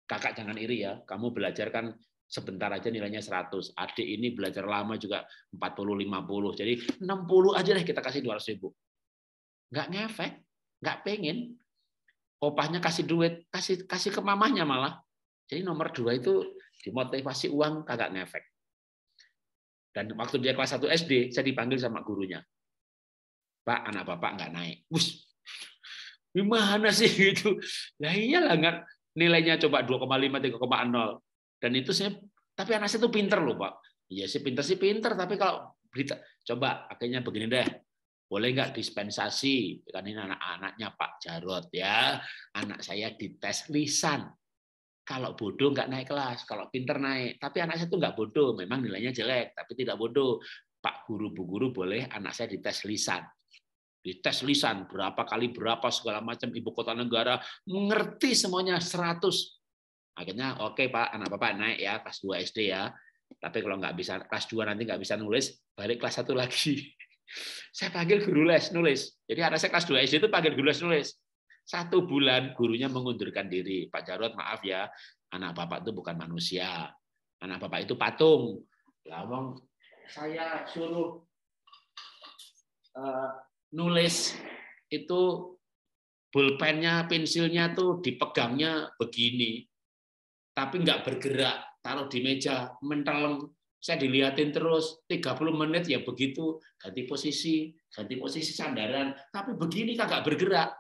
kakak jangan iri ya, kamu belajar kan sebentar aja nilainya 100. Adik ini belajar lama juga 40 50. Jadi 60 aja deh kita kasih 200 ribu. Gak ngefek, gak pengen. Opahnya kasih duit, kasih kasih ke mamahnya malah. Jadi nomor dua itu dimotivasi uang kagak ngefek. Dan waktu dia kelas 1 SD, saya dipanggil sama gurunya. Pak, anak bapak nggak naik. Wus, gimana sih <laughs> itu? Ya iyalah, nggak, nilainya coba 2,5, 3,0. Dan itu saya, tapi anak saya itu pinter loh Pak. Iya sih pinter sih pinter, tapi kalau berita, coba akhirnya begini deh, boleh nggak dispensasi? Kan ini anak-anaknya Pak Jarot ya, anak saya dites lisan. Kalau bodoh nggak naik kelas, kalau pinter naik. Tapi anak saya itu nggak bodoh, memang nilainya jelek, tapi tidak bodoh. Pak guru bu guru boleh anak saya dites lisan dites lisan berapa kali berapa segala macam ibu kota negara mengerti semuanya 100 Akhirnya oke okay, Pak, anak Bapak naik ya kelas 2 SD ya. Tapi kalau nggak bisa kelas 2 nanti nggak bisa nulis, balik kelas 1 lagi. <laughs> saya panggil guru les nulis. Jadi anak saya kelas 2 SD itu panggil guru les nulis. Satu bulan gurunya mengundurkan diri. Pak Jarot maaf ya, anak Bapak itu bukan manusia. Anak Bapak itu patung. Lawang saya suruh uh, nulis itu bulpennya, pensilnya tuh dipegangnya begini tapi nggak bergerak, taruh di meja, mentelem, saya dilihatin terus, 30 menit ya begitu, ganti posisi, ganti posisi sandaran, tapi begini kagak bergerak.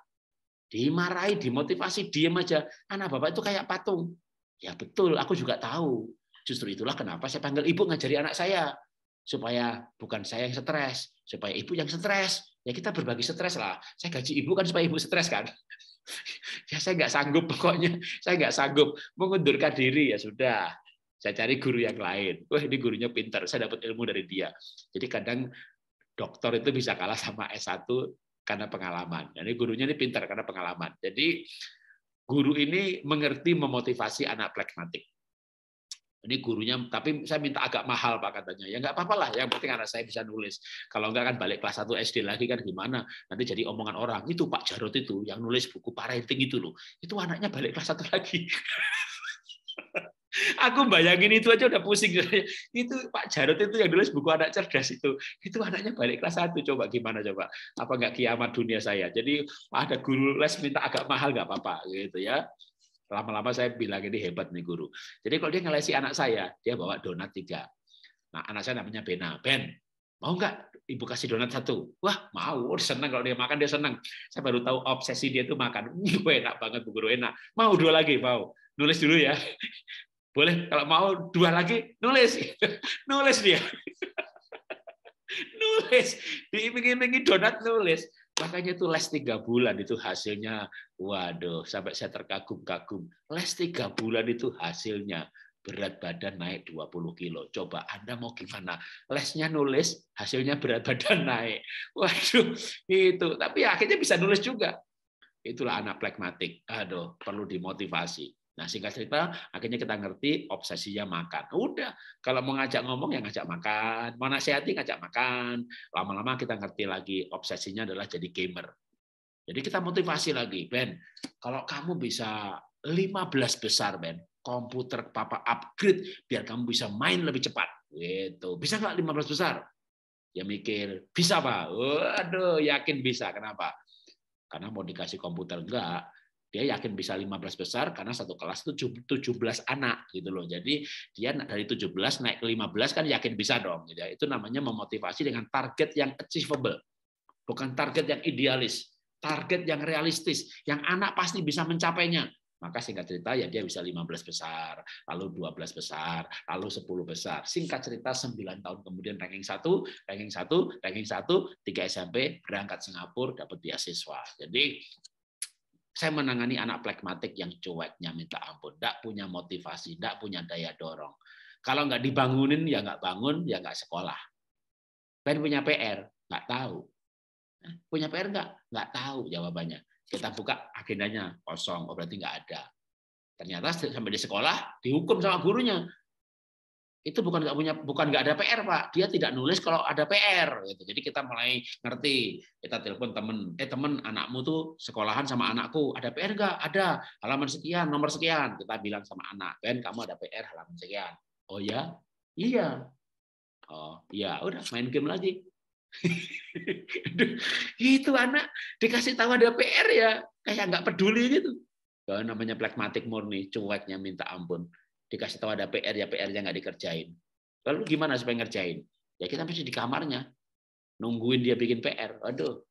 Dimarahi, dimotivasi, diem aja. Anak bapak itu kayak patung. Ya betul, aku juga tahu. Justru itulah kenapa saya panggil ibu ngajari anak saya. Supaya bukan saya yang stres, supaya ibu yang stres, Ya kita berbagi stres lah. Saya gaji ibu kan supaya ibu stres kan. <laughs> ya saya nggak sanggup pokoknya. Saya nggak sanggup mengundurkan diri ya sudah. Saya cari guru yang lain. Wah ini gurunya pintar. Saya dapat ilmu dari dia. Jadi kadang dokter itu bisa kalah sama S1 karena pengalaman. Jadi gurunya ini pintar karena pengalaman. Jadi guru ini mengerti memotivasi anak pragmatik. Ini gurunya, tapi saya minta agak mahal Pak katanya. Ya nggak apa-apa lah, yang penting anak saya bisa nulis. Kalau nggak kan balik kelas 1 SD lagi kan gimana? Nanti jadi omongan orang. Itu Pak Jarot itu yang nulis buku parenting itu loh. Itu anaknya balik kelas 1 lagi. <laughs> Aku bayangin itu aja udah pusing. <laughs> Itu Pak Jarot itu yang nulis buku anak cerdas itu. Itu anaknya balik kelas 1. Coba gimana coba? Apa nggak kiamat dunia saya? Jadi ada guru les minta agak mahal nggak apa-apa gitu ya. Lama-lama saya bilang ini hebat nih guru. Jadi kalau dia ngelesi anak saya, dia bawa donat tiga. Nah, anak saya namanya Bena. Ben, mau nggak ibu kasih donat satu? Wah, mau. Oh, senang kalau dia makan, dia senang. Saya baru tahu obsesi dia itu makan. <laughs> enak banget, Bu Guru, enak. Mau dua lagi, mau. Nulis dulu ya. <laughs> Boleh, kalau mau dua lagi, nulis. <laughs> nulis dia. nulis. Diiming-imingi donat, nulis. Makanya itu les tiga bulan itu hasilnya, waduh, sampai saya terkagum-kagum. Les tiga bulan itu hasilnya berat badan naik 20 kilo. Coba Anda mau gimana? Lesnya nulis, hasilnya berat badan naik. Waduh, itu. Tapi akhirnya bisa nulis juga. Itulah anak plekmatik. Aduh, perlu dimotivasi. Nah, singkat cerita, akhirnya kita ngerti obsesinya makan. Udah, kalau mau ngajak ngomong ya ngajak makan, mau nasihati ngajak makan. Lama-lama kita ngerti lagi obsesinya adalah jadi gamer. Jadi kita motivasi lagi, Ben. Kalau kamu bisa 15 besar, Ben, komputer papa upgrade biar kamu bisa main lebih cepat. Gitu. Bisa nggak 15 besar? ya mikir, bisa Pak. Waduh, yakin bisa. Kenapa? Karena mau dikasih komputer enggak, dia yakin bisa 15 besar karena satu kelas itu 17 anak gitu loh. Jadi dia dari 17 naik ke 15 kan yakin bisa dong gitu ya. Itu namanya memotivasi dengan target yang achievable. Bukan target yang idealis, target yang realistis, yang anak pasti bisa mencapainya. Maka singkat cerita ya dia bisa 15 besar, lalu 12 besar, lalu 10 besar. Singkat cerita 9 tahun kemudian ranking 1, ranking 1, ranking 1, 3 SMP berangkat Singapura dapat beasiswa. Jadi saya menangani anak plekmatik yang cueknya minta ampun, tidak punya motivasi, tidak punya daya dorong. Kalau nggak dibangunin ya nggak bangun, ya nggak sekolah. Pengen kan punya PR, nggak tahu. Punya PR nggak? Nggak tahu jawabannya. Kita buka agendanya kosong, oh berarti nggak ada. Ternyata sampai di sekolah dihukum sama gurunya itu bukan nggak punya bukan nggak ada PR pak dia tidak nulis kalau ada PR gitu jadi kita mulai ngerti kita telepon temen eh temen anakmu tuh sekolahan sama anakku ada PR nggak ada halaman sekian nomor sekian kita bilang sama anak Ben kamu ada PR halaman sekian oh ya iya oh iya udah main game lagi <laughs> itu anak dikasih tahu ada PR ya kayak nggak peduli gitu oh, namanya pragmatik murni cueknya minta ampun dikasih tahu ada PR ya PR-nya nggak dikerjain. Lalu gimana supaya ngerjain? Ya kita mesti di kamarnya nungguin dia bikin PR. Aduh,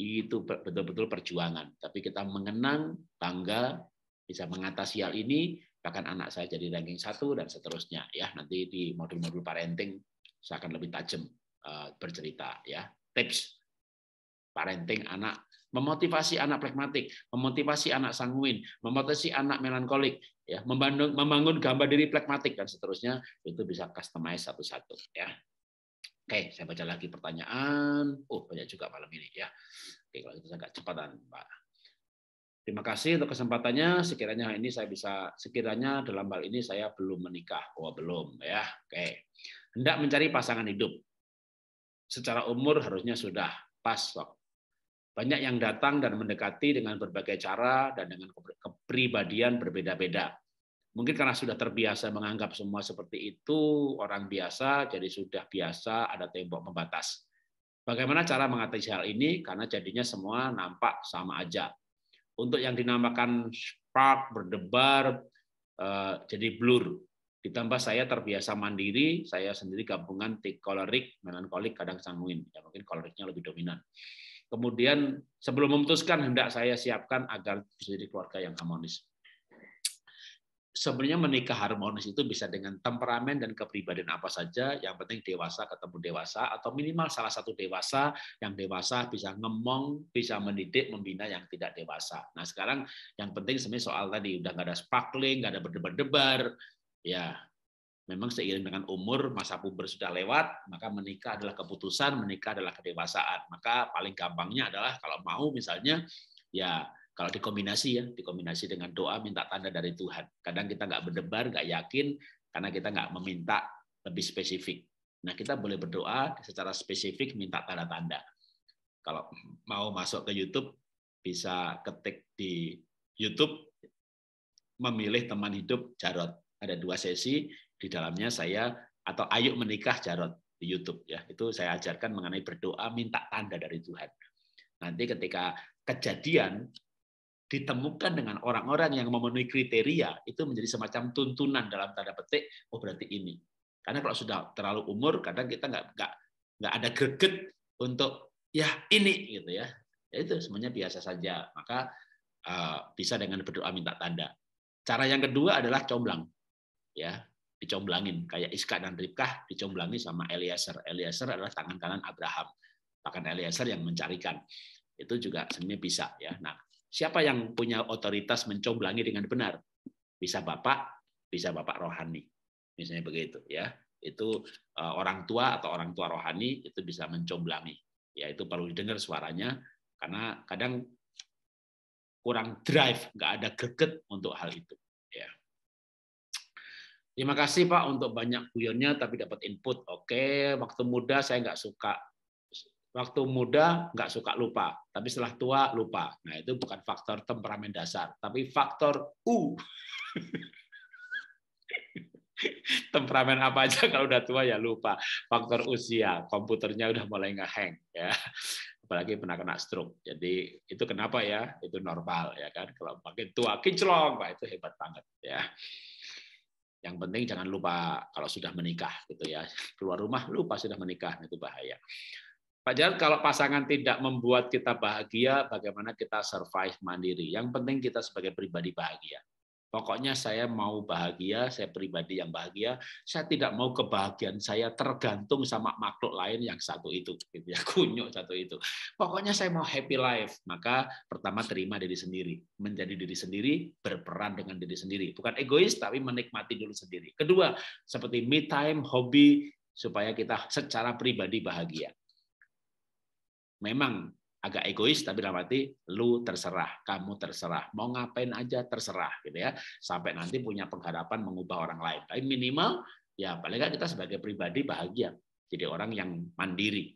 itu betul-betul perjuangan. Tapi kita mengenang bangga bisa mengatasi hal ini, bahkan anak saya jadi ranking satu dan seterusnya ya. Nanti di modul-modul parenting saya akan lebih tajam eh, bercerita ya. Tips parenting anak memotivasi anak pragmatik, memotivasi anak sanguin, memotivasi anak melankolik, ya membangun, membangun gambar diri pragmatik dan seterusnya itu bisa customize satu-satu ya oke saya baca lagi pertanyaan oh banyak juga malam ini ya oke kalau itu agak cepatan pak Terima kasih untuk kesempatannya. Sekiranya ini saya bisa, sekiranya dalam hal ini saya belum menikah. Oh, belum ya. Oke. Hendak mencari pasangan hidup. Secara umur harusnya sudah pas banyak yang datang dan mendekati dengan berbagai cara dan dengan kepribadian berbeda-beda. Mungkin karena sudah terbiasa menganggap semua seperti itu, orang biasa jadi sudah biasa ada tembok pembatas. Bagaimana cara mengatasi hal ini? Karena jadinya semua nampak sama aja. Untuk yang dinamakan spark, berdebar, eh, jadi blur. Ditambah saya terbiasa mandiri, saya sendiri gabungan tik kolerik, melankolik, kadang sanguin. Ya mungkin koleriknya lebih dominan. Kemudian sebelum memutuskan hendak saya siapkan agar menjadi keluarga yang harmonis. Sebenarnya menikah harmonis itu bisa dengan temperamen dan kepribadian apa saja, yang penting dewasa ketemu dewasa atau minimal salah satu dewasa yang dewasa bisa ngemong, bisa mendidik, membina yang tidak dewasa. Nah sekarang yang penting sebenarnya soal tadi udah nggak ada sparkling, nggak ada berdebar-debar, ya Memang seiring dengan umur, masa puber sudah lewat, maka menikah adalah keputusan, menikah adalah kedewasaan. Maka paling gampangnya adalah kalau mau misalnya, ya kalau dikombinasi ya, dikombinasi dengan doa minta tanda dari Tuhan. Kadang kita nggak berdebar, nggak yakin, karena kita nggak meminta lebih spesifik. Nah kita boleh berdoa secara spesifik minta tanda-tanda. Kalau mau masuk ke YouTube, bisa ketik di YouTube memilih teman hidup Jarot. Ada dua sesi, di dalamnya saya atau Ayo Menikah Jarot di YouTube ya. Itu saya ajarkan mengenai berdoa minta tanda dari Tuhan. Nanti ketika kejadian ditemukan dengan orang-orang yang memenuhi kriteria itu menjadi semacam tuntunan dalam tanda petik oh berarti ini karena kalau sudah terlalu umur kadang kita nggak nggak nggak ada greget untuk ya ini gitu ya, ya itu semuanya biasa saja maka uh, bisa dengan berdoa minta tanda cara yang kedua adalah comblang ya dicomblangin kayak Iska dan Ribkah dicomblangi sama Eliezer. Eliezer adalah tangan kanan Abraham. Bahkan Eliezer yang mencarikan. Itu juga sebenarnya bisa ya. Nah, siapa yang punya otoritas mencomblangi dengan benar? Bisa Bapak, bisa Bapak rohani. Misalnya begitu ya. Itu e, orang tua atau orang tua rohani itu bisa mencomblangi. Ya, itu perlu didengar suaranya karena kadang kurang drive, nggak ada greget untuk hal itu. Terima kasih Pak untuk banyak guyonnya tapi dapat input. Oke, waktu muda saya nggak suka. Waktu muda nggak suka lupa, tapi setelah tua lupa. Nah itu bukan faktor temperamen dasar, tapi faktor U. <laughs> temperamen apa aja <laughs> kalau udah tua ya lupa faktor usia komputernya udah mulai nggak hang, ya apalagi pernah kena stroke jadi itu kenapa ya itu normal ya kan kalau makin tua kinclong Pak itu hebat banget ya yang penting jangan lupa kalau sudah menikah gitu ya. Keluar rumah lupa sudah menikah itu bahaya. Pak Jarod, kalau pasangan tidak membuat kita bahagia, bagaimana kita survive mandiri? Yang penting kita sebagai pribadi bahagia. Pokoknya saya mau bahagia, saya pribadi yang bahagia. Saya tidak mau kebahagiaan saya tergantung sama makhluk lain yang satu itu, gitu ya, <laughs> kunyuk satu itu. Pokoknya saya mau happy life. Maka pertama terima diri sendiri, menjadi diri sendiri, berperan dengan diri sendiri. Bukan egois, tapi menikmati dulu sendiri. Kedua, seperti me time, hobi, supaya kita secara pribadi bahagia. Memang agak egois tapi dalam arti lu terserah, kamu terserah, mau ngapain aja terserah gitu ya. Sampai nanti punya pengharapan mengubah orang lain. Tapi minimal ya paling kita sebagai pribadi bahagia. Jadi orang yang mandiri.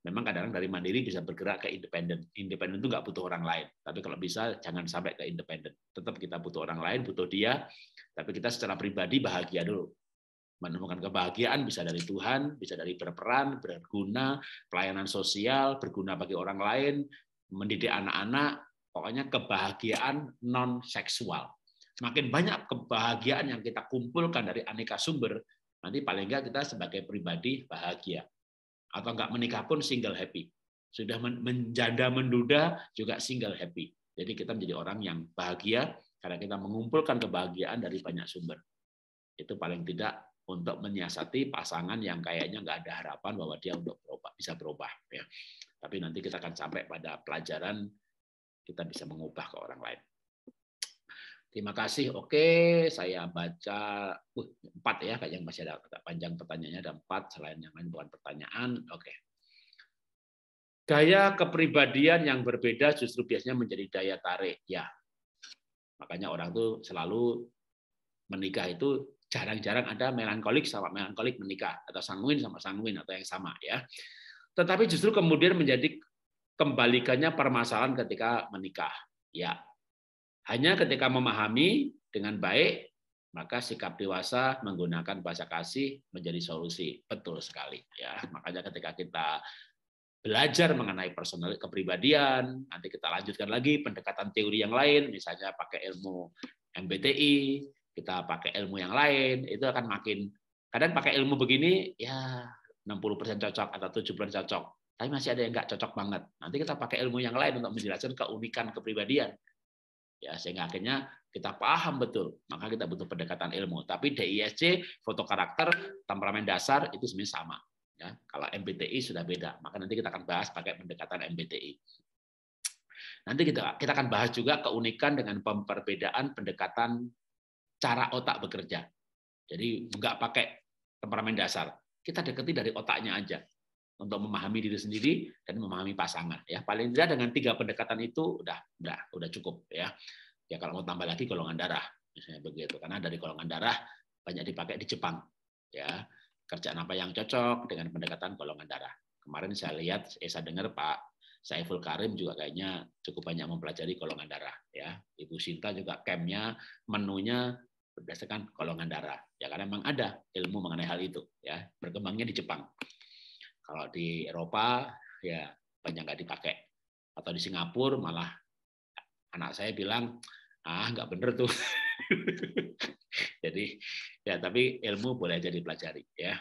Memang kadang-kadang dari mandiri bisa bergerak ke independen. Independen itu nggak butuh orang lain. Tapi kalau bisa jangan sampai ke independen. Tetap kita butuh orang lain, butuh dia. Tapi kita secara pribadi bahagia dulu menemukan kebahagiaan bisa dari Tuhan, bisa dari berperan, berguna, pelayanan sosial, berguna bagi orang lain, mendidik anak-anak, pokoknya kebahagiaan non seksual. Makin banyak kebahagiaan yang kita kumpulkan dari aneka sumber, nanti paling enggak kita sebagai pribadi bahagia. Atau enggak menikah pun single happy. Sudah menjanda menduda juga single happy. Jadi kita menjadi orang yang bahagia karena kita mengumpulkan kebahagiaan dari banyak sumber. Itu paling tidak untuk menyiasati pasangan yang kayaknya nggak ada harapan bahwa dia untuk berubah, bisa berubah. Ya. Tapi nanti kita akan sampai pada pelajaran kita bisa mengubah ke orang lain. Terima kasih. Oke, saya baca uh, empat ya, kayaknya masih ada panjang pertanyaannya ada empat. Selain yang lain bukan pertanyaan. Oke. Gaya kepribadian yang berbeda justru biasanya menjadi daya tarik. Ya, makanya orang tuh selalu menikah itu jarang-jarang ada melankolik sama melankolik menikah atau sanguin sama sanguin atau yang sama ya. Tetapi justru kemudian menjadi kembalikannya permasalahan ketika menikah. Ya. Hanya ketika memahami dengan baik maka sikap dewasa menggunakan bahasa kasih menjadi solusi. Betul sekali ya. Makanya ketika kita belajar mengenai personal kepribadian, nanti kita lanjutkan lagi pendekatan teori yang lain misalnya pakai ilmu MBTI, kita pakai ilmu yang lain, itu akan makin kadang pakai ilmu begini ya 60% cocok atau 70% cocok. Tapi masih ada yang nggak cocok banget. Nanti kita pakai ilmu yang lain untuk menjelaskan keunikan kepribadian. Ya, sehingga akhirnya kita paham betul. Maka kita butuh pendekatan ilmu. Tapi DISC, foto karakter, temperamen dasar itu sebenarnya sama. Ya, kalau MBTI sudah beda. Maka nanti kita akan bahas pakai pendekatan MBTI. Nanti kita kita akan bahas juga keunikan dengan perbedaan pendekatan cara otak bekerja. Jadi nggak pakai temperamen dasar. Kita deketi dari otaknya aja untuk memahami diri sendiri dan memahami pasangan ya. Paling tidak dengan tiga pendekatan itu udah udah udah cukup ya. Ya kalau mau tambah lagi golongan darah misalnya begitu karena dari golongan darah banyak dipakai di Jepang ya. Kerjaan apa yang cocok dengan pendekatan golongan darah. Kemarin saya lihat eh, saya dengar Pak Saiful Karim juga kayaknya cukup banyak mempelajari golongan darah ya. Ibu Sinta juga campnya, menunya berdasarkan golongan darah. Ya karena memang ada ilmu mengenai hal itu ya. Berkembangnya di Jepang. Kalau di Eropa ya banyak nggak dipakai. Atau di Singapura malah anak saya bilang ah nggak bener tuh. <laughs> Jadi ya tapi ilmu boleh jadi dipelajari ya.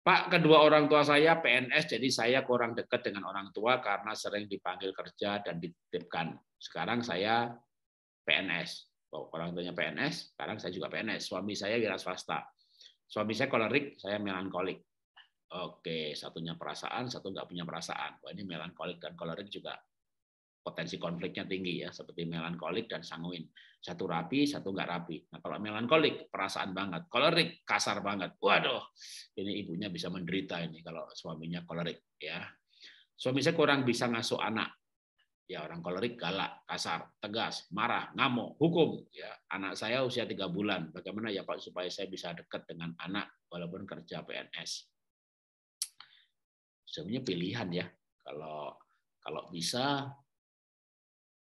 Pak, kedua orang tua saya PNS, jadi saya kurang dekat dengan orang tua karena sering dipanggil kerja dan dititipkan. Sekarang saya PNS orang tuanya PNS, sekarang saya juga PNS. Suami saya wira swasta. Suami saya kolerik, saya melankolik. Oke, satunya perasaan, satu nggak punya perasaan. Wah, ini melankolik dan kolerik juga potensi konfliknya tinggi ya, seperti melankolik dan sanguin. Satu rapi, satu nggak rapi. Nah, kalau melankolik, perasaan banget. Kolerik, kasar banget. Waduh, ini ibunya bisa menderita ini kalau suaminya kolerik ya. Suami saya kurang bisa ngasuh anak ya orang kolerik galak, kasar, tegas, marah, ngamuk, hukum. Ya, anak saya usia tiga bulan, bagaimana ya Pak supaya saya bisa dekat dengan anak walaupun kerja PNS. Sebenarnya pilihan ya. Kalau kalau bisa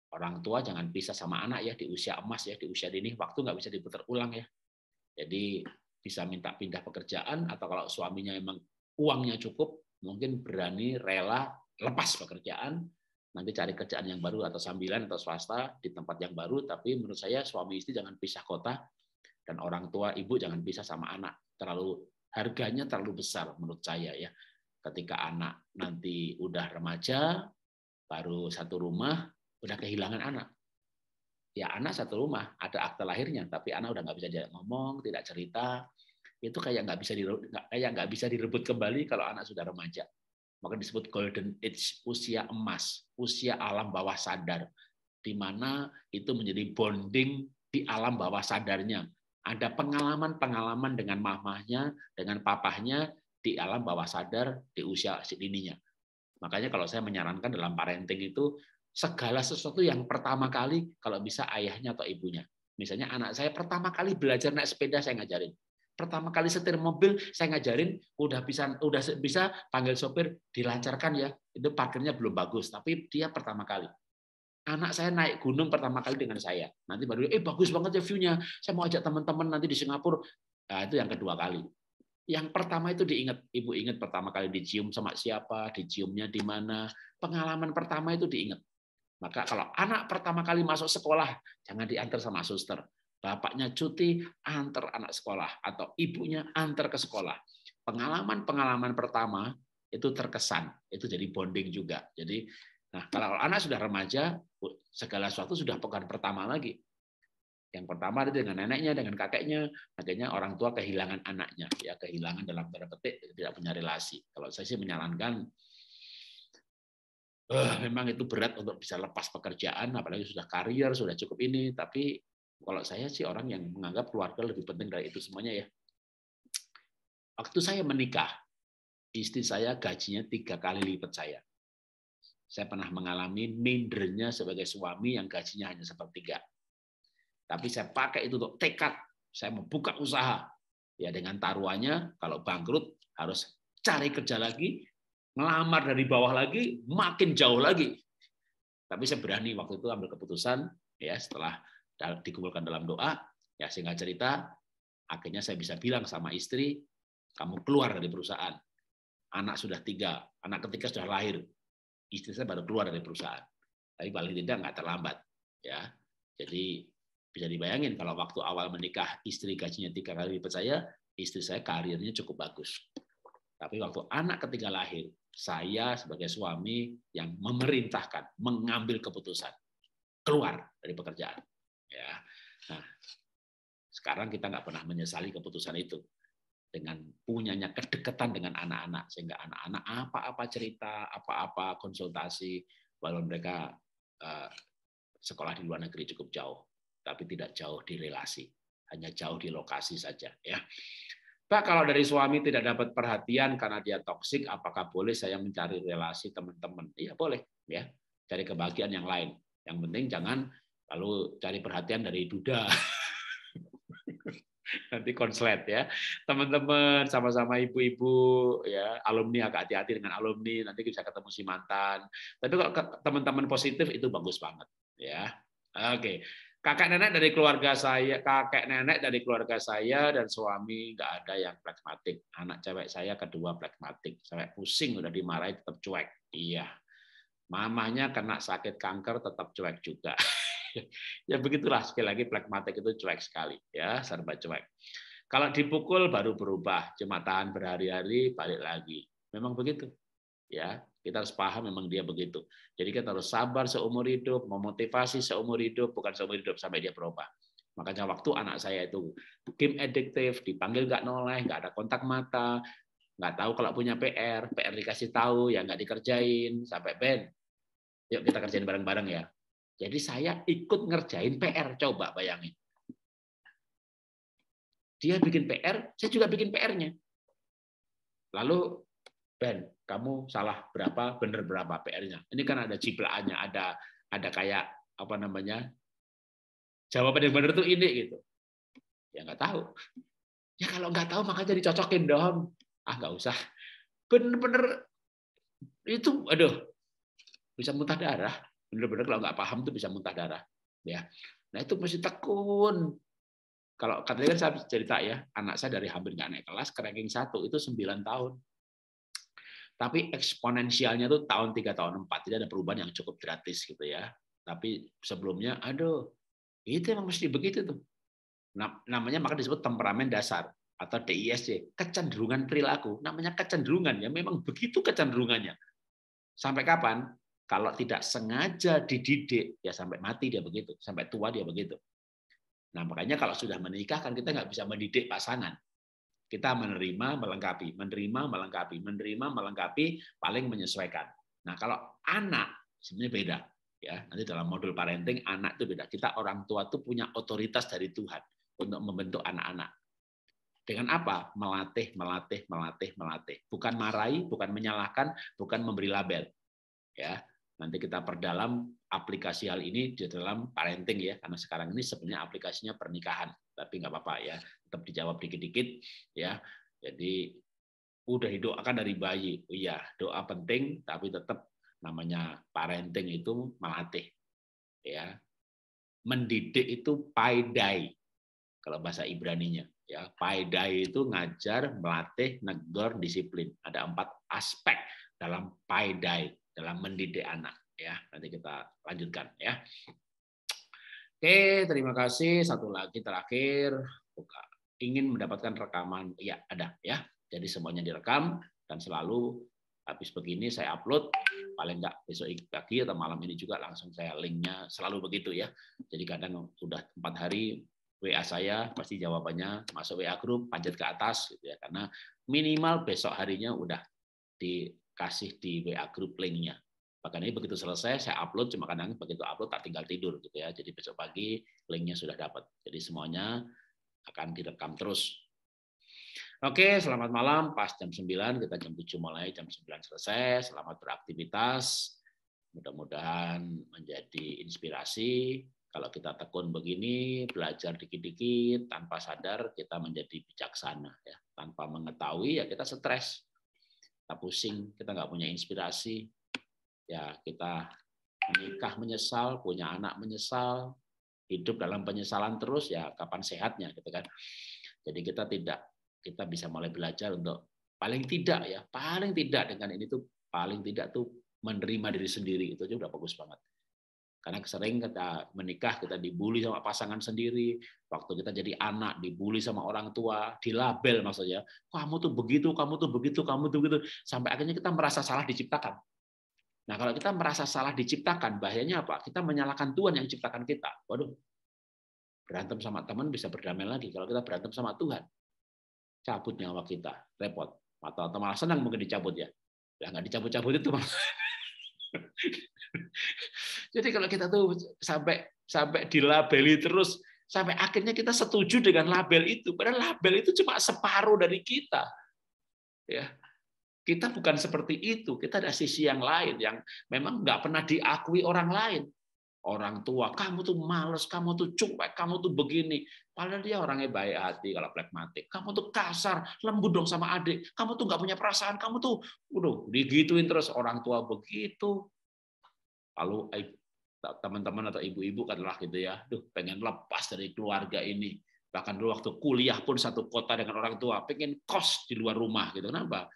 orang tua jangan pisah sama anak ya di usia emas ya di usia dini waktu nggak bisa diputar ulang ya. Jadi bisa minta pindah pekerjaan atau kalau suaminya emang uangnya cukup mungkin berani rela lepas pekerjaan nanti cari kerjaan yang baru atau sambilan atau swasta di tempat yang baru tapi menurut saya suami istri jangan pisah kota dan orang tua ibu jangan pisah sama anak terlalu harganya terlalu besar menurut saya ya ketika anak nanti udah remaja baru satu rumah udah kehilangan anak ya anak satu rumah ada akta lahirnya tapi anak udah nggak bisa jadi ngomong tidak cerita itu kayak nggak bisa direbut, kayak nggak bisa direbut kembali kalau anak sudah remaja maka disebut golden age, usia emas, usia alam bawah sadar. Di mana itu menjadi bonding di alam bawah sadarnya. Ada pengalaman-pengalaman dengan mamahnya, dengan papahnya di alam bawah sadar di usia dininya. Makanya kalau saya menyarankan dalam parenting itu segala sesuatu yang pertama kali kalau bisa ayahnya atau ibunya. Misalnya anak saya pertama kali belajar naik sepeda saya ngajarin pertama kali setir mobil saya ngajarin udah bisa udah bisa panggil sopir dilancarkan ya itu parkirnya belum bagus tapi dia pertama kali anak saya naik gunung pertama kali dengan saya nanti baru eh bagus banget ya viewnya saya mau ajak teman-teman nanti di Singapura nah, itu yang kedua kali yang pertama itu diingat ibu ingat pertama kali dicium sama siapa diciumnya di mana pengalaman pertama itu diingat maka kalau anak pertama kali masuk sekolah jangan diantar sama suster Bapaknya cuti, antar anak sekolah. Atau ibunya antar ke sekolah. Pengalaman-pengalaman pertama itu terkesan. Itu jadi bonding juga. Jadi Nah, kalau anak sudah remaja, segala sesuatu sudah pekan pertama lagi. Yang pertama itu dengan neneknya, dengan kakeknya, akhirnya orang tua kehilangan anaknya, ya kehilangan dalam tanda petik tidak punya relasi. Kalau saya sih menyarankan, Uh, memang itu berat untuk bisa lepas pekerjaan, apalagi sudah karier, sudah cukup ini, tapi kalau saya sih orang yang menganggap keluarga lebih penting dari itu semuanya ya. Waktu saya menikah, istri saya gajinya tiga kali lipat saya. Saya pernah mengalami mindernya sebagai suami yang gajinya hanya sepertiga. Tapi saya pakai itu untuk tekad. Saya membuka usaha. Ya dengan taruhannya, kalau bangkrut harus cari kerja lagi, melamar dari bawah lagi, makin jauh lagi. Tapi saya berani waktu itu ambil keputusan, ya setelah dikumpulkan dalam doa, ya sehingga cerita, akhirnya saya bisa bilang sama istri, kamu keluar dari perusahaan. Anak sudah tiga, anak ketiga sudah lahir, istri saya baru keluar dari perusahaan. Tapi paling tidak nggak terlambat, ya. Jadi bisa dibayangin kalau waktu awal menikah istri gajinya tiga kali lipat saya, istri saya karirnya cukup bagus. Tapi waktu anak ketiga lahir, saya sebagai suami yang memerintahkan, mengambil keputusan, keluar dari pekerjaan. Ya. Nah, sekarang kita nggak pernah menyesali keputusan itu dengan punyanya kedekatan dengan anak-anak sehingga anak-anak apa-apa cerita, apa-apa konsultasi walaupun mereka eh, sekolah di luar negeri cukup jauh, tapi tidak jauh di relasi, hanya jauh di lokasi saja ya. Pak, kalau dari suami tidak dapat perhatian karena dia toksik, apakah boleh saya mencari relasi teman-teman? Iya, boleh ya. Cari kebahagiaan yang lain. Yang penting jangan Lalu cari perhatian dari Duda. <laughs> Nanti konslet ya. Teman-teman, sama-sama ibu-ibu, ya alumni agak hati-hati dengan alumni, nanti bisa ketemu si mantan. Tapi kalau teman-teman positif itu bagus banget. ya. Oke. kakek nenek dari keluarga saya, kakek nenek dari keluarga saya dan suami nggak ada yang pragmatik. Anak cewek saya kedua pragmatik. Sampai pusing udah dimarahi tetap cuek. Iya. Mamanya kena sakit kanker tetap cuek juga. <laughs> ya begitulah sekali lagi pragmatik itu cuek sekali ya serba cuek. Kalau dipukul baru berubah, cuma tahan berhari-hari balik lagi. Memang begitu. Ya, kita harus paham memang dia begitu. Jadi kita harus sabar seumur hidup, memotivasi seumur hidup, bukan seumur hidup sampai dia berubah. Makanya waktu anak saya itu game addiktif, dipanggil nggak noleh, nggak ada kontak mata, nggak tahu kalau punya PR, PR dikasih tahu ya nggak dikerjain sampai Ben. Yuk kita kerjain bareng-bareng ya. Jadi saya ikut ngerjain PR, coba bayangin. Dia bikin PR, saya juga bikin PR-nya. Lalu, Ben, kamu salah berapa, benar berapa PR-nya. Ini kan ada ciplaannya, ada ada kayak apa namanya jawaban yang benar tuh ini gitu ya nggak tahu ya kalau nggak tahu makanya dicocokin dong ah nggak usah bener-bener itu aduh bisa muntah darah benar-benar kalau nggak paham tuh bisa muntah darah ya nah itu mesti tekun kalau katanya kan saya cerita ya anak saya dari hampir nggak naik kelas ke ranking satu itu 9 tahun tapi eksponensialnya tuh tahun tiga tahun empat tidak ada perubahan yang cukup gratis gitu ya tapi sebelumnya aduh itu emang mesti begitu tuh namanya maka disebut temperamen dasar atau DISC kecenderungan perilaku namanya kecenderungan ya memang begitu kecenderungannya sampai kapan kalau tidak sengaja dididik, ya sampai mati dia begitu, sampai tua dia begitu. Nah makanya kalau sudah menikah kan kita nggak bisa mendidik pasangan. Kita menerima, melengkapi, menerima, melengkapi, menerima, melengkapi, paling menyesuaikan. Nah kalau anak sebenarnya beda. Ya, nanti dalam modul parenting anak itu beda. Kita orang tua tuh punya otoritas dari Tuhan untuk membentuk anak-anak. Dengan apa? Melatih, melatih, melatih, melatih. Bukan marahi, bukan menyalahkan, bukan memberi label. Ya, Nanti kita perdalam aplikasi hal ini di dalam parenting ya, karena sekarang ini sebenarnya aplikasinya pernikahan, tapi nggak apa-apa ya, tetap dijawab dikit-dikit ya. Jadi udah didoakan dari bayi, oh, iya doa penting, tapi tetap namanya parenting itu melatih ya. Mendidik itu paidai kalau bahasa Ibraninya ya paidai itu ngajar melatih negor disiplin ada empat aspek dalam paidai dalam mendidik anak ya. Nanti kita lanjutkan ya. Oke, terima kasih. Satu lagi terakhir, buka. ingin mendapatkan rekaman, ya ada ya. Jadi semuanya direkam dan selalu habis begini saya upload paling enggak besok pagi atau malam ini juga langsung saya linknya selalu begitu ya. Jadi kadang sudah empat hari WA saya pasti jawabannya masuk WA grup panjat ke atas gitu ya karena minimal besok harinya udah di kasih di WA group linknya. Bahkan ini begitu selesai, saya upload, cuma kadang begitu upload tak tinggal tidur gitu ya. Jadi besok pagi linknya sudah dapat. Jadi semuanya akan direkam terus. Oke, selamat malam. Pas jam 9, kita jam 7 mulai, jam 9 selesai. Selamat beraktivitas. Mudah-mudahan menjadi inspirasi. Kalau kita tekun begini, belajar dikit-dikit, tanpa sadar kita menjadi bijaksana. ya Tanpa mengetahui, ya kita stres kita pusing, kita nggak punya inspirasi, ya kita menikah menyesal, punya anak menyesal, hidup dalam penyesalan terus, ya kapan sehatnya gitu kan. Jadi kita tidak, kita bisa mulai belajar untuk paling tidak ya, paling tidak dengan ini tuh paling tidak tuh menerima diri sendiri itu juga udah bagus banget. Karena sering kita menikah kita dibully sama pasangan sendiri, waktu kita jadi anak dibully sama orang tua, dilabel maksudnya, kamu tuh begitu, kamu tuh begitu, kamu tuh begitu, sampai akhirnya kita merasa salah diciptakan. Nah kalau kita merasa salah diciptakan, bahayanya apa? Kita menyalahkan Tuhan yang ciptakan kita. Waduh, berantem sama teman bisa berdamai lagi. Kalau kita berantem sama Tuhan, cabut nyawa kita, repot. Atau, atau malah senang mungkin dicabut ya. Ya nggak dicabut-cabut itu malah. <laughs> <laughs> Jadi kalau kita tuh sampai sampai dilabeli terus sampai akhirnya kita setuju dengan label itu, padahal label itu cuma separuh dari kita. Ya. Kita bukan seperti itu, kita ada sisi yang lain yang memang nggak pernah diakui orang lain. Orang tua, kamu tuh males, kamu tuh cuek, kamu tuh begini. Padahal dia orangnya baik hati kalau pragmatik. Kamu tuh kasar, lembut dong sama adik. Kamu tuh nggak punya perasaan, kamu tuh, udah digituin terus orang tua begitu Lalu eh, teman-teman atau ibu-ibu katalah gitu ya, duh pengen lepas dari keluarga ini. Bahkan dulu waktu kuliah pun satu kota dengan orang tua, pengen kos di luar rumah gitu. Kenapa?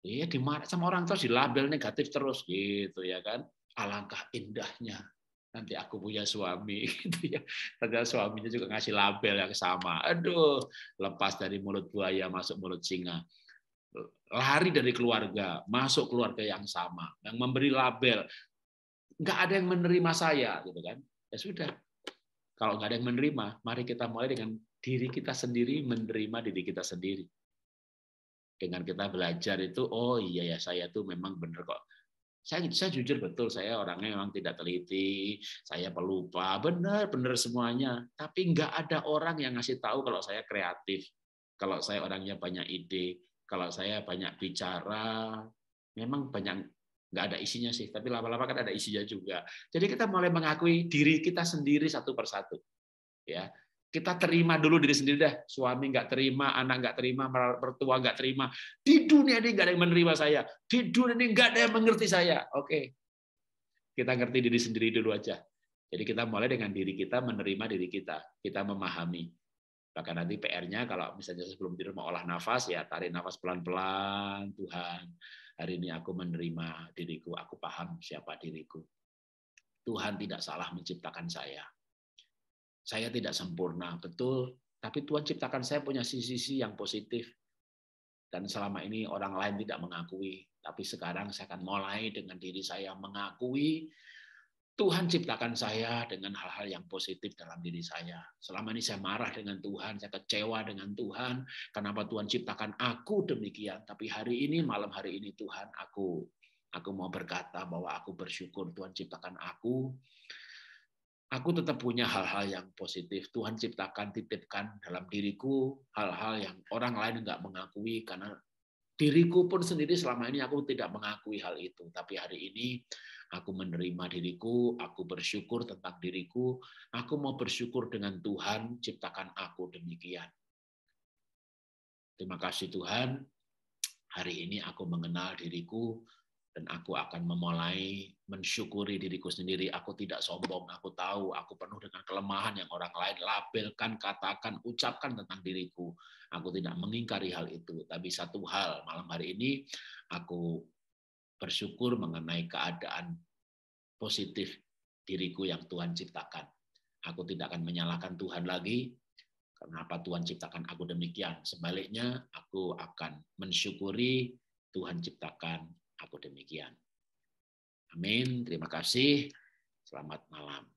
Iya dimarah sama orang tua di dilabel negatif terus gitu ya kan. Alangkah indahnya nanti aku punya suami <laughs> gitu ya. Ternyata suaminya juga ngasih label yang sama. Aduh, lepas dari mulut buaya masuk mulut singa. Lari dari keluarga, masuk keluarga yang sama, yang memberi label nggak ada yang menerima saya gitu kan ya sudah kalau nggak ada yang menerima mari kita mulai dengan diri kita sendiri menerima diri kita sendiri dengan kita belajar itu oh iya ya saya tuh memang bener kok saya gitu, saya jujur betul saya orangnya memang tidak teliti saya pelupa bener bener semuanya tapi nggak ada orang yang ngasih tahu kalau saya kreatif kalau saya orangnya banyak ide kalau saya banyak bicara memang banyak nggak ada isinya sih, tapi lama-lama kan ada isinya juga. Jadi kita mulai mengakui diri kita sendiri satu persatu. Ya, kita terima dulu diri sendiri dah. Suami nggak terima, anak nggak terima, mertua nggak terima. Di dunia ini nggak ada yang menerima saya. Di dunia ini nggak ada yang mengerti saya. Oke, kita ngerti diri sendiri dulu aja. Jadi kita mulai dengan diri kita menerima diri kita, kita memahami. Bahkan nanti PR-nya kalau misalnya sebelum tidur mau olah nafas ya tarik nafas pelan-pelan, Tuhan Hari ini aku menerima diriku, aku paham siapa diriku. Tuhan tidak salah menciptakan saya. Saya tidak sempurna, betul. Tapi Tuhan ciptakan saya punya sisi-sisi yang positif. Dan selama ini orang lain tidak mengakui. Tapi sekarang saya akan mulai dengan diri saya mengakui Tuhan ciptakan saya dengan hal-hal yang positif dalam diri saya. Selama ini saya marah dengan Tuhan, saya kecewa dengan Tuhan. Kenapa Tuhan ciptakan aku demikian? Tapi hari ini, malam hari ini Tuhan, aku aku mau berkata bahwa aku bersyukur Tuhan ciptakan aku. Aku tetap punya hal-hal yang positif. Tuhan ciptakan, titipkan dalam diriku hal-hal yang orang lain nggak mengakui karena Diriku pun sendiri selama ini aku tidak mengakui hal itu, tapi hari ini aku menerima diriku, aku bersyukur tentang diriku, aku mau bersyukur dengan Tuhan ciptakan aku demikian. Terima kasih Tuhan, hari ini aku mengenal diriku, dan aku akan memulai mensyukuri diriku sendiri. Aku tidak sombong, aku tahu, aku penuh dengan kelemahan yang orang lain labelkan, katakan, ucapkan tentang diriku. Aku tidak mengingkari hal itu, tapi satu hal malam hari ini aku bersyukur mengenai keadaan positif diriku yang Tuhan ciptakan. Aku tidak akan menyalahkan Tuhan lagi, kenapa Tuhan ciptakan aku demikian. Sebaliknya, aku akan mensyukuri Tuhan ciptakan aku demikian. Amin. Terima kasih. Selamat malam.